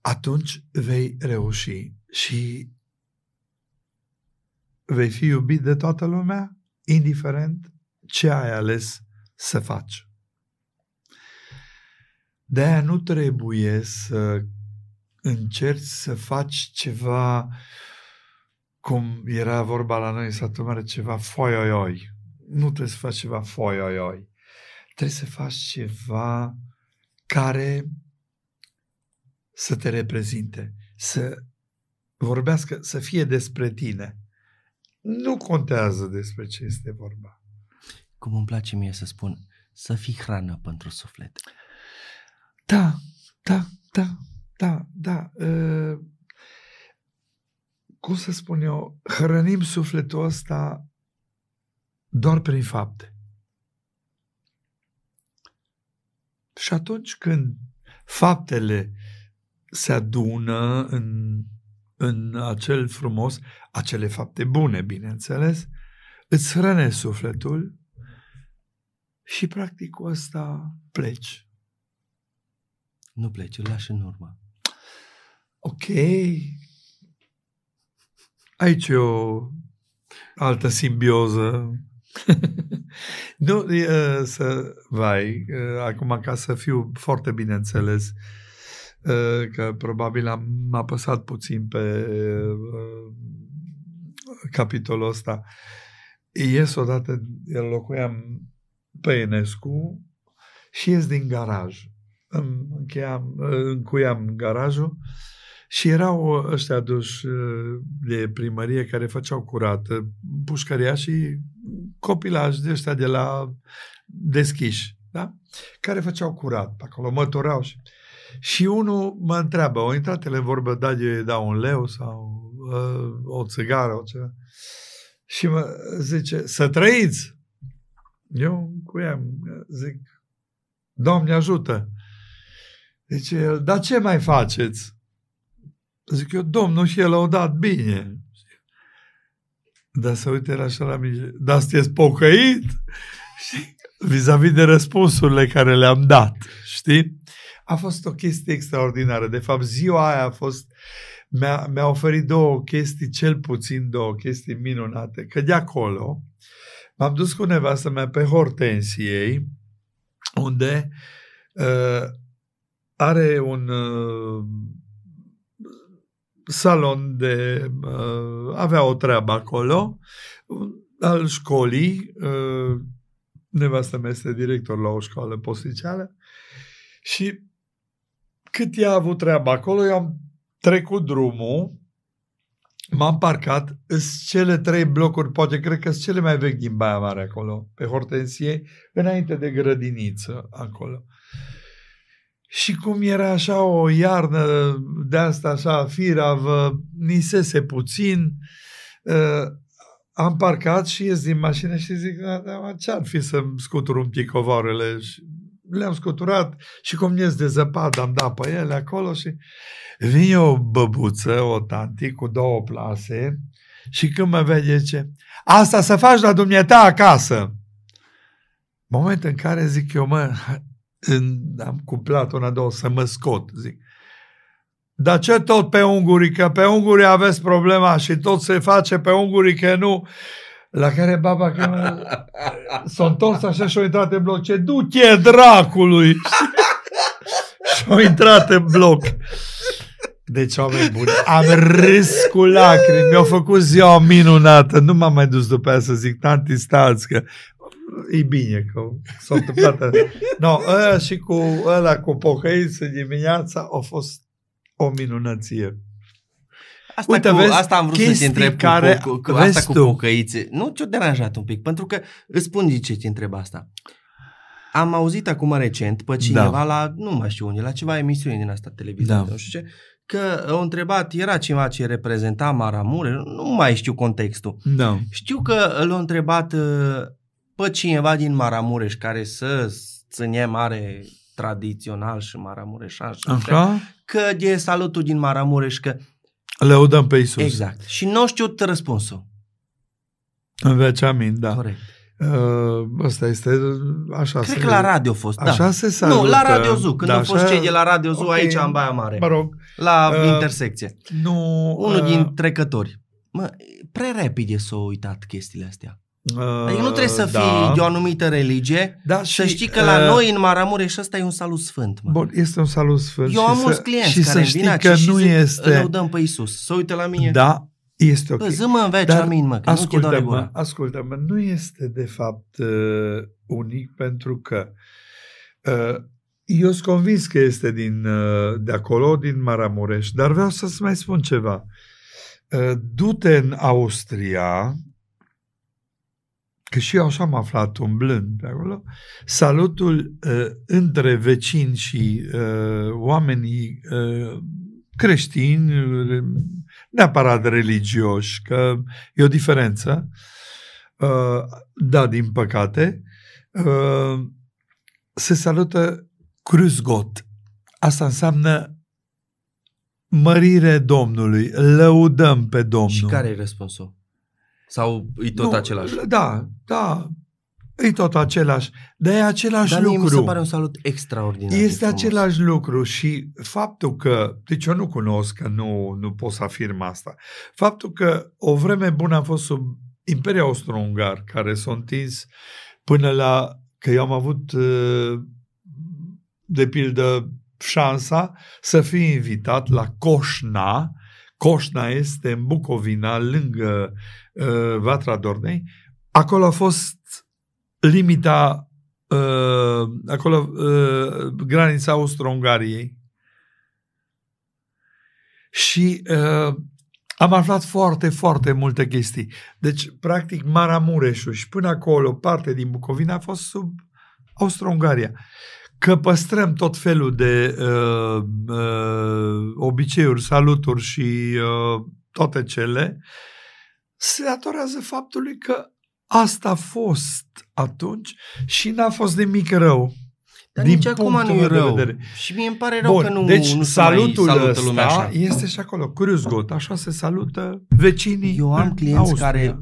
atunci vei reuși și vei fi iubit de toată lumea, indiferent ce ai ales să faci. De-aia nu trebuie să încerci să faci ceva cum era vorba la noi în satul mare, ceva foioioi. Nu trebuie să faci ceva foioioi. Trebuie să faci ceva care să te reprezinte, să vorbească, să fie despre tine. Nu contează despre ce este vorba. Cum îmi place mie să spun, să fii hrană pentru suflet. Da, da, da, da, da. cum să spun eu, hrănim sufletul ăsta doar prin fapte. Și atunci când faptele se adună în, în acel frumos, acele fapte bune, bineînțeles, îți hrăne sufletul și practic cu asta pleci nu pleci, îl lași în urmă. Ok. Aici e o altă simbioză. nu, să, vai, acum ca să fiu foarte bineînțeles, că probabil am apăsat puțin pe capitolul ăsta. Ies odată, locuiam pe Enescu și ies din garaj încheiam, încuiam garajul și erau ăștia duși uh, de primărie care făceau curat, pușcăria și copilaj de ăștia de la deschiși, da? care făceau curat pe acolo, măturau și... Și unul mă întreabă, o în vorbă, da, eu îi dau un leu sau uh, o țigară, o ceva. Și mă zice, să trăiți! Eu cu ea zic, Doamne ajută! Zice deci el, dar ce mai faceți? Zic eu, domnul și el au dat bine. Dar să uite așa la mine, dar sunteți pocăit? Și vis-a-vis de răspunsurile care le-am dat, știi? A fost o chestie extraordinară. De fapt, ziua aia a fost... Mi-a, mi-a oferit două chestii, cel puțin două chestii minunate. Că de acolo m-am dus cu nevastă mea pe Hortensiei, unde uh, are un uh, salon de... Uh, avea o treabă acolo, uh, al școlii, uh, nevastă mea este director la o școală posticeală și cât i a avut treaba acolo, eu am trecut drumul, m-am parcat, sunt cele trei blocuri, poate cred că sunt cele mai vechi din Baia Mare acolo, pe Hortensie, înainte de grădiniță acolo și cum era așa o iarnă de asta așa firavă, nisese puțin, ă, am parcat și ies din mașină și zic, da, da ce-ar fi să-mi scutur un pic covoarele? Și le-am scuturat și cum ies de zăpadă, am dat pe ele acolo și vine o băbuță, o tanti cu două plase și când mă vede ce asta să faci la dumneata acasă. Moment în care zic eu, mă, în, am cumplat una, două, să mă scot, zic. Dar ce tot pe ungurii? Că pe ungurii aveți problema și tot se face pe ungurii că nu. La care baba că s-a întors așa și-a intrat în bloc. Ce duce dracului! și-a intrat în bloc. Deci, oameni buni, am râs cu lacrimi, mi-au făcut ziua minunată, nu m-am mai dus după aia să zic, tanti stați, că e bine că s-a întâmplat. no, ăla și cu ăla cu pocăință dimineața a fost o minunăție. Asta, Uite, cu, vezi, asta am vrut să te întreb care, cu, cu, cu asta tu. cu pocăițe. Nu ți-o deranjat un pic, pentru că îți spun de ce te întreb asta. Am auzit acum recent pe cineva da. la, nu mai știu unde, la ceva emisiune din asta televiziune, da. nu știu ce, că au întrebat, era cineva ce reprezenta Maramure, nu mai știu contextul. Da. Știu că l-au întrebat uh, pe cineva din Maramureș care să ține mare tradițional și maramureșan. Și Așa? Că de salutul din Maramureș, că... le udăm pe Isus. Exact. Și nu știu răspunsul. În veceamin, da. Corect. Uh, asta este așa Cred se, că la radio a fost, da. așa da. Se salută, nu, la Radio Zu, când da, au fost așa... cei de la Radio Zu okay. aici în Baia Mare. Mă rog. La uh, intersecție. Nu, Unul uh, din trecători. Mă, prea repede s-au uitat chestiile astea. Uh, adică nu trebuie să da. fii da. de o anumită religie da, și, să știi că la uh, noi în Maramureș ăsta e un salut sfânt. Mă. Bun, este un salut sfânt. Eu am mulți clienți și care să știi că și nu zic, este... Îl dăm pe Isus. Să uite la mine. Da, este ok. Bă, în veci Dar mine, mă, că ascultă-mă, ascultă-mă, nu este de fapt uh, unic pentru că uh, eu sunt convins că este din, uh, de acolo, din Maramureș, dar vreau să-ți mai spun ceva. Uh, du-te în Austria, că și eu așa am aflat umblând pe acolo, salutul uh, între vecini și uh, oamenii uh, creștini, neapărat religioși, că e o diferență, uh, da, din păcate, uh, se salută cruzgot. Asta înseamnă mărire Domnului, lăudăm pe Domnul. Și care e răspunsul? Sau e tot nu, același? Da, da, e tot același. Dar e același Dar lucru. Dar mi se pare un salut extraordinar. Este același lucru și faptul că, deci eu nu cunosc, că nu, nu pot să afirm asta, faptul că o vreme bună a fost sub Imperia Austro-Ungar, care s-a întins până la, că eu am avut uh, de pildă șansa să fiu invitat la Coșna. Coșna este în Bucovina, lângă Vatra Dornei, acolo a fost limita, acolo granița Austro-Ungariei și uh, am aflat foarte, foarte multe chestii. Deci, practic, Maramureșul și până acolo, parte din Bucovina a fost sub Austro-Ungaria. Că păstrăm tot felul de uh, uh, obiceiuri, saluturi și uh, toate cele, uh, se datorează faptului că asta a fost atunci și n-a fost de rău. Dar din nici acum nu e rău. vedere. Și mie îmi pare rău Bun, că nu Deci nu salutul mai salută lumea așa. este și acolo. Curios got, așa se salută vecinii Eu am clienți Austria. care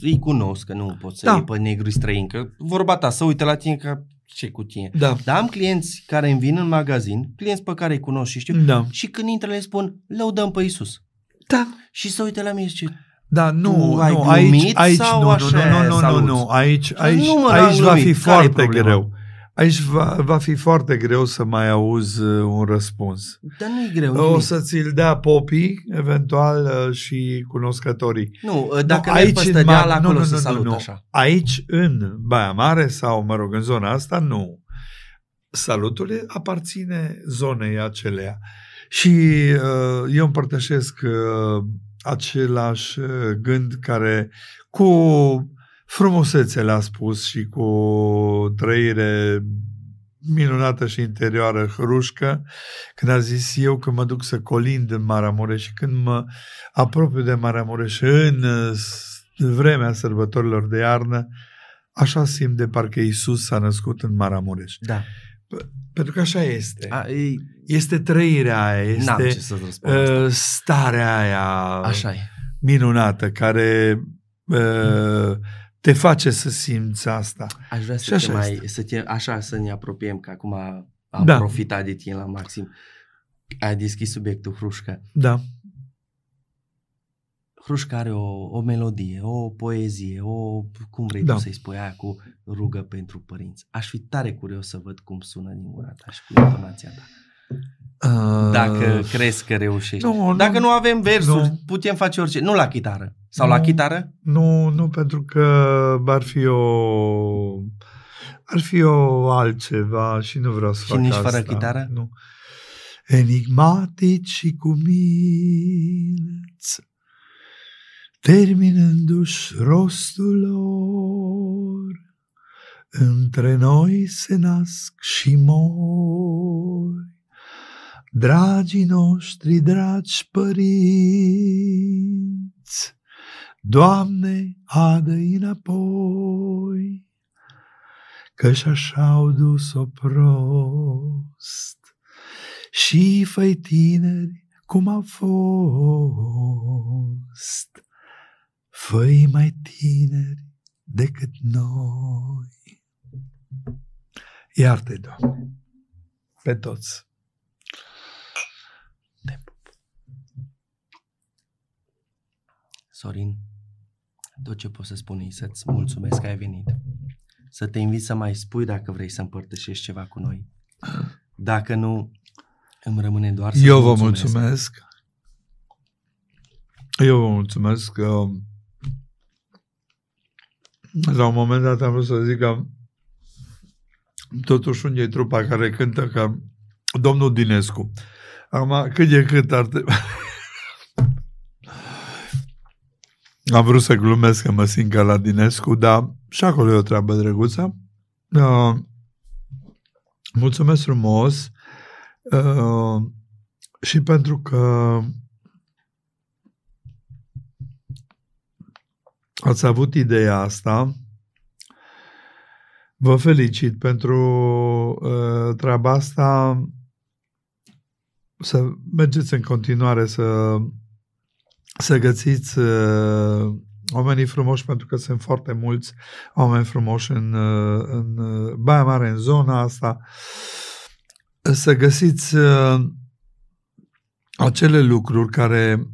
îi cunosc, că nu pot să da. iei pe negru străin, că vorba ta, să uite la tine că ce cu tine. Da. Dar am clienți care îmi vin în magazin, clienți pe care îi cunosc și știu, da. și când intră le spun, lăudăm pe Isus. Da. Și să uite la mine și zice, da, nu, tu ai nu, aici, aici nu, nu, nu, nu, nu, nu, nu, aici, aici, nu aici va fi foarte greu. Aici va, va fi foarte greu să mai auzi uh, un răspuns. Dar nu e greu. O să ți-l dea popii, eventual, uh, și cunoscătorii. Nu, uh, dacă nu, aici în Ma- la nu, nu, nu, salut, nu, nu. Așa. Aici, în Baia Mare sau, mă rog, în zona asta, nu. Salutul aparține zonei acelea. Și uh, eu împărtășesc uh, același uh, gând care cu frumusețe le-a spus și cu trăire minunată și interioară hrușcă, când a zis eu că mă duc să colind în Maramureș și când mă apropiu de Maramureș în uh, vremea sărbătorilor de iarnă, așa simt de parcă Isus s-a născut în Maramureș. Da. Pentru că așa este. A, e... Este trăirea aia, este uh, starea aia așa e. minunată care uh, mm. te face să simți asta. Aș vrea să, te mai, să te, așa să ne apropiem, că acum am da. profitat de tine la maxim. Ai deschis subiectul hrușcă. Da. Crușca are o, o melodie, o poezie, o, cum vrei da. tu să-i spui aia cu rugă pentru părinți. Aș fi tare curios să văd cum sună din gura ta și cu intonația ta. Uh, Dacă crezi că reușești. Nu, Dacă nu, nu avem versuri, nu. putem face orice. Nu la chitară. Sau nu, la chitară? Nu, nu, pentru că ar fi o... Ar fi o altceva și nu vreau să și fac nici fără chitară? Nu. Enigmatic și cu mine terminându-și rostul lor, între noi se nasc și mor. Dragii noștri, dragi părinți, Doamne, adă înapoi, că și-așa au dus-o prost și făi tineri cum a fost făi mai tineri decât noi. Iartă-i, Doamne, pe toți. Sorin, tot ce pot să spun e să-ți mulțumesc că ai venit. Să te invit să mai spui dacă vrei să împărtășești ceva cu noi. Dacă nu, îmi rămâne doar să Eu vă mulțumesc. mulțumesc. Eu vă mulțumesc că la un moment dat am vrut să zic că totuși unde e trupa care cântă ca domnul Dinescu. Am, cât e cât ar trebui... Am vrut să glumesc că mă simt ca la Dinescu, dar și acolo e o treabă drăguță. Uh, mulțumesc frumos uh, și pentru că ați avut ideea asta. Vă felicit pentru uh, treaba asta. Să mergeți în continuare să, să găsiți uh, oamenii frumoși, pentru că sunt foarte mulți oameni frumoși în, uh, în Baia Mare, în zona asta. Să găsiți uh, acele lucruri care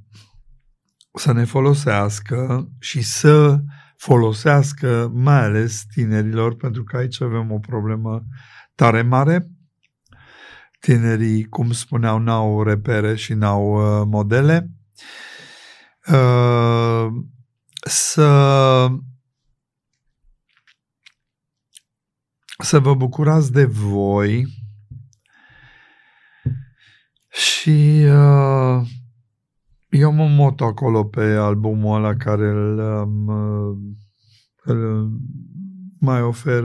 să ne folosească și să folosească mai ales tinerilor, pentru că aici avem o problemă tare mare. Tinerii, cum spuneau, n-au repere și n-au uh, modele. Uh, să să vă bucurați de voi și uh, eu mă mut acolo pe albumul ăla care îl, um, uh, îl mai ofer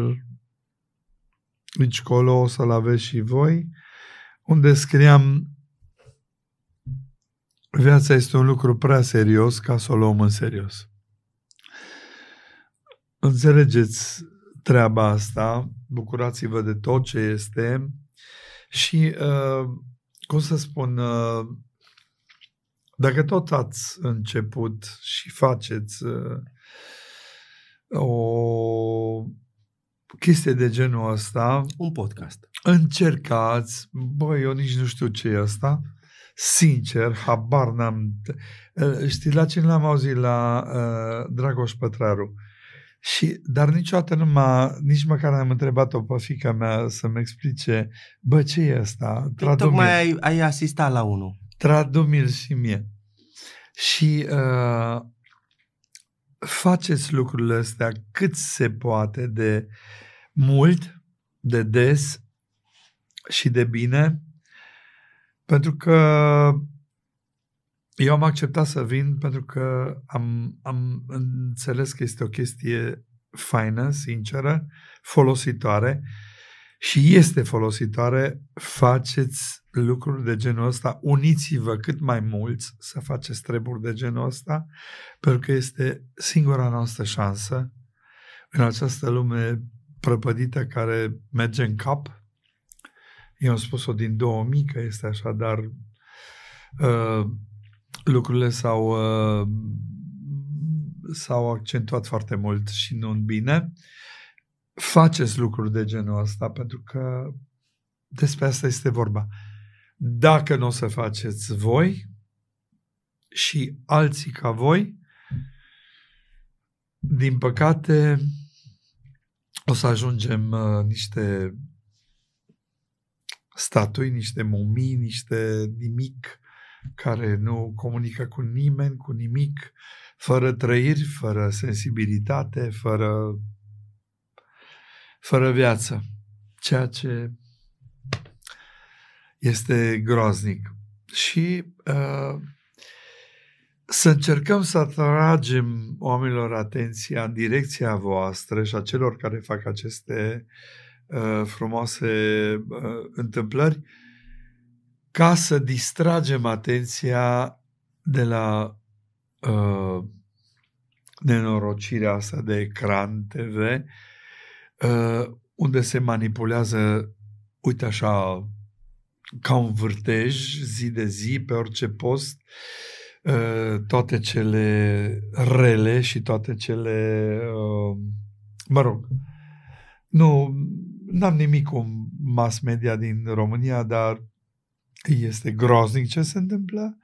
aici colo, o să-l aveți și voi, unde scriam viața este un lucru prea serios ca să o luăm în serios. Înțelegeți treaba asta, bucurați-vă de tot ce este și, uh, cum să spun, uh, dacă tot ați început și faceți uh, o chestie de genul ăsta... Un podcast. Încercați, băi, eu nici nu știu ce e asta, sincer, habar n-am... Știi la cine l-am auzit? La uh, Dragoș Pătraru. Și, dar niciodată nu m-a, nici măcar n-am întrebat-o pe fica mea să-mi explice, bă, ce e asta? Tradume. Păi, tocmai ai, ai asistat la unul. Tradu-mi-l și mie. Și uh, faceți lucrurile astea cât se poate de mult, de des și de bine, pentru că eu am acceptat să vin pentru că am, am înțeles că este o chestie faină, sinceră, folositoare și este folositoare. Faceți lucruri de genul ăsta, uniți-vă cât mai mulți să faceți treburi de genul ăsta, pentru că este singura noastră șansă în această lume prăpădită care merge în cap. Eu am spus-o din 2000 că este așa, dar uh, lucrurile s-au, uh, s-au accentuat foarte mult și nu în bine. Faceți lucruri de genul ăsta pentru că despre asta este vorba. Dacă nu o să faceți voi și alții ca voi, din păcate, o să ajungem uh, niște statui, niște mumii, niște nimic care nu comunică cu nimeni, cu nimic, fără trăiri, fără sensibilitate, fără, fără viață. Ceea ce este groaznic. Și uh, să încercăm să atragem oamenilor atenția în direcția voastră și a celor care fac aceste uh, frumoase uh, întâmplări ca să distragem atenția de la nenorocirea asta de ecran TV unde se manipulează uite așa ca un vârtej zi de zi pe orice post ă, toate cele rele și toate cele ă, mă rog nu, n-am nimic cu mass media din România, dar este groznic ce se întâmplă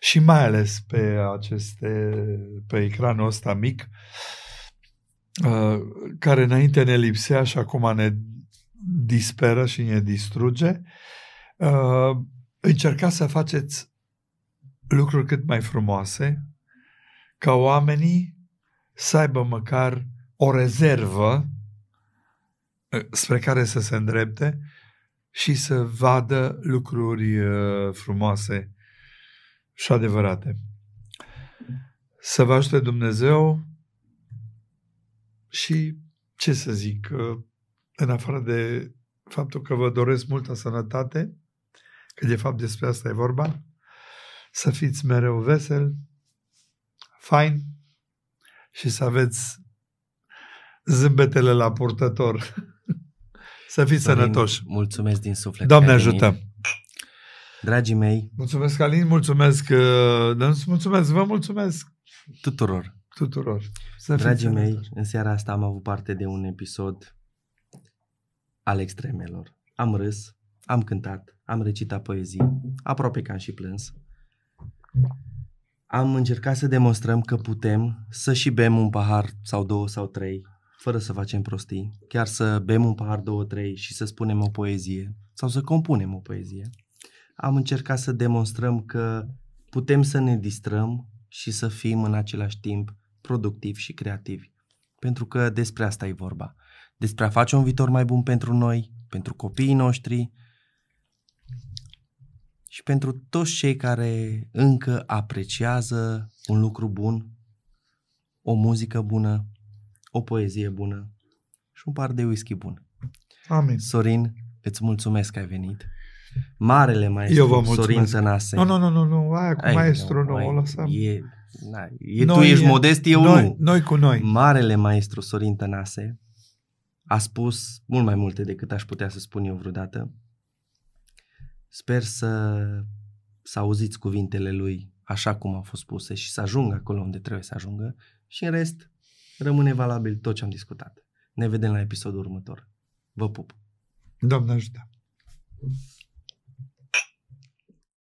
și mai ales pe aceste, pe ecranul ăsta mic, ă, care înainte ne lipsea și acum ne disperă și ne distruge. Uh, Uh, încercați să faceți lucruri cât mai frumoase, ca oamenii să aibă măcar o rezervă uh, spre care să se îndrepte și să vadă lucruri uh, frumoase și adevărate. Să vă ajute Dumnezeu și, ce să zic, uh, în afară de faptul că vă doresc multă sănătate, că de fapt despre asta e vorba, să fiți mereu vesel, fain și să aveți zâmbetele la purtător. să fiți Dorin, sănătoși. Mulțumesc din suflet. Doamne ajută! Dragii mei! Mulțumesc, Alin, mulțumesc, uh, mulțumesc, vă mulțumesc! Tuturor! Tuturor! Să Dragii mei, în seara asta am avut parte de un episod al extremelor. Am râs, am cântat, am recitat poezii, aproape că am și plâns. Am încercat să demonstrăm că putem să și bem un pahar sau două sau trei, fără să facem prostii, chiar să bem un pahar, două, trei și să spunem o poezie sau să compunem o poezie. Am încercat să demonstrăm că putem să ne distrăm și să fim în același timp productivi și creativi. Pentru că despre asta e vorba. Despre a face un viitor mai bun pentru noi, pentru copiii noștri, și pentru toți cei care încă apreciază un lucru bun, o muzică bună, o poezie bună și un par de whisky bun. Amin. Sorin, îți mulțumesc că ai venit. Marele maestru Eu vă mulțumesc. Sorin Tănase. Nu, no, nu, nu, nu, nu, aia cu ai, maestru nu, nu o lăsăm. E, na, e, noi, tu ești modest, eu noi, nu. Noi cu noi. Marele maestru Sorin Tănase a spus mult mai multe decât aș putea să spun eu vreodată Sper să, să auziți cuvintele lui așa cum au fost puse și să ajungă acolo unde trebuie să ajungă și în rest rămâne valabil tot ce am discutat. Ne vedem la episodul următor. Vă pup! Doamne ajută!